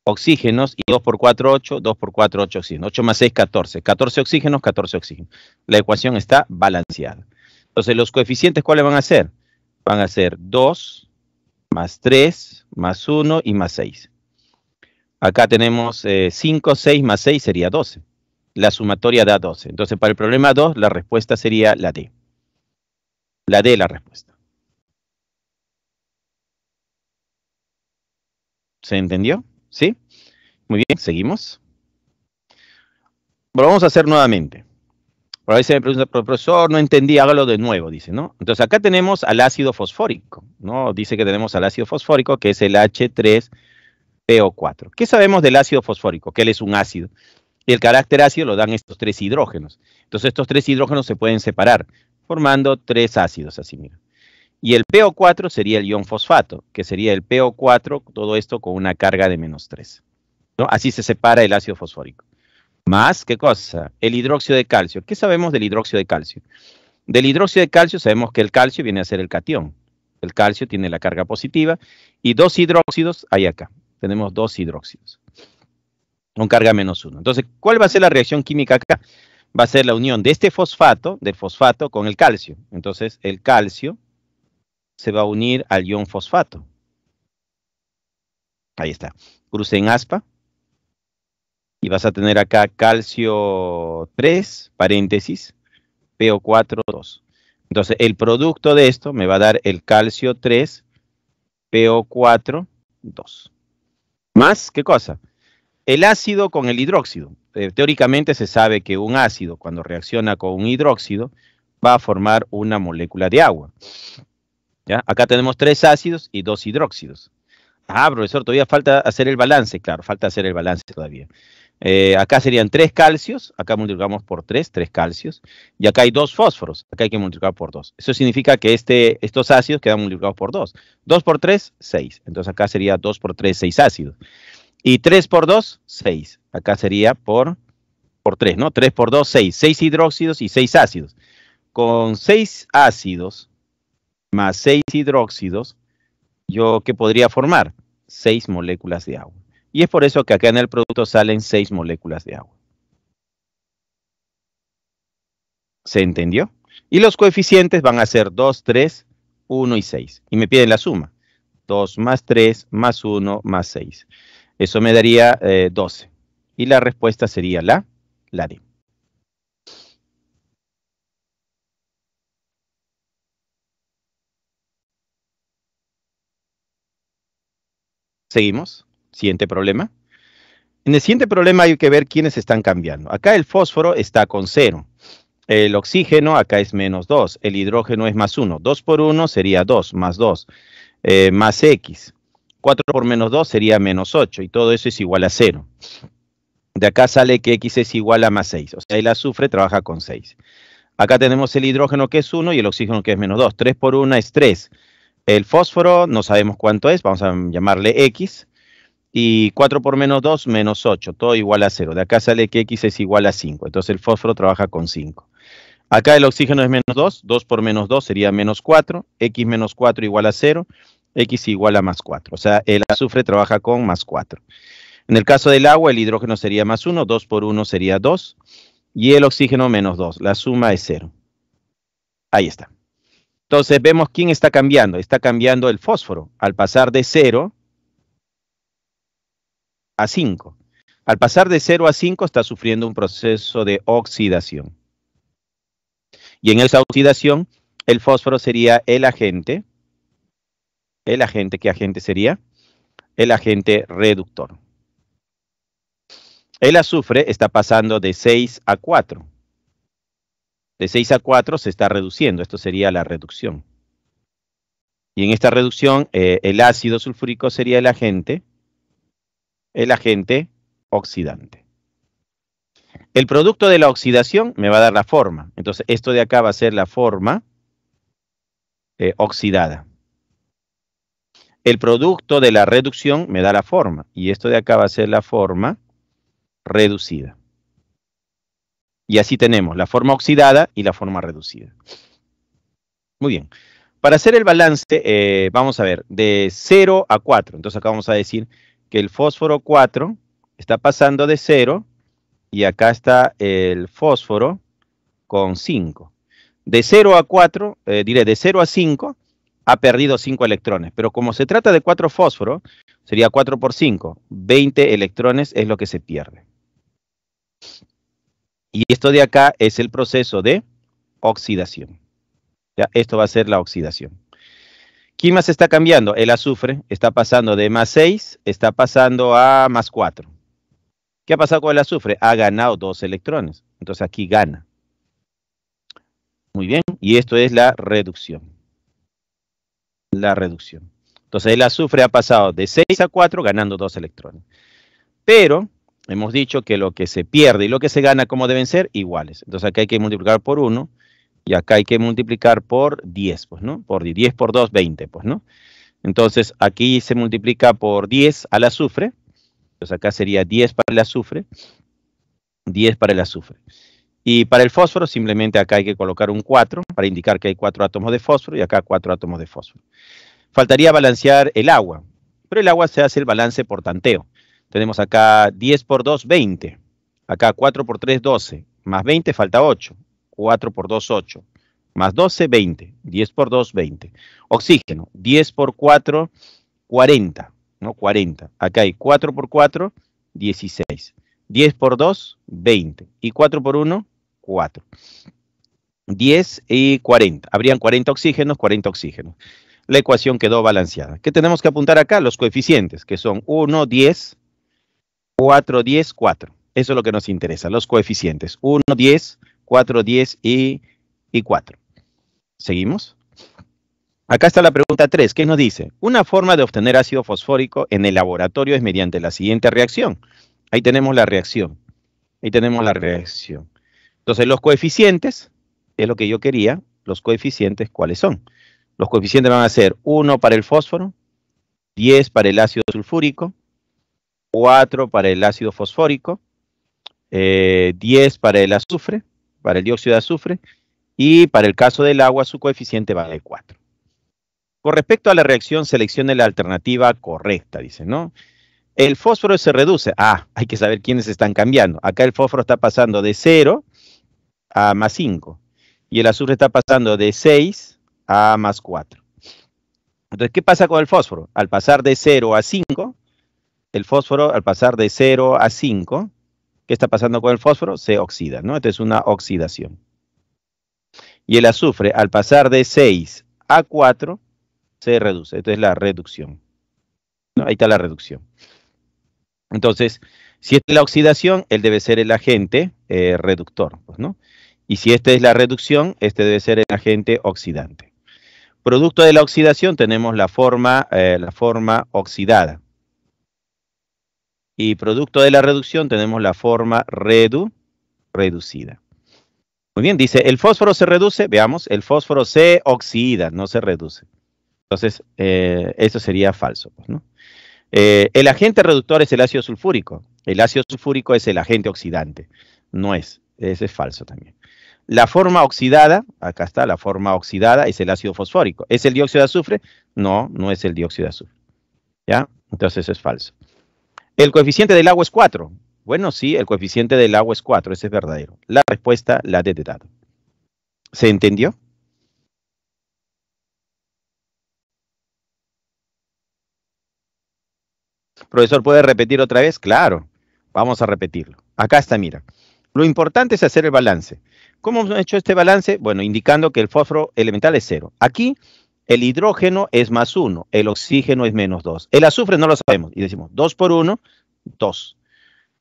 [SPEAKER 1] oxígenos y 2 por 4, 8, 2 por 4, 8 oxígenos. 8 más 6, 14. 14 oxígenos, 14 oxígenos. La ecuación está balanceada. Entonces, los coeficientes, ¿cuáles van a ser? Van a ser 2 más 3 más 1 y más 6. Acá tenemos 5, eh, 6 más 6 sería 12. La sumatoria da 12. Entonces, para el problema 2, la respuesta sería la D. La D la respuesta. ¿Se entendió? ¿Sí? Muy bien, seguimos. Lo vamos a hacer nuevamente. A veces me pregunta, profesor, no entendí, hágalo de nuevo, dice, ¿no? Entonces acá tenemos al ácido fosfórico, ¿no? Dice que tenemos al ácido fosfórico, que es el H3PO4. ¿Qué sabemos del ácido fosfórico? Que él es un ácido. Y el carácter ácido lo dan estos tres hidrógenos. Entonces estos tres hidrógenos se pueden separar, formando tres ácidos, así mira. Y el PO4 sería el ion fosfato, que sería el PO4, todo esto con una carga de menos 3. Así se separa el ácido fosfórico. Más, ¿qué cosa? El hidróxido de calcio. ¿Qué sabemos del hidróxido de calcio? Del hidróxido de calcio sabemos que el calcio viene a ser el catión. El calcio tiene la carga positiva y dos hidróxidos hay acá. Tenemos dos hidróxidos con carga menos uno. Entonces, ¿cuál va a ser la reacción química acá? Va a ser la unión de este fosfato, del fosfato, con el calcio. Entonces, el calcio se va a unir al ion fosfato. Ahí está. Cruce en aspa. Y vas a tener acá calcio 3, paréntesis, PO4, 2. Entonces, el producto de esto me va a dar el calcio 3, PO4, 2. Más, ¿qué cosa? El ácido con el hidróxido. Eh, teóricamente se sabe que un ácido, cuando reacciona con un hidróxido, va a formar una molécula de agua. Acá tenemos tres ácidos y dos hidróxidos. Ah, profesor, todavía falta hacer el balance, claro, falta hacer el balance todavía. Eh, acá serían tres calcios, acá multiplicamos por tres, tres calcios, y acá hay dos fósforos, acá hay que multiplicar por dos. Eso significa que este, estos ácidos quedan multiplicados por dos. Dos por tres, seis. Entonces acá sería dos por tres, seis ácidos. Y tres por dos, seis. Acá sería por, por tres, ¿no? Tres por dos, seis. Seis hidróxidos y seis ácidos. Con seis ácidos más 6 hidróxidos, yo que podría formar 6 moléculas de agua. Y es por eso que acá en el producto salen 6 moléculas de agua. ¿Se entendió? Y los coeficientes van a ser 2, 3, 1 y 6. Y me piden la suma. 2 más 3 más 1 más 6. Eso me daría 12. Eh, y la respuesta sería la, la D. Seguimos. Siguiente problema. En el siguiente problema hay que ver quiénes están cambiando. Acá el fósforo está con 0. El oxígeno acá es menos 2. El hidrógeno es más 1. 2 por 1 sería 2, más 2, eh, más X. 4 por menos 2 sería menos 8. Y todo eso es igual a 0. De acá sale que X es igual a más 6. O sea, el azufre trabaja con 6. Acá tenemos el hidrógeno que es 1 y el oxígeno que es menos 2. 3 por 1 es 3. El fósforo, no sabemos cuánto es, vamos a llamarle X. Y 4 por menos 2, menos 8, todo igual a 0. De acá sale que X es igual a 5. Entonces el fósforo trabaja con 5. Acá el oxígeno es menos 2, 2 por menos 2 sería menos 4, X menos 4 igual a 0, X igual a más 4. O sea, el azufre trabaja con más 4. En el caso del agua, el hidrógeno sería más 1, 2 por 1 sería 2, y el oxígeno menos 2. La suma es 0. Ahí está. Entonces vemos quién está cambiando. Está cambiando el fósforo al pasar de 0 a 5. Al pasar de 0 a 5 está sufriendo un proceso de oxidación. Y en esa oxidación, el fósforo sería el agente. ¿El agente qué agente sería? El agente reductor. El azufre está pasando de 6 a 4 de 6 a 4 se está reduciendo, esto sería la reducción. Y en esta reducción, eh, el ácido sulfúrico sería el agente, el agente oxidante. El producto de la oxidación me va a dar la forma. Entonces, esto de acá va a ser la forma eh, oxidada. El producto de la reducción me da la forma. Y esto de acá va a ser la forma reducida. Y así tenemos la forma oxidada y la forma reducida. Muy bien. Para hacer el balance, eh, vamos a ver, de 0 a 4. Entonces acá vamos a decir que el fósforo 4 está pasando de 0 y acá está el fósforo con 5. De 0 a 4, eh, diré, de 0 a 5 ha perdido 5 electrones, pero como se trata de 4 fósforos, sería 4 por 5, 20 electrones es lo que se pierde. Y esto de acá es el proceso de oxidación. Esto va a ser la oxidación. ¿Quién más está cambiando? El azufre está pasando de más 6, está pasando a más 4. ¿Qué ha pasado con el azufre? Ha ganado dos electrones. Entonces aquí gana. Muy bien, y esto es la reducción. La reducción. Entonces el azufre ha pasado de 6 a 4 ganando dos electrones. Pero hemos dicho que lo que se pierde y lo que se gana como deben ser iguales. Entonces acá hay que multiplicar por 1 y acá hay que multiplicar por 10, pues, ¿no? Por 10 por 2, 20, pues, ¿no? Entonces aquí se multiplica por 10 al azufre. Entonces acá sería 10 para el azufre, 10 para el azufre. Y para el fósforo simplemente acá hay que colocar un 4 para indicar que hay 4 átomos de fósforo y acá 4 átomos de fósforo. Faltaría balancear el agua, pero el agua se hace el balance por tanteo. Tenemos acá 10 por 2, 20. Acá 4 por 3, 12. Más 20, falta 8. 4 por 2, 8. Más 12, 20. 10 por 2, 20. Oxígeno, 10 por 4, 40. ¿no? 40. Acá hay 4 por 4, 16. 10 por 2, 20. Y 4 por 1, 4. 10 y 40. Habrían 40 oxígenos, 40 oxígenos. La ecuación quedó balanceada. ¿Qué tenemos que apuntar acá? Los coeficientes, que son 1, 10, 4, 10, 4. Eso es lo que nos interesa, los coeficientes. 1, 10, 4, 10 y, 4. ¿Seguimos? Acá está la pregunta 3, ¿Qué nos dice, una forma de obtener ácido fosfórico en el laboratorio es mediante la siguiente reacción. Ahí tenemos la reacción. Ahí tenemos la reacción. Entonces, los coeficientes, es lo que yo quería, los coeficientes, ¿cuáles son? Los coeficientes van a ser 1 para el fósforo, 10 para el ácido sulfúrico, 4 para el ácido fosfórico, 10 eh, para el azufre, para el dióxido de azufre, y para el caso del agua su coeficiente va de 4. Con respecto a la reacción, seleccione la alternativa correcta, dice, ¿no? El fósforo se reduce. Ah, hay que saber quiénes están cambiando. Acá el fósforo está pasando de 0 a más 5 y el azufre está pasando de 6 a más 4. Entonces, ¿qué pasa con el fósforo? Al pasar de 0 a 5, el fósforo al pasar de 0 a 5, ¿qué está pasando con el fósforo? Se oxida, ¿no? Esta es una oxidación. Y el azufre al pasar de 6 a 4 se reduce. Esta es la reducción. ¿no? Ahí está la reducción. Entonces, si esta es la oxidación, él debe ser el agente eh, reductor, pues, ¿no? Y si esta es la reducción, este debe ser el agente oxidante. Producto de la oxidación tenemos la forma, eh, la forma oxidada. Y producto de la reducción tenemos la forma redu, reducida. Muy bien, dice, el fósforo se reduce, veamos, el fósforo se oxida, no se reduce. Entonces, eh, eso sería falso. Pues, ¿no? Eh, el agente reductor es el ácido sulfúrico. El ácido sulfúrico es el agente oxidante. No es, ese es falso también. La forma oxidada, acá está, la forma oxidada es el ácido fosfórico. ¿Es el dióxido de azufre? No, no es el dióxido de azufre. ¿Ya? Entonces, eso es falso. El coeficiente del agua es 4. Bueno, sí, el coeficiente del agua es 4, ese es verdadero. La respuesta la de ¿Se entendió? Profesor, ¿puede repetir otra vez? Claro, vamos a repetirlo. Acá está, mira. Lo importante es hacer el balance. ¿Cómo hemos hecho este balance? Bueno, indicando que el fósforo elemental es cero. Aquí el hidrógeno es más 1, el oxígeno es menos 2. El azufre no lo sabemos y decimos 2 por 1, 2.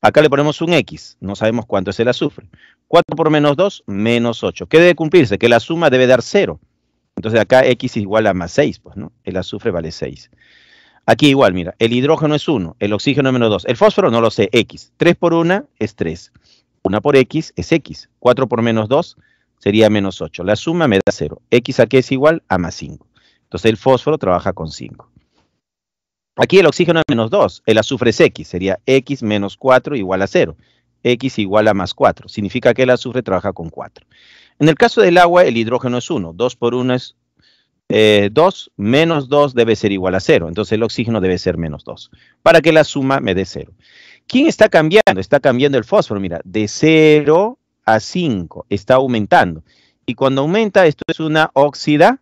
[SPEAKER 1] Acá le ponemos un X, no sabemos cuánto es el azufre. 4 por menos 2, menos 8. ¿Qué debe cumplirse? Que la suma debe dar 0. Entonces acá X es igual a más 6, pues, ¿no? El azufre vale 6. Aquí igual, mira, el hidrógeno es 1, el oxígeno es menos 2. El fósforo no lo sé, X. 3 por 1 es 3. 1 por X es X. 4 por menos 2 sería menos 8. La suma me da 0. X aquí es igual a más 5. Entonces el fósforo trabaja con 5. Aquí el oxígeno es menos 2, el azufre es X, sería X menos 4 igual a 0. X igual a más 4, significa que el azufre trabaja con 4. En el caso del agua, el hidrógeno es 1, 2 por 1 es 2, eh, menos 2 debe ser igual a 0, entonces el oxígeno debe ser menos 2, para que la suma me dé 0. ¿Quién está cambiando? Está cambiando el fósforo, mira, de 0 a 5, está aumentando. Y cuando aumenta, esto es una óxida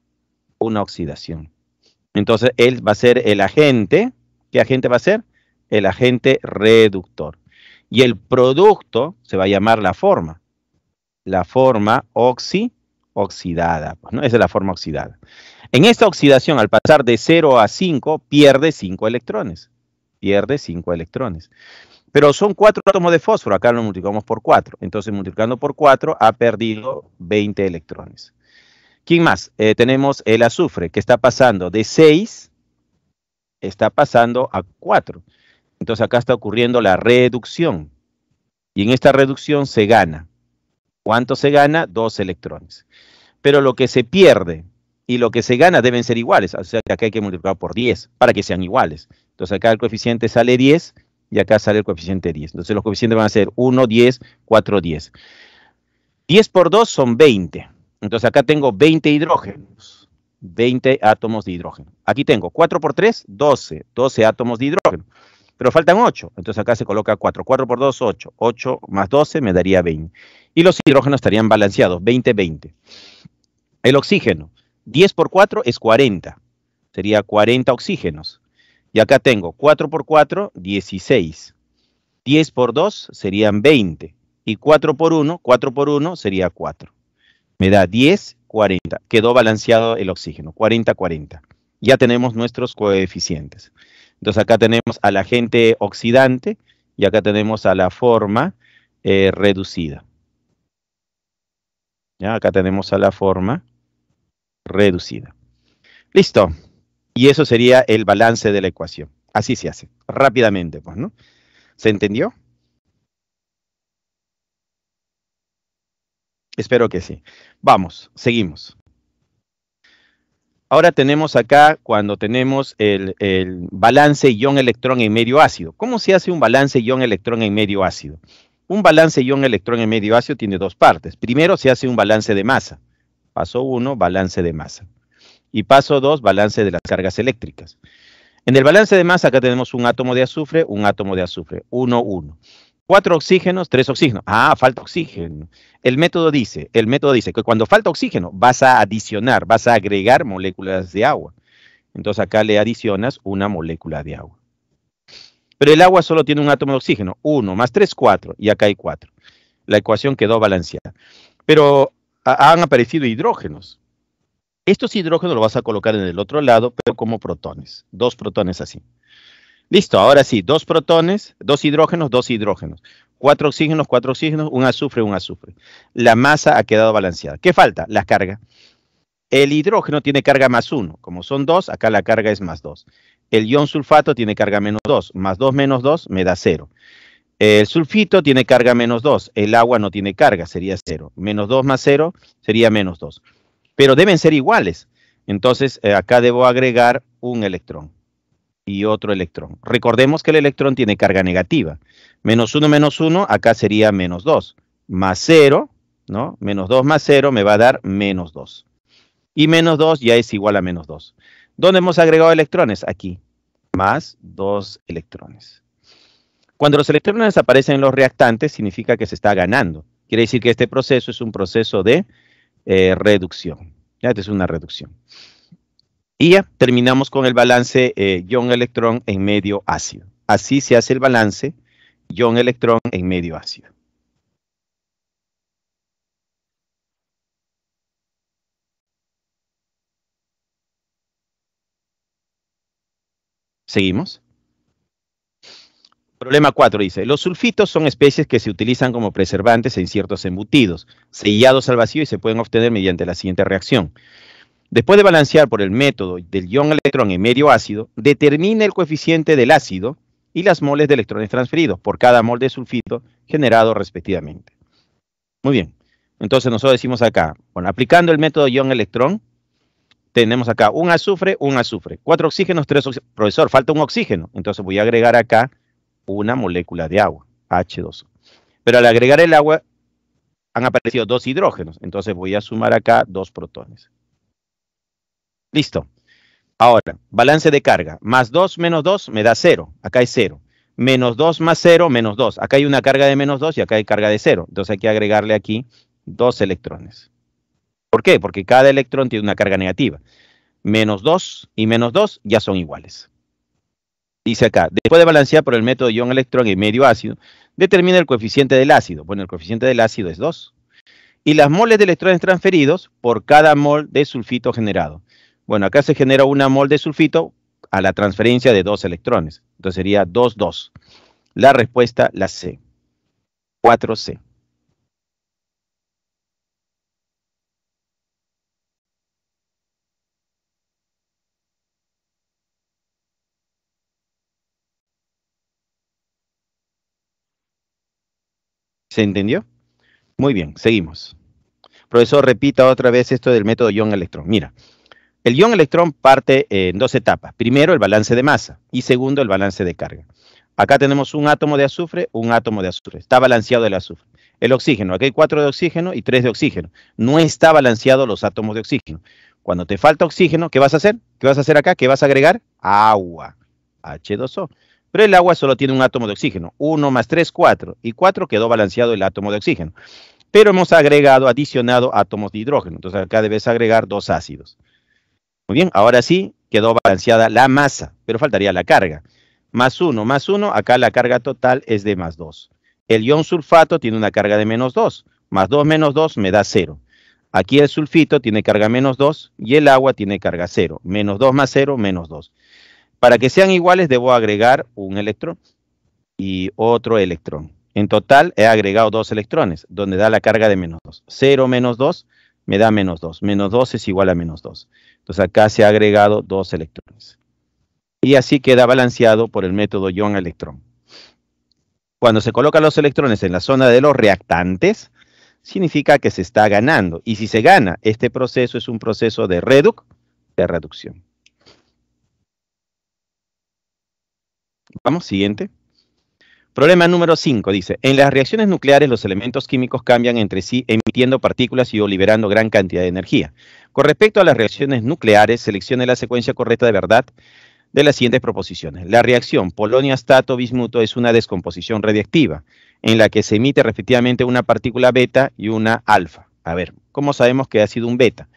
[SPEAKER 1] una oxidación. Entonces, él va a ser el agente. ¿Qué agente va a ser? El agente reductor. Y el producto se va a llamar la forma. La forma oxi, oxidada. Pues, ¿no? Esa es la forma oxidada. En esta oxidación, al pasar de 0 a 5, pierde 5 electrones. Pierde 5 electrones. Pero son 4 átomos de fósforo, acá lo multiplicamos por 4. Entonces, multiplicando por 4, ha perdido 20 electrones. ¿Quién más? Eh, tenemos el azufre, que está pasando de 6, está pasando a 4. Entonces acá está ocurriendo la reducción. Y en esta reducción se gana. ¿Cuánto se gana? Dos electrones. Pero lo que se pierde y lo que se gana deben ser iguales. O sea que acá hay que multiplicar por 10 para que sean iguales. Entonces acá el coeficiente sale 10 y acá sale el coeficiente 10. Entonces los coeficientes van a ser 1, 10, 4, 10. 10 por 2 son 20. Entonces acá tengo 20 hidrógenos, 20 átomos de hidrógeno. Aquí tengo 4 por 3, 12, 12 átomos de hidrógeno. Pero faltan 8, entonces acá se coloca 4. 4 por 2, 8. 8 más 12 me daría 20. Y los hidrógenos estarían balanceados, 20, 20. El oxígeno, 10 por 4 es 40. Sería 40 oxígenos. Y acá tengo 4 por 4, 16. 10 por 2 serían 20. Y 4 por 1, 4 por 1 sería 4 me da 10, 40. Quedó balanceado el oxígeno, 40, 40. Ya tenemos nuestros coeficientes. Entonces acá tenemos al agente oxidante y acá tenemos a la forma eh, reducida. ¿Ya? Acá tenemos a la forma reducida. Listo. Y eso sería el balance de la ecuación. Así se hace, rápidamente, pues, ¿no? ¿Se entendió? Espero que sí. Vamos, seguimos. Ahora tenemos acá cuando tenemos el, balance ion-electrón en medio ácido. ¿Cómo se hace un balance ion-electrón en medio ácido? Un balance ion-electrón en medio ácido tiene dos partes. Primero se hace un balance de masa. Paso 1, balance de masa. Y paso 2, balance de las cargas eléctricas. En el balance de masa acá tenemos un átomo de azufre, un átomo de azufre, uno, uno cuatro oxígenos, tres oxígenos. Ah, falta oxígeno. El método dice, el método dice que cuando falta oxígeno vas a adicionar, vas a agregar moléculas de agua. Entonces acá le adicionas una molécula de agua. Pero el agua solo tiene un átomo de oxígeno, Uno más tres, cuatro. y acá hay cuatro. La ecuación quedó balanceada. Pero han aparecido hidrógenos. Estos hidrógenos los vas a colocar en el otro lado, pero como protones, dos protones así. Listo, ahora sí, dos protones, dos hidrógenos, dos hidrógenos, cuatro oxígenos, cuatro oxígenos, un azufre, un azufre. La masa ha quedado balanceada. ¿Qué falta? La carga. El hidrógeno tiene carga más uno, como son dos, acá la carga es más dos. El ion sulfato tiene carga menos dos, más dos menos dos me da cero. El sulfito tiene carga menos dos. el agua no tiene carga, sería cero. Menos dos más cero sería menos dos. Pero deben ser iguales. Entonces, eh, acá debo agregar un electrón y otro electrón. Recordemos que el electrón tiene carga negativa. Menos 1 menos 1, acá sería menos 2. Más 0, ¿no? Menos 2 más 0 me va a dar menos 2. Y menos 2 ya es igual a menos 2. ¿Dónde hemos agregado electrones? Aquí. Más 2 electrones. Cuando los electrones aparecen en los reactantes, significa que se está ganando. Quiere decir que este proceso es un proceso de eh, reducción. Ya, este es una reducción terminamos con el balance ion-electrón eh, en medio ácido. Así se hace el balance ion-electrón en medio ácido. Seguimos. Problema 4 dice, los sulfitos son especies que se utilizan como preservantes en ciertos embutidos, sellados al vacío y se pueden obtener mediante la siguiente reacción. Después de balancear por el método del ion electrón en medio ácido, determina el coeficiente del ácido y las moles de electrones transferidos por cada mol de sulfito generado respectivamente. Muy bien. Entonces nosotros decimos acá, bueno, aplicando el método ion electrón, tenemos acá un azufre, un azufre, cuatro oxígenos, tres oxígenos. Profesor, falta un oxígeno. Entonces voy a agregar acá una molécula de agua, H2O. Pero al agregar el agua han aparecido dos hidrógenos. Entonces voy a sumar acá dos protones. Listo. Ahora, balance de carga. Más 2 menos 2 me da 0. Acá es 0. Menos 2 más 0, menos 2. Acá hay una carga de menos 2 y acá hay carga de 0. Entonces hay que agregarle aquí dos electrones. ¿Por qué? Porque cada electrón tiene una carga negativa. Menos 2 y menos 2 ya son iguales. Dice acá, después de balancear por el método ion-electrón y medio ácido, determina el coeficiente del ácido. Bueno, el coeficiente del ácido es 2. Y las moles de electrones transferidos por cada mol de sulfito generado. Bueno, acá se genera una mol de sulfito a la transferencia de dos electrones. Entonces sería 2-2. La respuesta, la C. 4C. ¿Se entendió? Muy bien, seguimos. Profesor, repita otra vez esto del método young electrón Mira, el ion electrón parte eh, en dos etapas. Primero, el balance de masa y segundo, el balance de carga. Acá tenemos un átomo de azufre, un átomo de azufre. Está balanceado el azufre. El oxígeno, aquí hay cuatro de oxígeno y tres de oxígeno. No está balanceado los átomos de oxígeno. Cuando te falta oxígeno, ¿qué vas a hacer? ¿Qué vas a hacer acá? ¿Qué vas a agregar? Agua, H2O. Pero el agua solo tiene un átomo de oxígeno. Uno más 3, 4. Y 4 quedó balanceado el átomo de oxígeno. Pero hemos agregado, adicionado átomos de hidrógeno. Entonces acá debes agregar dos ácidos. Muy bien, ahora sí quedó balanceada la masa, pero faltaría la carga. Más 1, más 1, acá la carga total es de más 2. El ion sulfato tiene una carga de menos 2, más 2 menos 2 me da 0. Aquí el sulfito tiene carga menos 2 y el agua tiene carga 0. Menos 2 más 0, menos 2. Para que sean iguales debo agregar un electrón y otro electrón. En total he agregado dos electrones, donde da la carga de menos 2. 0 menos 2 me da menos 2. Menos 2 es igual a menos 2. Entonces acá se ha agregado dos electrones. Y así queda balanceado por el método ion-electrón. Cuando se colocan los electrones en la zona de los reactantes, significa que se está ganando. Y si se gana, este proceso es un proceso de de reducción. Vamos, siguiente. Problema número 5 dice, en las reacciones nucleares los elementos químicos cambian entre sí emitiendo partículas y liberando gran cantidad de energía. Con respecto a las reacciones nucleares, seleccione la secuencia correcta de verdad de las siguientes proposiciones. La reacción polonia-stato-bismuto es una descomposición radiactiva en la que se emite respectivamente una partícula beta y una alfa. A ver, ¿cómo sabemos que ha sido un beta?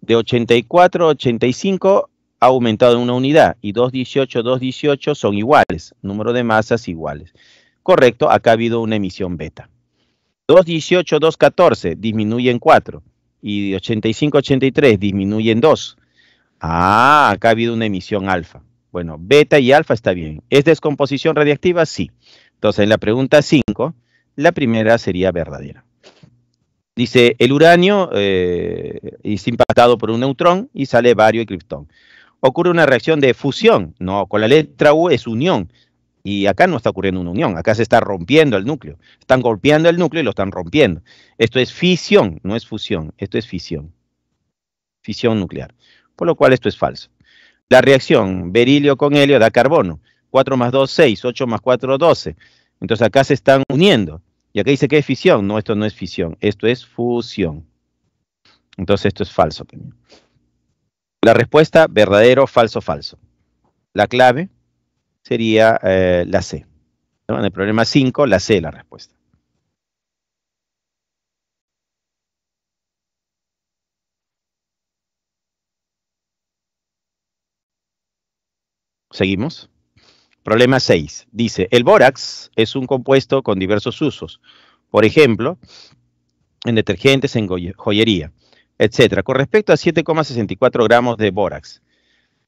[SPEAKER 1] De 84 a 85 ha aumentado una unidad y 218, 218 son iguales, número de masas iguales. Correcto, acá ha habido una emisión beta. 218, 214 disminuye en 4 y de 85 83 disminuyen 2. Ah, acá ha habido una emisión alfa. Bueno, beta y alfa está bien. ¿Es descomposición radiactiva? Sí. Entonces, en la pregunta 5, la primera sería verdadera. Dice, el uranio eh, es impactado por un neutrón y sale bario y criptón. Ocurre una reacción de fusión. No, con la letra U es unión. Y acá no está ocurriendo una unión, acá se está rompiendo el núcleo. Están golpeando el núcleo y lo están rompiendo. Esto es fisión, no es fusión, esto es fisión. Fisión nuclear. Por lo cual esto es falso. La reacción berilio con helio da carbono. 4 más 2, 6, 8 más 4, 12. Entonces acá se están uniendo. Y acá dice que es fisión. No, esto no es fisión, esto es fusión. Entonces esto es falso. La respuesta, verdadero, falso, falso. La clave, sería eh, la C. En el problema 5, la C es la respuesta. Seguimos. Problema 6. Dice, el bórax es un compuesto con diversos usos. Por ejemplo, en detergentes, en joyería, etc. Con respecto a 7,64 gramos de bórax,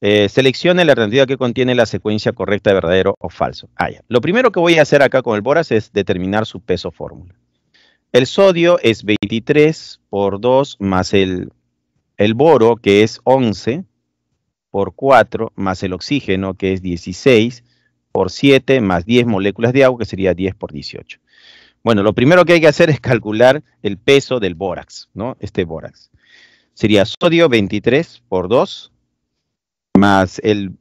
[SPEAKER 1] eh, seleccione la rendida que contiene la secuencia correcta verdadero o falso. Ah, lo primero que voy a hacer acá con el bórax es determinar su peso fórmula. El sodio es 23 por 2 más el, el boro, que es 11 por 4, más el oxígeno, que es 16 por 7, más 10 moléculas de agua, que sería 10 por 18. Bueno, lo primero que hay que hacer es calcular el peso del bórax, ¿no? Este bórax. Sería sodio 23 por 2 más el,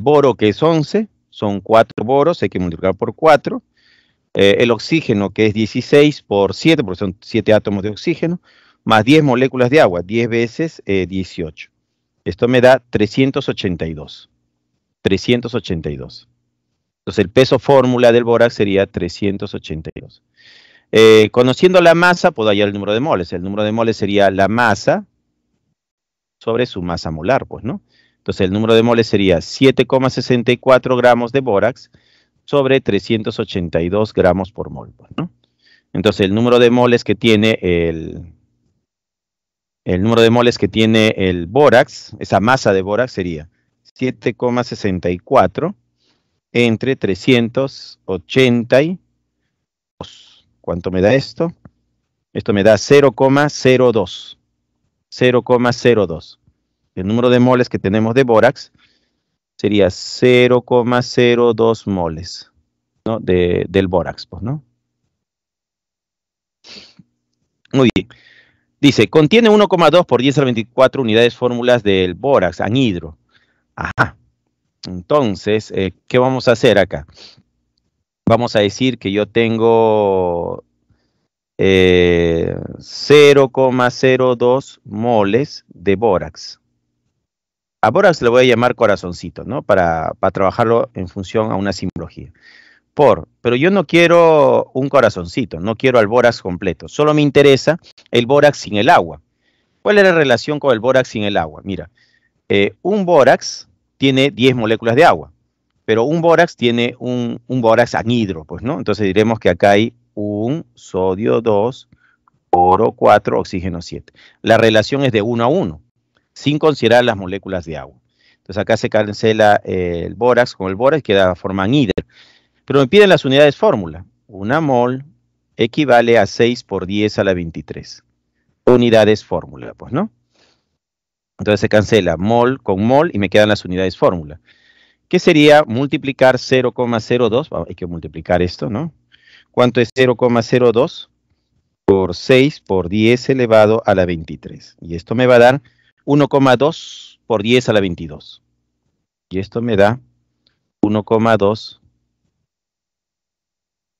[SPEAKER 1] boro que es 11, son 4 boros, hay que multiplicar por 4. Eh, el oxígeno que es 16 por 7, porque son 7 átomos de oxígeno, más 10 moléculas de agua, 10 veces 18. Eh, Esto me da 382. 382. Entonces el peso fórmula del borax sería 382. Eh, conociendo la masa, puedo hallar el número de moles. El número de moles sería la masa sobre su masa molar, pues, ¿no? Entonces el número de moles sería 7,64 gramos de bórax sobre 382 gramos por mol. Entonces el número de moles que tiene el, el número de moles que tiene el bórax, esa masa de bórax sería 7,64 entre 382. ¿Cuánto me da esto? Esto me da 0,02. 0,02 el número de moles que tenemos de bórax sería 0,02 moles de, del bórax, pues, ¿no? Muy bien. Dice, contiene 1,2 por 10 a 24 unidades fórmulas del bórax, anhidro. Ajá. Entonces, eh, ¿qué vamos a hacer acá? Vamos a decir que yo tengo 0,02 eh, moles de bórax a bórax le voy a llamar corazoncito, ¿no? Para, trabajarlo en función a una simbología. Por, pero yo no quiero un corazoncito, no quiero al bórax completo, solo me interesa el bórax sin el agua. ¿Cuál es la relación con el bórax sin el agua? Mira, eh, un bórax tiene 10 moléculas de agua, pero un bórax tiene un, un Borax anhidro, pues, ¿no? Entonces diremos que acá hay un sodio 2, oro 4, oxígeno 7. La relación es de 1 a 1 sin considerar las moléculas de agua. Entonces acá se cancela eh, el bórax con el bórax queda forma níder. Pero me piden las unidades fórmula. Una mol equivale a 6 por 10 a la 23. Unidades fórmula, pues, ¿no? Entonces se cancela mol con mol y me quedan las unidades fórmula. ¿Qué sería multiplicar 0,02? Hay que multiplicar esto, ¿no? ¿Cuánto es 0,02? Por 6 por 10 elevado a la 23. Y esto me va a dar 1,2 por 10 a la 22. Y esto me da 1,2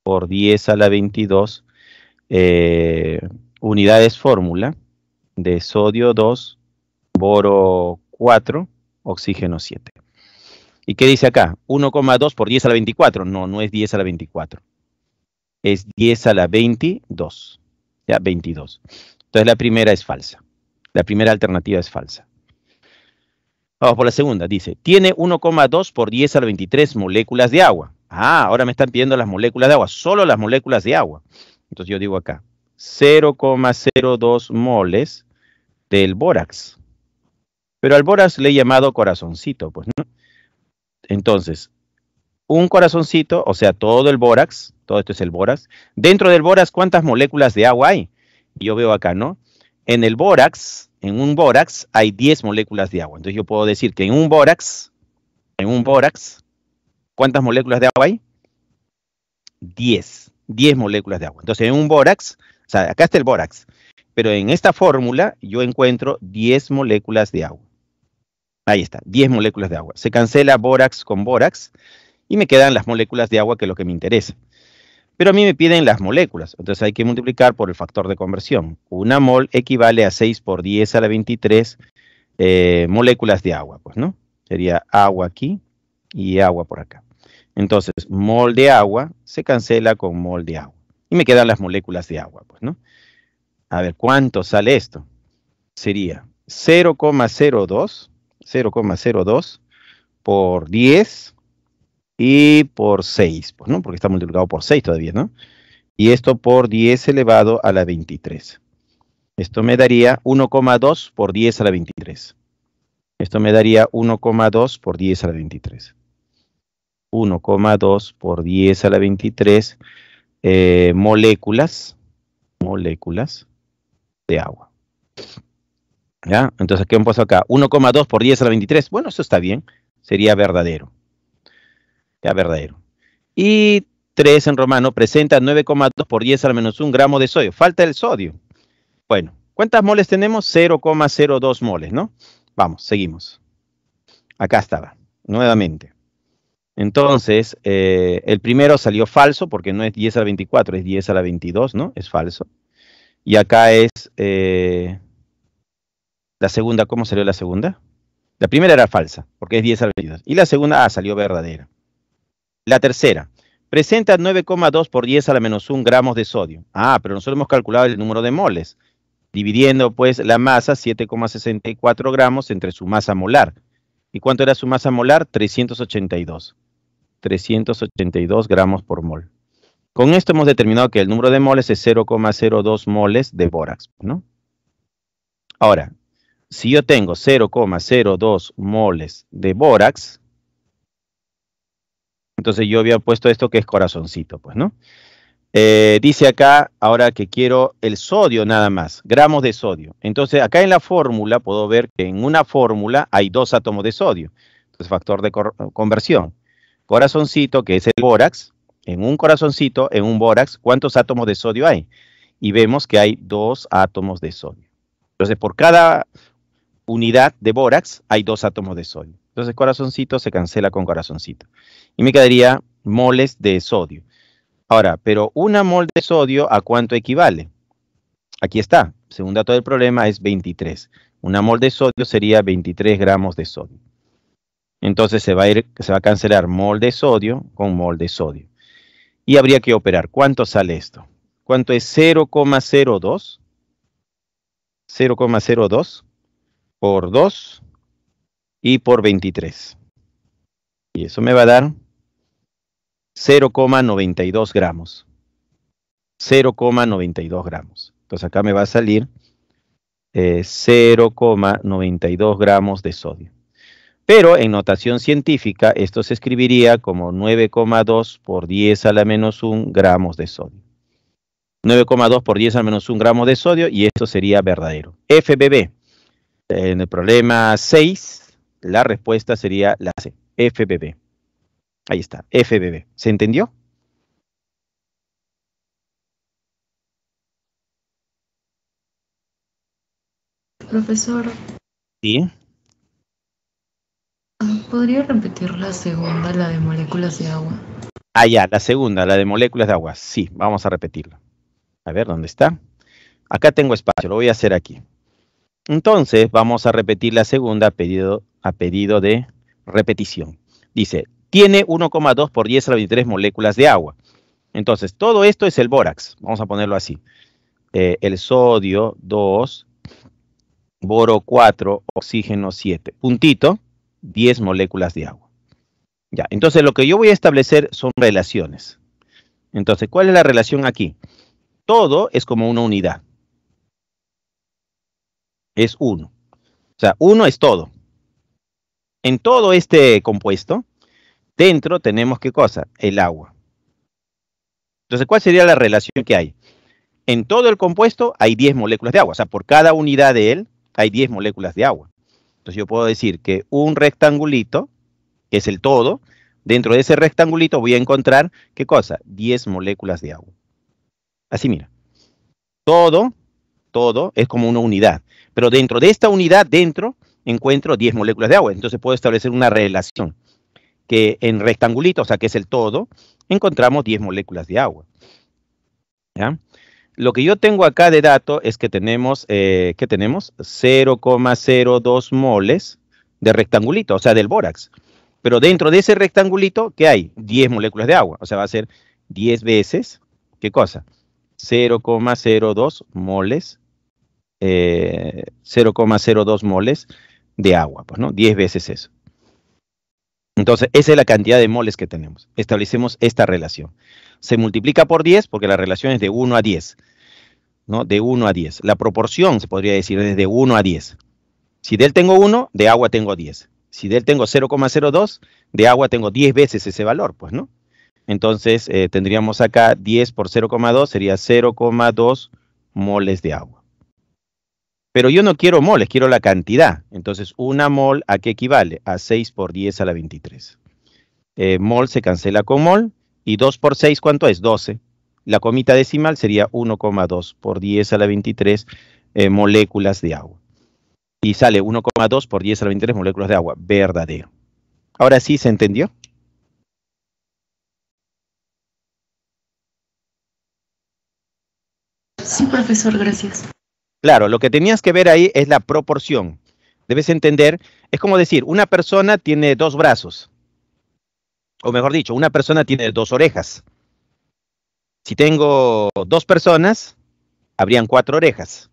[SPEAKER 1] por 10 a la 22 eh, unidades fórmula de sodio 2, boro 4, oxígeno 7. ¿Y qué dice acá? 1,2 por 10 a la 24. No, no es 10 a la 24. Es 10 a la 22. Ya, 22. Entonces la primera es falsa. La primera alternativa es falsa. Vamos por la segunda. Dice, tiene 1,2 por 10 al 23 moléculas de agua. Ah, ahora me están pidiendo las moléculas de agua, solo las moléculas de agua. Entonces yo digo acá, 0,02 moles del bórax. Pero al bórax le he llamado corazoncito, pues, ¿no? Entonces, un corazoncito, o sea, todo el bórax, todo esto es el bórax. Dentro del bórax, ¿cuántas moléculas de agua hay? Yo veo acá, ¿no? en el bórax, en un bórax hay 10 moléculas de agua. Entonces yo puedo decir que en un bórax, en un bórax, ¿cuántas moléculas de agua hay? 10, 10 moléculas de agua. Entonces en un bórax, o sea, acá está el bórax, pero en esta fórmula yo encuentro 10 moléculas de agua. Ahí está, 10 moléculas de agua. Se cancela bórax con bórax y me quedan las moléculas de agua que es lo que me interesa. Pero a mí me piden las moléculas, entonces hay que multiplicar por el factor de conversión. Una mol equivale a 6 por 10 a la 23 eh, moléculas de agua, pues, ¿no? Sería agua aquí y agua por acá. Entonces, mol de agua se cancela con mol de agua. Y me quedan las moléculas de agua, pues, ¿no? A ver, ¿cuánto sale esto? Sería 0,02, 0,02 por 10 y por 6, pues, ¿no? Porque está multiplicado por 6 todavía, ¿no? Y esto por 10 elevado a la 23. Esto me daría 1,2 por 10 a la 23. Esto me daría 1,2 por 10 a la 23. 1,2 por 10 a la 23 eh, moléculas, moléculas de agua. ¿Ya? Entonces, ¿qué hemos puesto acá? 1,2 por 10 a la 23. Bueno, eso está bien. Sería verdadero. Ya, verdadero. Y 3 en romano presenta 9,2 por 10 al menos 1 gramo de sodio. Falta el sodio. Bueno, ¿cuántas moles tenemos? 0,02 moles, ¿no? Vamos, seguimos. Acá estaba, nuevamente. Entonces, eh, el primero salió falso porque no es 10 a la 24, es 10 a la 22, ¿no? Es falso. Y acá es eh, la segunda, ¿cómo salió la segunda? La primera era falsa porque es 10 a la 22. Y la segunda, ah, salió verdadera. La tercera, presenta 9,2 por 10 a la menos 1 gramos de sodio. Ah, pero nosotros hemos calculado el número de moles, dividiendo pues la masa, 7,64 gramos, entre su masa molar. ¿Y cuánto era su masa molar? 382. 382 gramos por mol. Con esto hemos determinado que el número de moles es 0,02 moles de bórax, ¿no? Ahora, si yo tengo 0,02 moles de bórax, entonces yo había puesto esto que es corazoncito, pues, ¿no? Eh, dice acá, ahora que quiero el sodio nada más, gramos de sodio. Entonces acá en la fórmula puedo ver que en una fórmula hay dos átomos de sodio. Entonces factor de conversión. Corazoncito, que es el bórax, en un corazoncito, en un bórax, ¿cuántos átomos de sodio hay? Y vemos que hay dos átomos de sodio. Entonces por cada unidad de bórax hay dos átomos de sodio. Entonces corazoncito se cancela con corazoncito. Y me quedaría moles de sodio. Ahora, pero una mol de sodio, ¿a cuánto equivale? Aquí está. Según dato del problema es 23. Una mol de sodio sería 23 gramos de sodio. Entonces se va a, se va a cancelar mol de sodio con mol de sodio. Y habría que operar. ¿Cuánto sale esto? ¿Cuánto es 0,02? 0,02 por 2 y por 23. Y eso me va a dar 0,92 gramos. 0,92 gramos. Entonces acá me va a salir 0,92 eh, gramos de sodio. Pero en notación científica esto se escribiría como 9,2 por 10 a la menos 1 gramos de sodio. 9,2 por 10 la menos 1 gramo de sodio y esto sería verdadero. FBB, eh, en el problema 6, la respuesta sería la C, FBB. Ahí está, FBB. ¿Se entendió? Profesor. ¿Sí? ¿Podría repetir la segunda, la de moléculas de agua? Ah, ya, la segunda, la de moléculas de agua. Sí, vamos a repetirla. A ver, ¿dónde está? Acá tengo espacio, lo voy a hacer aquí. Entonces, vamos a repetir la segunda pedido a pedido de repetición. Dice, tiene 1,2 por 10 a 23 moléculas de agua. Entonces, todo esto es el bórax, vamos a ponerlo así. Eh, el sodio 2, boro 4, oxígeno 7, puntito, 10 moléculas de agua. Ya, entonces lo que yo voy a establecer son relaciones. Entonces, ¿cuál es la relación aquí? Todo es como una unidad. Es 1. O sea, 1 es todo. En todo este compuesto, dentro tenemos qué cosa? El agua. Entonces, ¿cuál sería la relación que hay? En todo el compuesto hay 10 moléculas de agua, o sea, por cada unidad de él hay 10 moléculas de agua. Entonces yo puedo decir que un rectangulito, que es el todo, dentro de ese rectangulito voy a encontrar, ¿qué cosa? 10 moléculas de agua. Así mira. Todo, todo es como una unidad. Pero dentro de esta unidad, dentro, encuentro 10 moléculas de agua. Entonces puedo establecer una relación que en rectangulito, o sea, que es el todo, encontramos 10 moléculas de agua. Lo que yo tengo acá de dato es que tenemos, eh, tenemos? 0,02 moles de rectangulito, o sea, del bórax. Pero dentro de ese rectangulito, ¿qué hay? 10 moléculas de agua. O sea, va a ser 10 veces, ¿qué cosa? 0,02 moles, 0,02 eh, moles de agua, pues, ¿no? 10 veces eso. Entonces, esa es la cantidad de moles que tenemos. Establecemos esta relación. Se multiplica por 10 porque la relación es de 1 a 10. ¿no? De 1 a 10. La proporción, se podría decir, es de 1 a 10. Si de él tengo 1, de agua tengo 10. Si de él tengo 0,02, de agua tengo 10 veces ese valor, pues, ¿no? Entonces, eh, tendríamos acá 10 por 0,2 sería 0,2 moles de agua. Pero yo no quiero moles, quiero la cantidad. Entonces, una mol, ¿a qué equivale? A 6 por 10 a la 23. Eh, mol se cancela con mol. Y 2 por 6, ¿cuánto es? 12. La comita decimal sería 1,2 por 10 a la 23 eh, moléculas de agua. Y sale 1,2 por 10 a la 23 moléculas de agua. Verdadero. Ahora sí se entendió. Sí, profesor, gracias. Claro, lo que tenías que ver ahí es la proporción. Debes entender, es como decir, una persona tiene dos brazos, o mejor dicho, una persona tiene dos orejas. Si tengo dos personas, habrían cuatro orejas.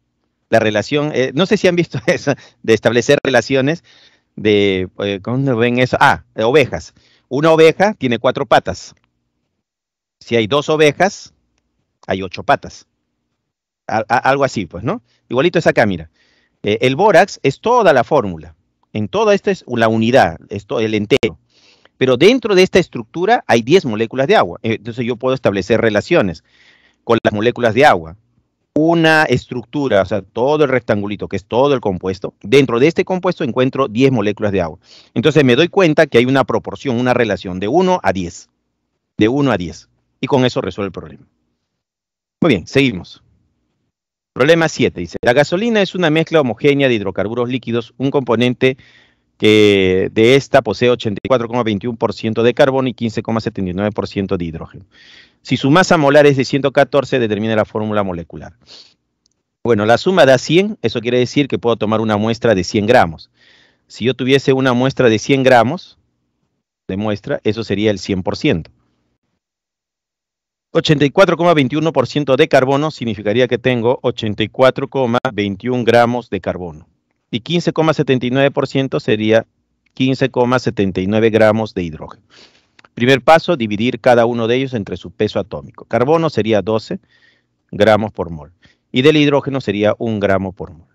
[SPEAKER 1] La relación, eh, no sé si han visto eso, de establecer relaciones de, eh, ¿cómo ven eso? Ah, ovejas. Una oveja tiene cuatro patas. Si hay dos ovejas, hay ocho patas algo así, pues, ¿no? Igualito esa acá, mira. Eh, el bórax es toda la fórmula, en toda esta es la unidad, es el entero. Pero dentro de esta estructura hay 10 moléculas de agua, eh, entonces yo puedo establecer relaciones con las moléculas de agua. Una estructura, o sea, todo el rectangulito, que es todo el compuesto, dentro de este compuesto encuentro 10 moléculas de agua. Entonces me doy cuenta que hay una proporción, una relación de 1 a 10. De 1 a 10. Y con eso resuelve el problema. Muy bien, seguimos. Problema 7 dice, la gasolina es una mezcla homogénea de hidrocarburos líquidos, un componente que de esta posee 84,21% de carbono y 15,79% de hidrógeno. Si su masa molar es de 114, determina la fórmula molecular. Bueno, la suma da 100, eso quiere decir que puedo tomar una muestra de 100 gramos. Si yo tuviese una muestra de 100 gramos de muestra, eso sería el 100%. 84,21% de carbono significaría que tengo 84,21 gramos de carbono. Y 15,79% sería 15,79 gramos de hidrógeno. Primer paso, dividir cada uno de ellos entre su peso atómico. Carbono sería 12 gramos por mol. Y del hidrógeno sería 1 gramo por mol.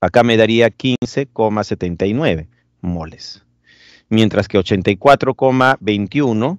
[SPEAKER 1] Acá me daría 15,79 moles. Mientras que 84,21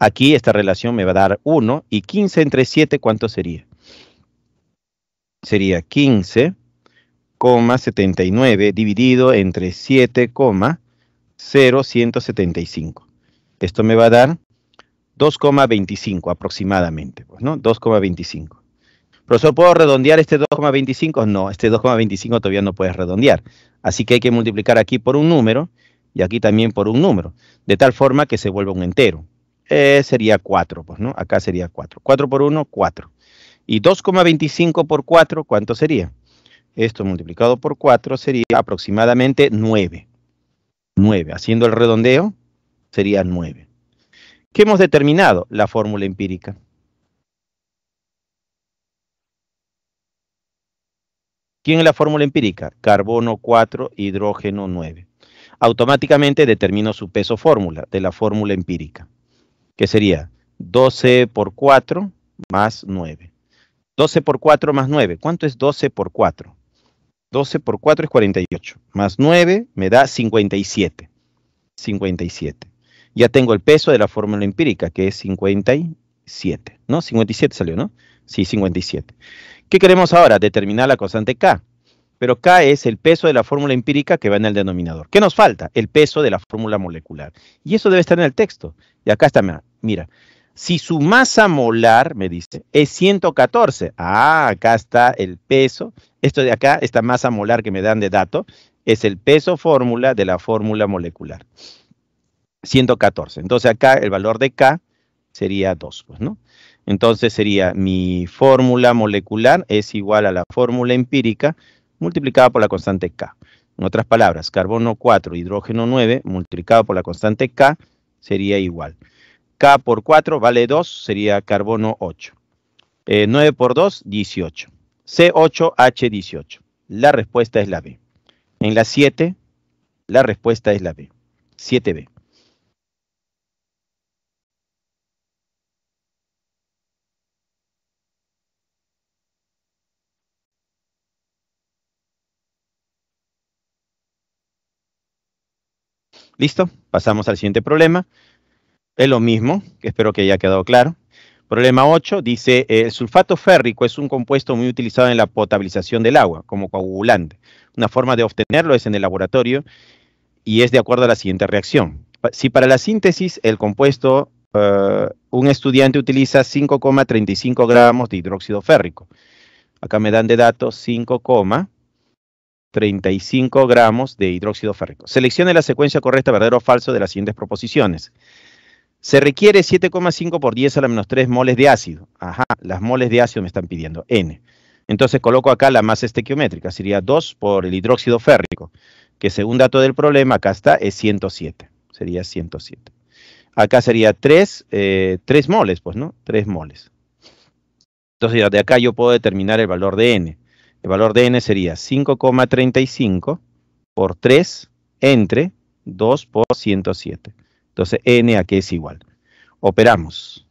[SPEAKER 1] Aquí esta relación me va a dar 1 y 15 entre 7, ¿cuánto sería? Sería 15,79 dividido entre 7,0175. Esto me va a dar 2,25 aproximadamente, pues, ¿no? 2,25. Profesor, ¿puedo redondear este 2,25? No, este 2,25 todavía no puedes redondear. Así que hay que multiplicar aquí por un número y aquí también por un número, de tal forma que se vuelva un entero. Eh, sería 4, pues, ¿no? Acá sería 4. 4 por 1, 4. Y 2,25 por 4, ¿cuánto sería? Esto multiplicado por 4 sería aproximadamente 9. 9. Haciendo el redondeo, sería 9. ¿Qué hemos determinado? La fórmula empírica. ¿Quién es la fórmula empírica? Carbono 4, hidrógeno 9. Automáticamente determino su peso fórmula de la fórmula empírica que sería 12 por 4 más 9. 12 por 4 más 9. ¿Cuánto es 12 por 4? 12 por 4 es 48. Más 9 me da 57. 57. Ya tengo el peso de la fórmula empírica, que es 57. ¿No? 57 salió, ¿no? Sí, 57. ¿Qué queremos ahora? Determinar la constante K pero K es el peso de la fórmula empírica que va en el denominador. ¿Qué nos falta? El peso de la fórmula molecular. Y eso debe estar en el texto. Y acá está, mira, si su masa molar, me dice, es 114, ah, acá está el peso, esto de acá, esta masa molar que me dan de dato, es el peso fórmula de la fórmula molecular. 114. Entonces acá el valor de K sería 2, pues, ¿no? Entonces sería mi fórmula molecular es igual a la fórmula empírica multiplicada por la constante K. En otras palabras, carbono 4, hidrógeno 9, multiplicado por la constante K, sería igual. K por 4 vale 2, sería carbono 8. 9 eh, por 2, 18. C8H18. La respuesta es la B. En la 7, la respuesta es la B. 7B. Listo, pasamos al siguiente problema. Es lo mismo, espero que haya quedado claro. Problema 8 dice, el sulfato férrico es un compuesto muy utilizado en la potabilización del agua como coagulante. Una forma de obtenerlo es en el laboratorio y es de acuerdo a la siguiente reacción. Si para la síntesis el compuesto, eh, un estudiante utiliza 5,35 gramos de hidróxido férrico. Acá me dan de datos 5, 35 gramos de hidróxido férrico. Seleccione la secuencia correcta, verdadero o falso, de las siguientes proposiciones. Se requiere 7,5 por 10 a la menos 3 moles de ácido. Ajá, las moles de ácido me están pidiendo, N. Entonces coloco acá la masa estequiométrica, sería 2 por el hidróxido férrico, que según dato del problema, acá está, es 107, sería 107. Acá sería 3, 3 eh, moles, pues, ¿no? 3 moles. Entonces de acá yo puedo determinar el valor de N. El valor de n sería 5,35 por 3 entre 2 por 107. Entonces, n a qué es igual. Operamos.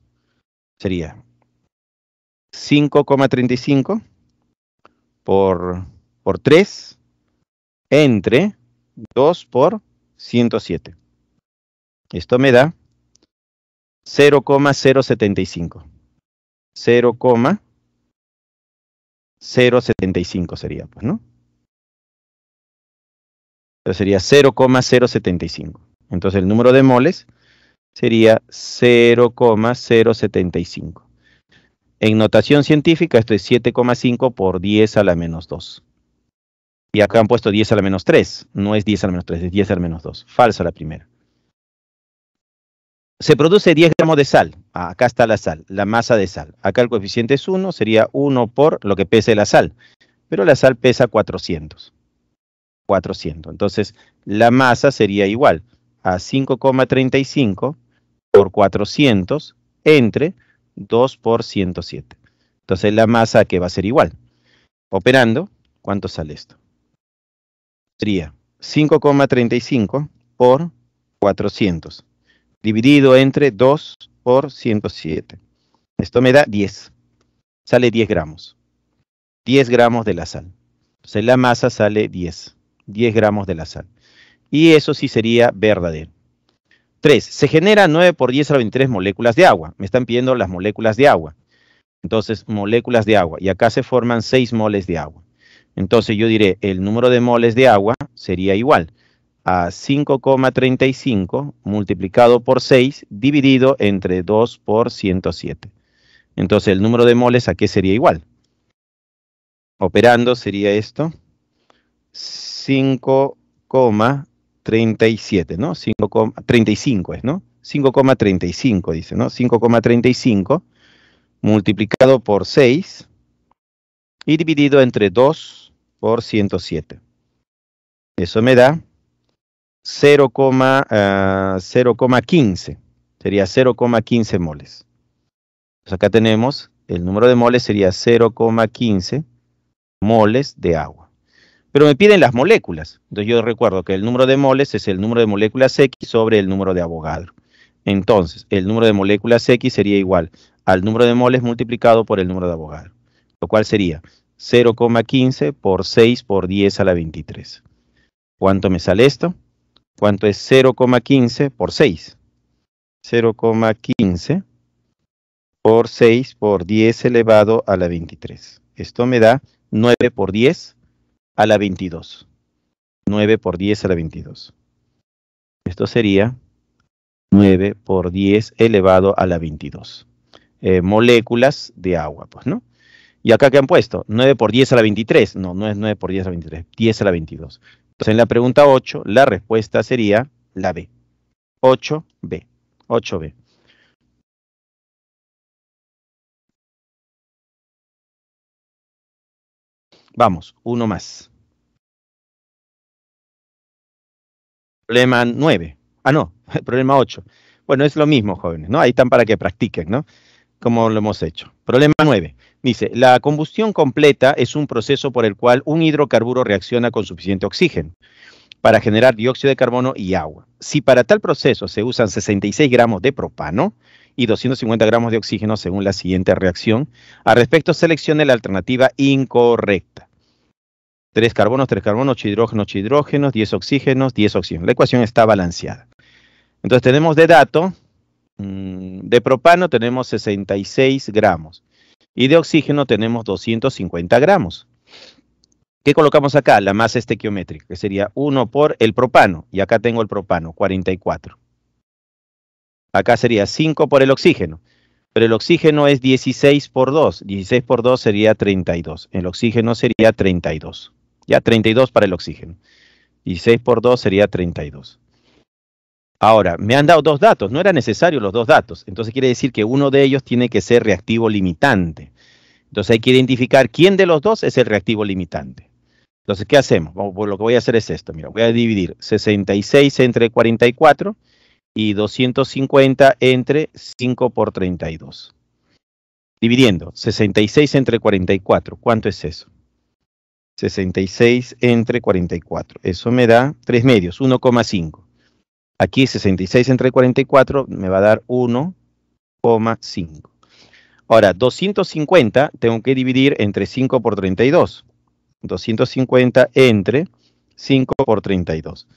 [SPEAKER 1] Sería 5,35 por, por 3 entre 2 por 107. Esto me da 0,075. 0,075. 0,75 sería, pues, ¿no? Entonces sería 0,075. Entonces el número de moles sería 0,075. En notación científica esto es 7,5 por 10 a la menos 2. Y acá han puesto 10 a la menos 3. No es 10 a la menos 3, es 10 a la menos 2. Falsa la primera se produce 10 gramos de sal. Ah, acá está la sal, la masa de sal. Acá el coeficiente es 1, sería 1 por lo que pese la sal. Pero la sal pesa 400. 400. Entonces, la masa sería igual a 5,35 por 400 entre 2 por 107. Entonces, la masa que va a ser igual. Operando, ¿cuánto sale esto? Sería 5,35 por 400 dividido entre 2 por 107. Esto me da 10. Sale 10 gramos. 10 gramos de la sal. Entonces la masa sale 10. 10 gramos de la sal. Y eso sí sería verdadero. 3. Se genera 9 por 10 a la 23 moléculas de agua. Me están pidiendo las moléculas de agua. Entonces, moléculas de agua. Y acá se forman 6 moles de agua. Entonces yo diré, el número de moles de agua sería igual a 5,35 multiplicado por 6 dividido entre 2 por 107. Entonces el número de moles a qué sería igual. Operando sería esto, 5,37, ¿no? 5,35, es, ¿no? 5,35 dice, ¿no? 5,35 multiplicado por 6 y dividido entre 2 por 107. Eso me da 0,15. Ah, sería 0,15 moles. Pues acá tenemos el número de moles sería 0,15 moles de agua. Pero me piden las moléculas. Entonces yo recuerdo que el número de moles es el número de moléculas X sobre el número de abogado. Entonces, el número de moléculas X sería igual al número de moles multiplicado por el número de abogado. lo cual sería 0,15 por 6 por 10 a la 23. ¿Cuánto me sale esto? ¿Cuánto es 0,15 por 6? 0,15 por 6 por 10 elevado a la 23. Esto me da 9 por 10 a la 22. 9 por 10 a la 22. Esto sería 9 por 10 elevado a la 22. Eh, moléculas de agua, pues, ¿no? Y acá ¿qué han puesto 9 por 10 a la 23. No, no es 9 por 10 a la 23, 10 a la 22. Entonces, en la pregunta 8, la respuesta sería la B. 8B. 8B. Vamos, uno más. Problema 9. Ah, no, problema 8. Bueno, es lo mismo, jóvenes, ¿no? Ahí están para que practiquen, ¿no? como lo hemos hecho. Problema 9. Dice, la combustión completa es un proceso por el cual un hidrocarburo reacciona con suficiente oxígeno para generar dióxido de carbono y agua. Si para tal proceso se usan 66 gramos de propano y 250 gramos de oxígeno según la siguiente reacción, al respecto seleccione la alternativa incorrecta. 3 carbonos, 3 carbonos, 8 hidrógenos, hidrógenos, 10 oxígenos, 10 oxígenos. La ecuación está balanceada. Entonces tenemos de dato Mm, de propano tenemos 66 gramos y de oxígeno tenemos 250 gramos. ¿Qué colocamos acá? La masa estequiométrica, que sería 1 por el propano. Y acá tengo el propano, 44. Acá sería 5 por el oxígeno. Pero el oxígeno es 16 por 2. 16 por 2 sería 32. El oxígeno sería 32. Ya, 32 para el oxígeno. 16 por 2 sería 32. Ahora, me han dado dos datos, no eran necesarios los dos datos, entonces quiere decir que uno de ellos tiene que ser reactivo limitante. Entonces hay que identificar quién de los dos es el reactivo limitante. Entonces, ¿qué hacemos? Pues lo que voy a hacer es esto, mira, voy a dividir 66 entre 44 y 250 entre 5 por 32. Dividiendo 66 entre 44, ¿cuánto es eso? 66 entre 44, eso me da tres medios, 1,5. Aquí 66 entre 44 me va a dar 1,5. Ahora, 250 tengo que dividir entre 5 por 32. 250 entre 5 por 32.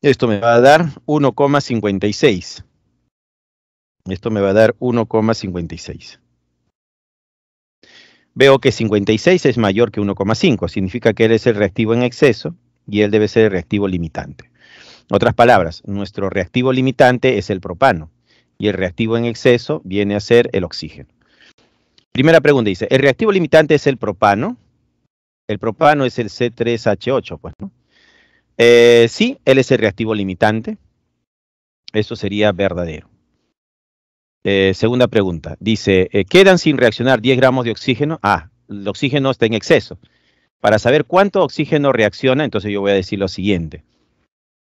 [SPEAKER 1] Esto me va a dar 1,56. Esto me va a dar 1,56. Veo que 56 es mayor que 1,5. Significa que él es el reactivo en exceso y él debe ser el reactivo limitante otras palabras, nuestro reactivo limitante es el propano y el reactivo en exceso viene a ser el oxígeno. Primera pregunta dice, ¿el reactivo limitante es el propano? El propano es el C3H8, pues, ¿no? Eh, sí, él es el reactivo limitante. Eso sería verdadero. Eh, segunda pregunta. Dice, eh, ¿quedan sin reaccionar 10 gramos de oxígeno? Ah, el oxígeno está en exceso. Para saber cuánto oxígeno reacciona, entonces yo voy a decir lo siguiente.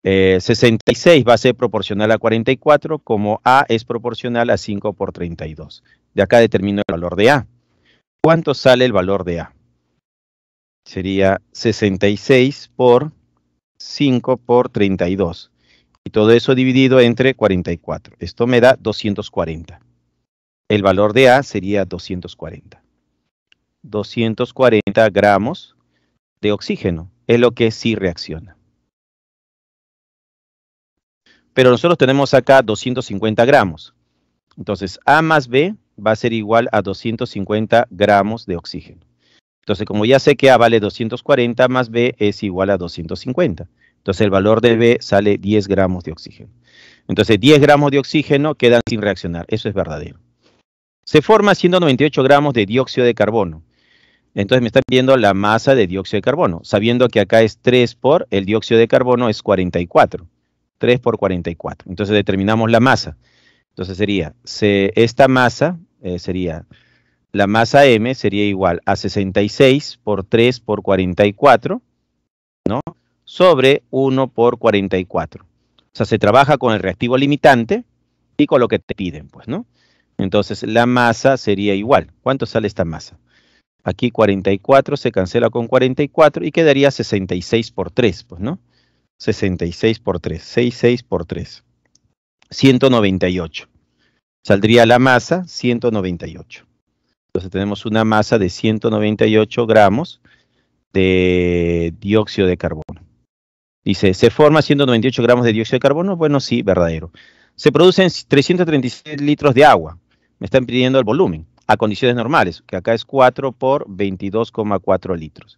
[SPEAKER 1] 66 eh, va a ser proporcional a 44, como A es proporcional a 5 por 32. De acá determino el valor de A. ¿Cuánto sale el valor de A? Sería 66 por 5 por 32. Y todo eso dividido entre 44. Esto me da 240. El valor de A sería 240. 240 gramos de oxígeno es lo que sí reacciona pero nosotros tenemos acá 250 gramos. Entonces, A más B va a ser igual a 250 gramos de oxígeno. Entonces, como ya sé que A vale 240 más B es igual a 250. Entonces, el valor de B sale 10 gramos de oxígeno. Entonces, 10 gramos de oxígeno quedan sin reaccionar. Eso es verdadero. Se forma 198 gramos de dióxido de carbono. Entonces, me están pidiendo la masa de dióxido de carbono, sabiendo que acá es 3 por, el dióxido de carbono es 44. 3 por 44. Entonces determinamos la masa. Entonces sería, esta masa eh, sería, la masa M sería igual a 66 por 3 por 44, ¿no? Sobre 1 por 44. O sea, se trabaja con el reactivo limitante y con lo que te piden, pues, ¿no? Entonces la masa sería igual. ¿Cuánto sale esta masa? Aquí 44 se cancela con 44 y quedaría 66 por 3, pues, ¿no? 66 por 3, 66 por 3, 198. Saldría la masa 198. Entonces tenemos una masa de 198 gramos de dióxido de carbono. Dice, ¿se forma 198 gramos de dióxido de carbono? Bueno, sí, verdadero. Se producen 336 litros de agua. Me están pidiendo el volumen a condiciones normales, que acá es 4 por 22,4 litros.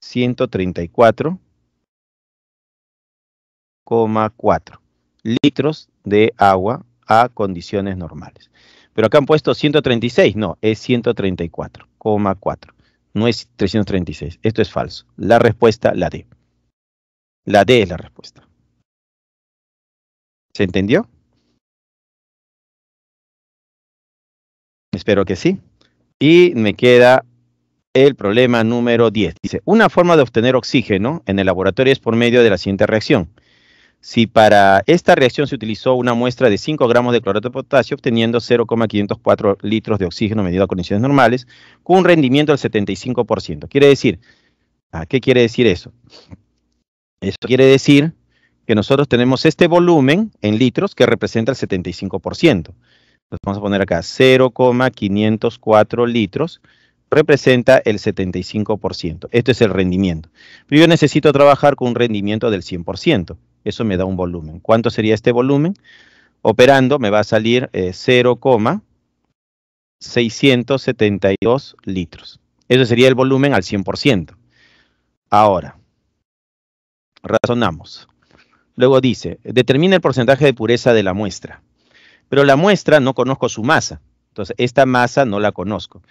[SPEAKER 1] 134,4 litros de agua a condiciones normales. Pero acá han puesto 136, no, es 134,4. No es 336, esto es falso. La respuesta, la D. La D es la respuesta. ¿Se entendió? Espero que sí. Y me queda el problema número 10. Dice, una forma de obtener oxígeno en el laboratorio es por medio de la siguiente reacción. Si para esta reacción se utilizó una muestra de 5 gramos de clorato de potasio, obteniendo 0,504 litros de oxígeno medido a condiciones normales, con un rendimiento del 75%. Quiere decir, ¿qué quiere decir eso? Eso quiere decir que nosotros tenemos este volumen en litros que representa el 75%. Entonces vamos a poner acá 0,504 litros representa el 75%. Esto es el rendimiento. Pero yo necesito trabajar con un rendimiento del 100%. Eso me da un volumen. ¿Cuánto sería este volumen? Operando me va a salir 0,672 eh, litros. Eso sería el volumen al 100%. Ahora, razonamos. Luego dice, determina el porcentaje de pureza de la muestra. Pero la muestra no conozco su masa. Entonces, esta masa no la conozco.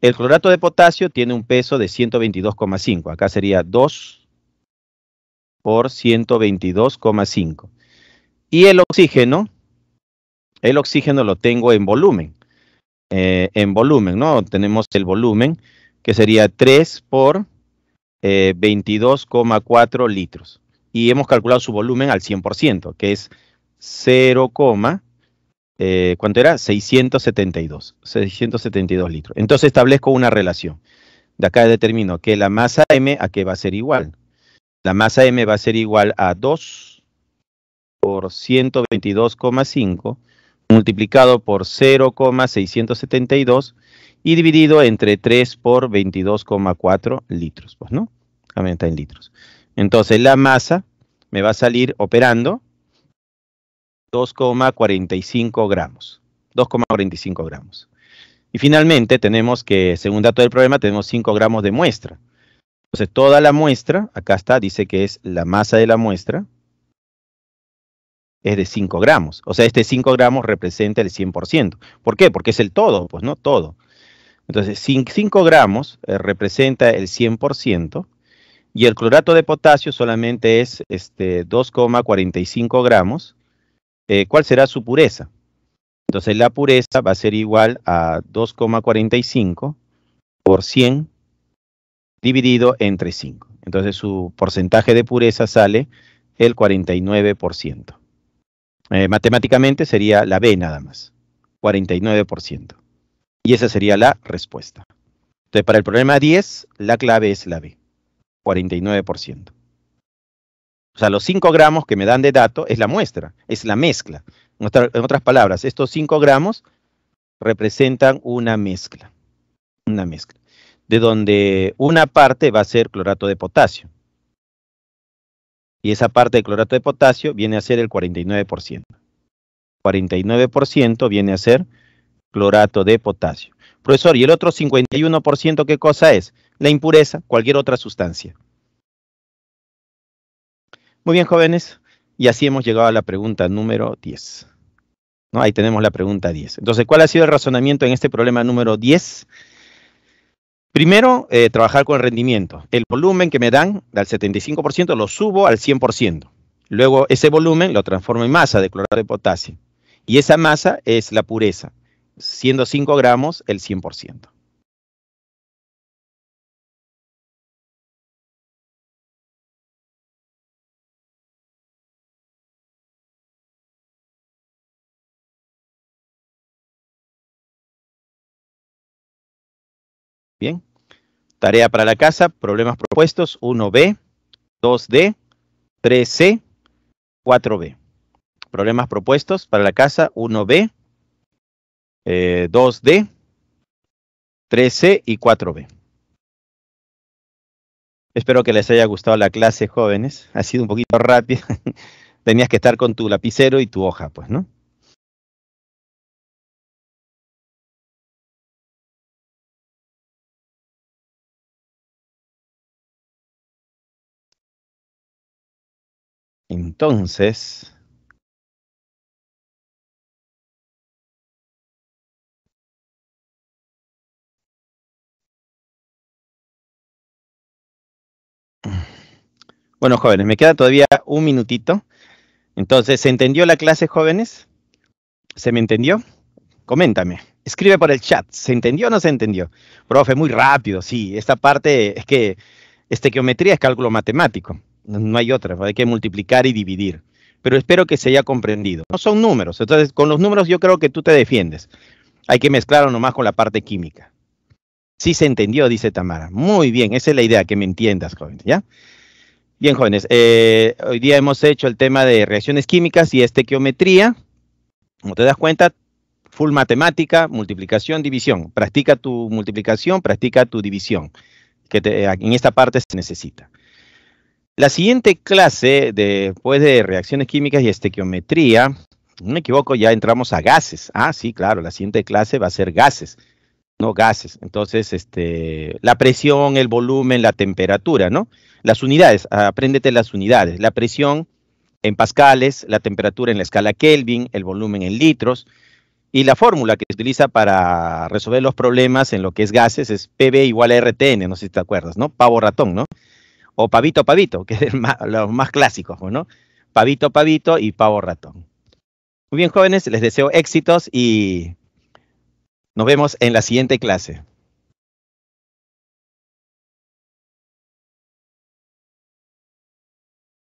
[SPEAKER 1] El clorato de potasio tiene un peso de 122,5. Acá sería 2 por 122,5. Y el oxígeno, el oxígeno lo tengo en volumen. Eh, en volumen, ¿no? Tenemos el volumen que sería 3 por 22,4 eh, litros. Y hemos calculado su volumen al 100%, que es 0,... Eh, ¿cuánto era? 672, 672 litros. Entonces establezco una relación. De acá determino que la masa M a qué va a ser igual. La masa M va a ser igual a 2 por 122,5 multiplicado por 0,672 y dividido entre 3 por 22,4 litros, pues, ¿no? también está en litros. Entonces la masa me va a salir operando 2,45 gramos. 2,45 gramos. Y finalmente tenemos que, según dato del problema, tenemos 5 gramos de muestra. Entonces, toda la muestra, acá está, dice que es la masa de la muestra, es de 5 gramos. O sea, este 5 gramos representa el 100%. ¿Por qué? Porque es el todo, pues no todo. Entonces, 5 gramos eh, representa el 100% y el clorato de potasio solamente es este, 2,45 gramos eh, ¿cuál será su pureza? Entonces la pureza va a ser igual a 2,45 por 100 dividido entre 5. Entonces su porcentaje de pureza sale el 49%. Eh, matemáticamente sería la B nada más, 49%. Y esa sería la respuesta. Entonces para el problema 10, la clave es la B, 49%. O sea, los 5 gramos que me dan de dato es la muestra, es la mezcla. En, otras palabras, estos 5 gramos representan una mezcla. Una mezcla. De donde una parte va a ser clorato de potasio. Y esa parte de clorato de potasio viene a ser el 49%. 49% viene a ser clorato de potasio. Profesor, ¿y el otro 51% qué cosa es? La impureza, cualquier otra sustancia. Muy bien, jóvenes. Y así hemos llegado a la pregunta número 10. ¿No? Ahí tenemos la pregunta 10. Entonces, ¿cuál ha sido el razonamiento en este problema número 10? Primero, eh, trabajar con el rendimiento. El volumen que me dan al 75% lo subo al 100%. Luego, ese volumen lo transformo en masa de cloruro de potasio. Y esa masa es la pureza, siendo 5 gramos el 100%. Bien. Tarea para la casa, problemas propuestos 1B, 2D, 3C, 4B. Problemas propuestos para la casa 1B, 2D, 3C y 4B. Espero que les haya gustado la clase, jóvenes. Ha sido un poquito rápido. Tenías que estar con tu lapicero y tu hoja, pues, ¿no?
[SPEAKER 2] entonces...
[SPEAKER 1] Bueno, jóvenes, me queda todavía un minutito. Entonces, ¿se entendió la clase, jóvenes? ¿Se me entendió? Coméntame. Escribe por el chat. ¿Se entendió o no se entendió? Profe, muy rápido, sí. Esta parte es que geometría es cálculo matemático. No hay otra, hay que multiplicar y dividir. Pero espero que se haya comprendido. No son números, entonces con los números yo creo que tú te defiendes. Hay que mezclarlo nomás con la parte química. Sí se entendió, dice Tamara. Muy bien, esa es la idea, que me entiendas, jóvenes. ¿ya? Bien, jóvenes, eh, hoy día hemos hecho el tema de reacciones químicas y estequiometría. Como te das cuenta, full matemática, multiplicación, división. Practica tu multiplicación, practica tu división, que en esta parte se necesita. La siguiente clase, después de reacciones químicas y estequiometría, no me equivoco, ya entramos a gases. Ah, sí, claro, la siguiente clase va a ser gases, no gases. Entonces, este, la presión, el volumen, la temperatura, ¿no? Las unidades, apréndete las unidades. La presión en pascales, la temperatura en la escala Kelvin, el volumen en litros. Y la fórmula que se utiliza para resolver los problemas en lo que es gases es PB igual a RTN, no sé si te acuerdas, ¿no? Pavo ratón, ¿no? o Pavito Pavito, que es lo los más clásicos, ¿no? Pavito Pavito y Pavo Ratón. Muy bien, jóvenes, les deseo éxitos y nos vemos
[SPEAKER 2] en la siguiente clase.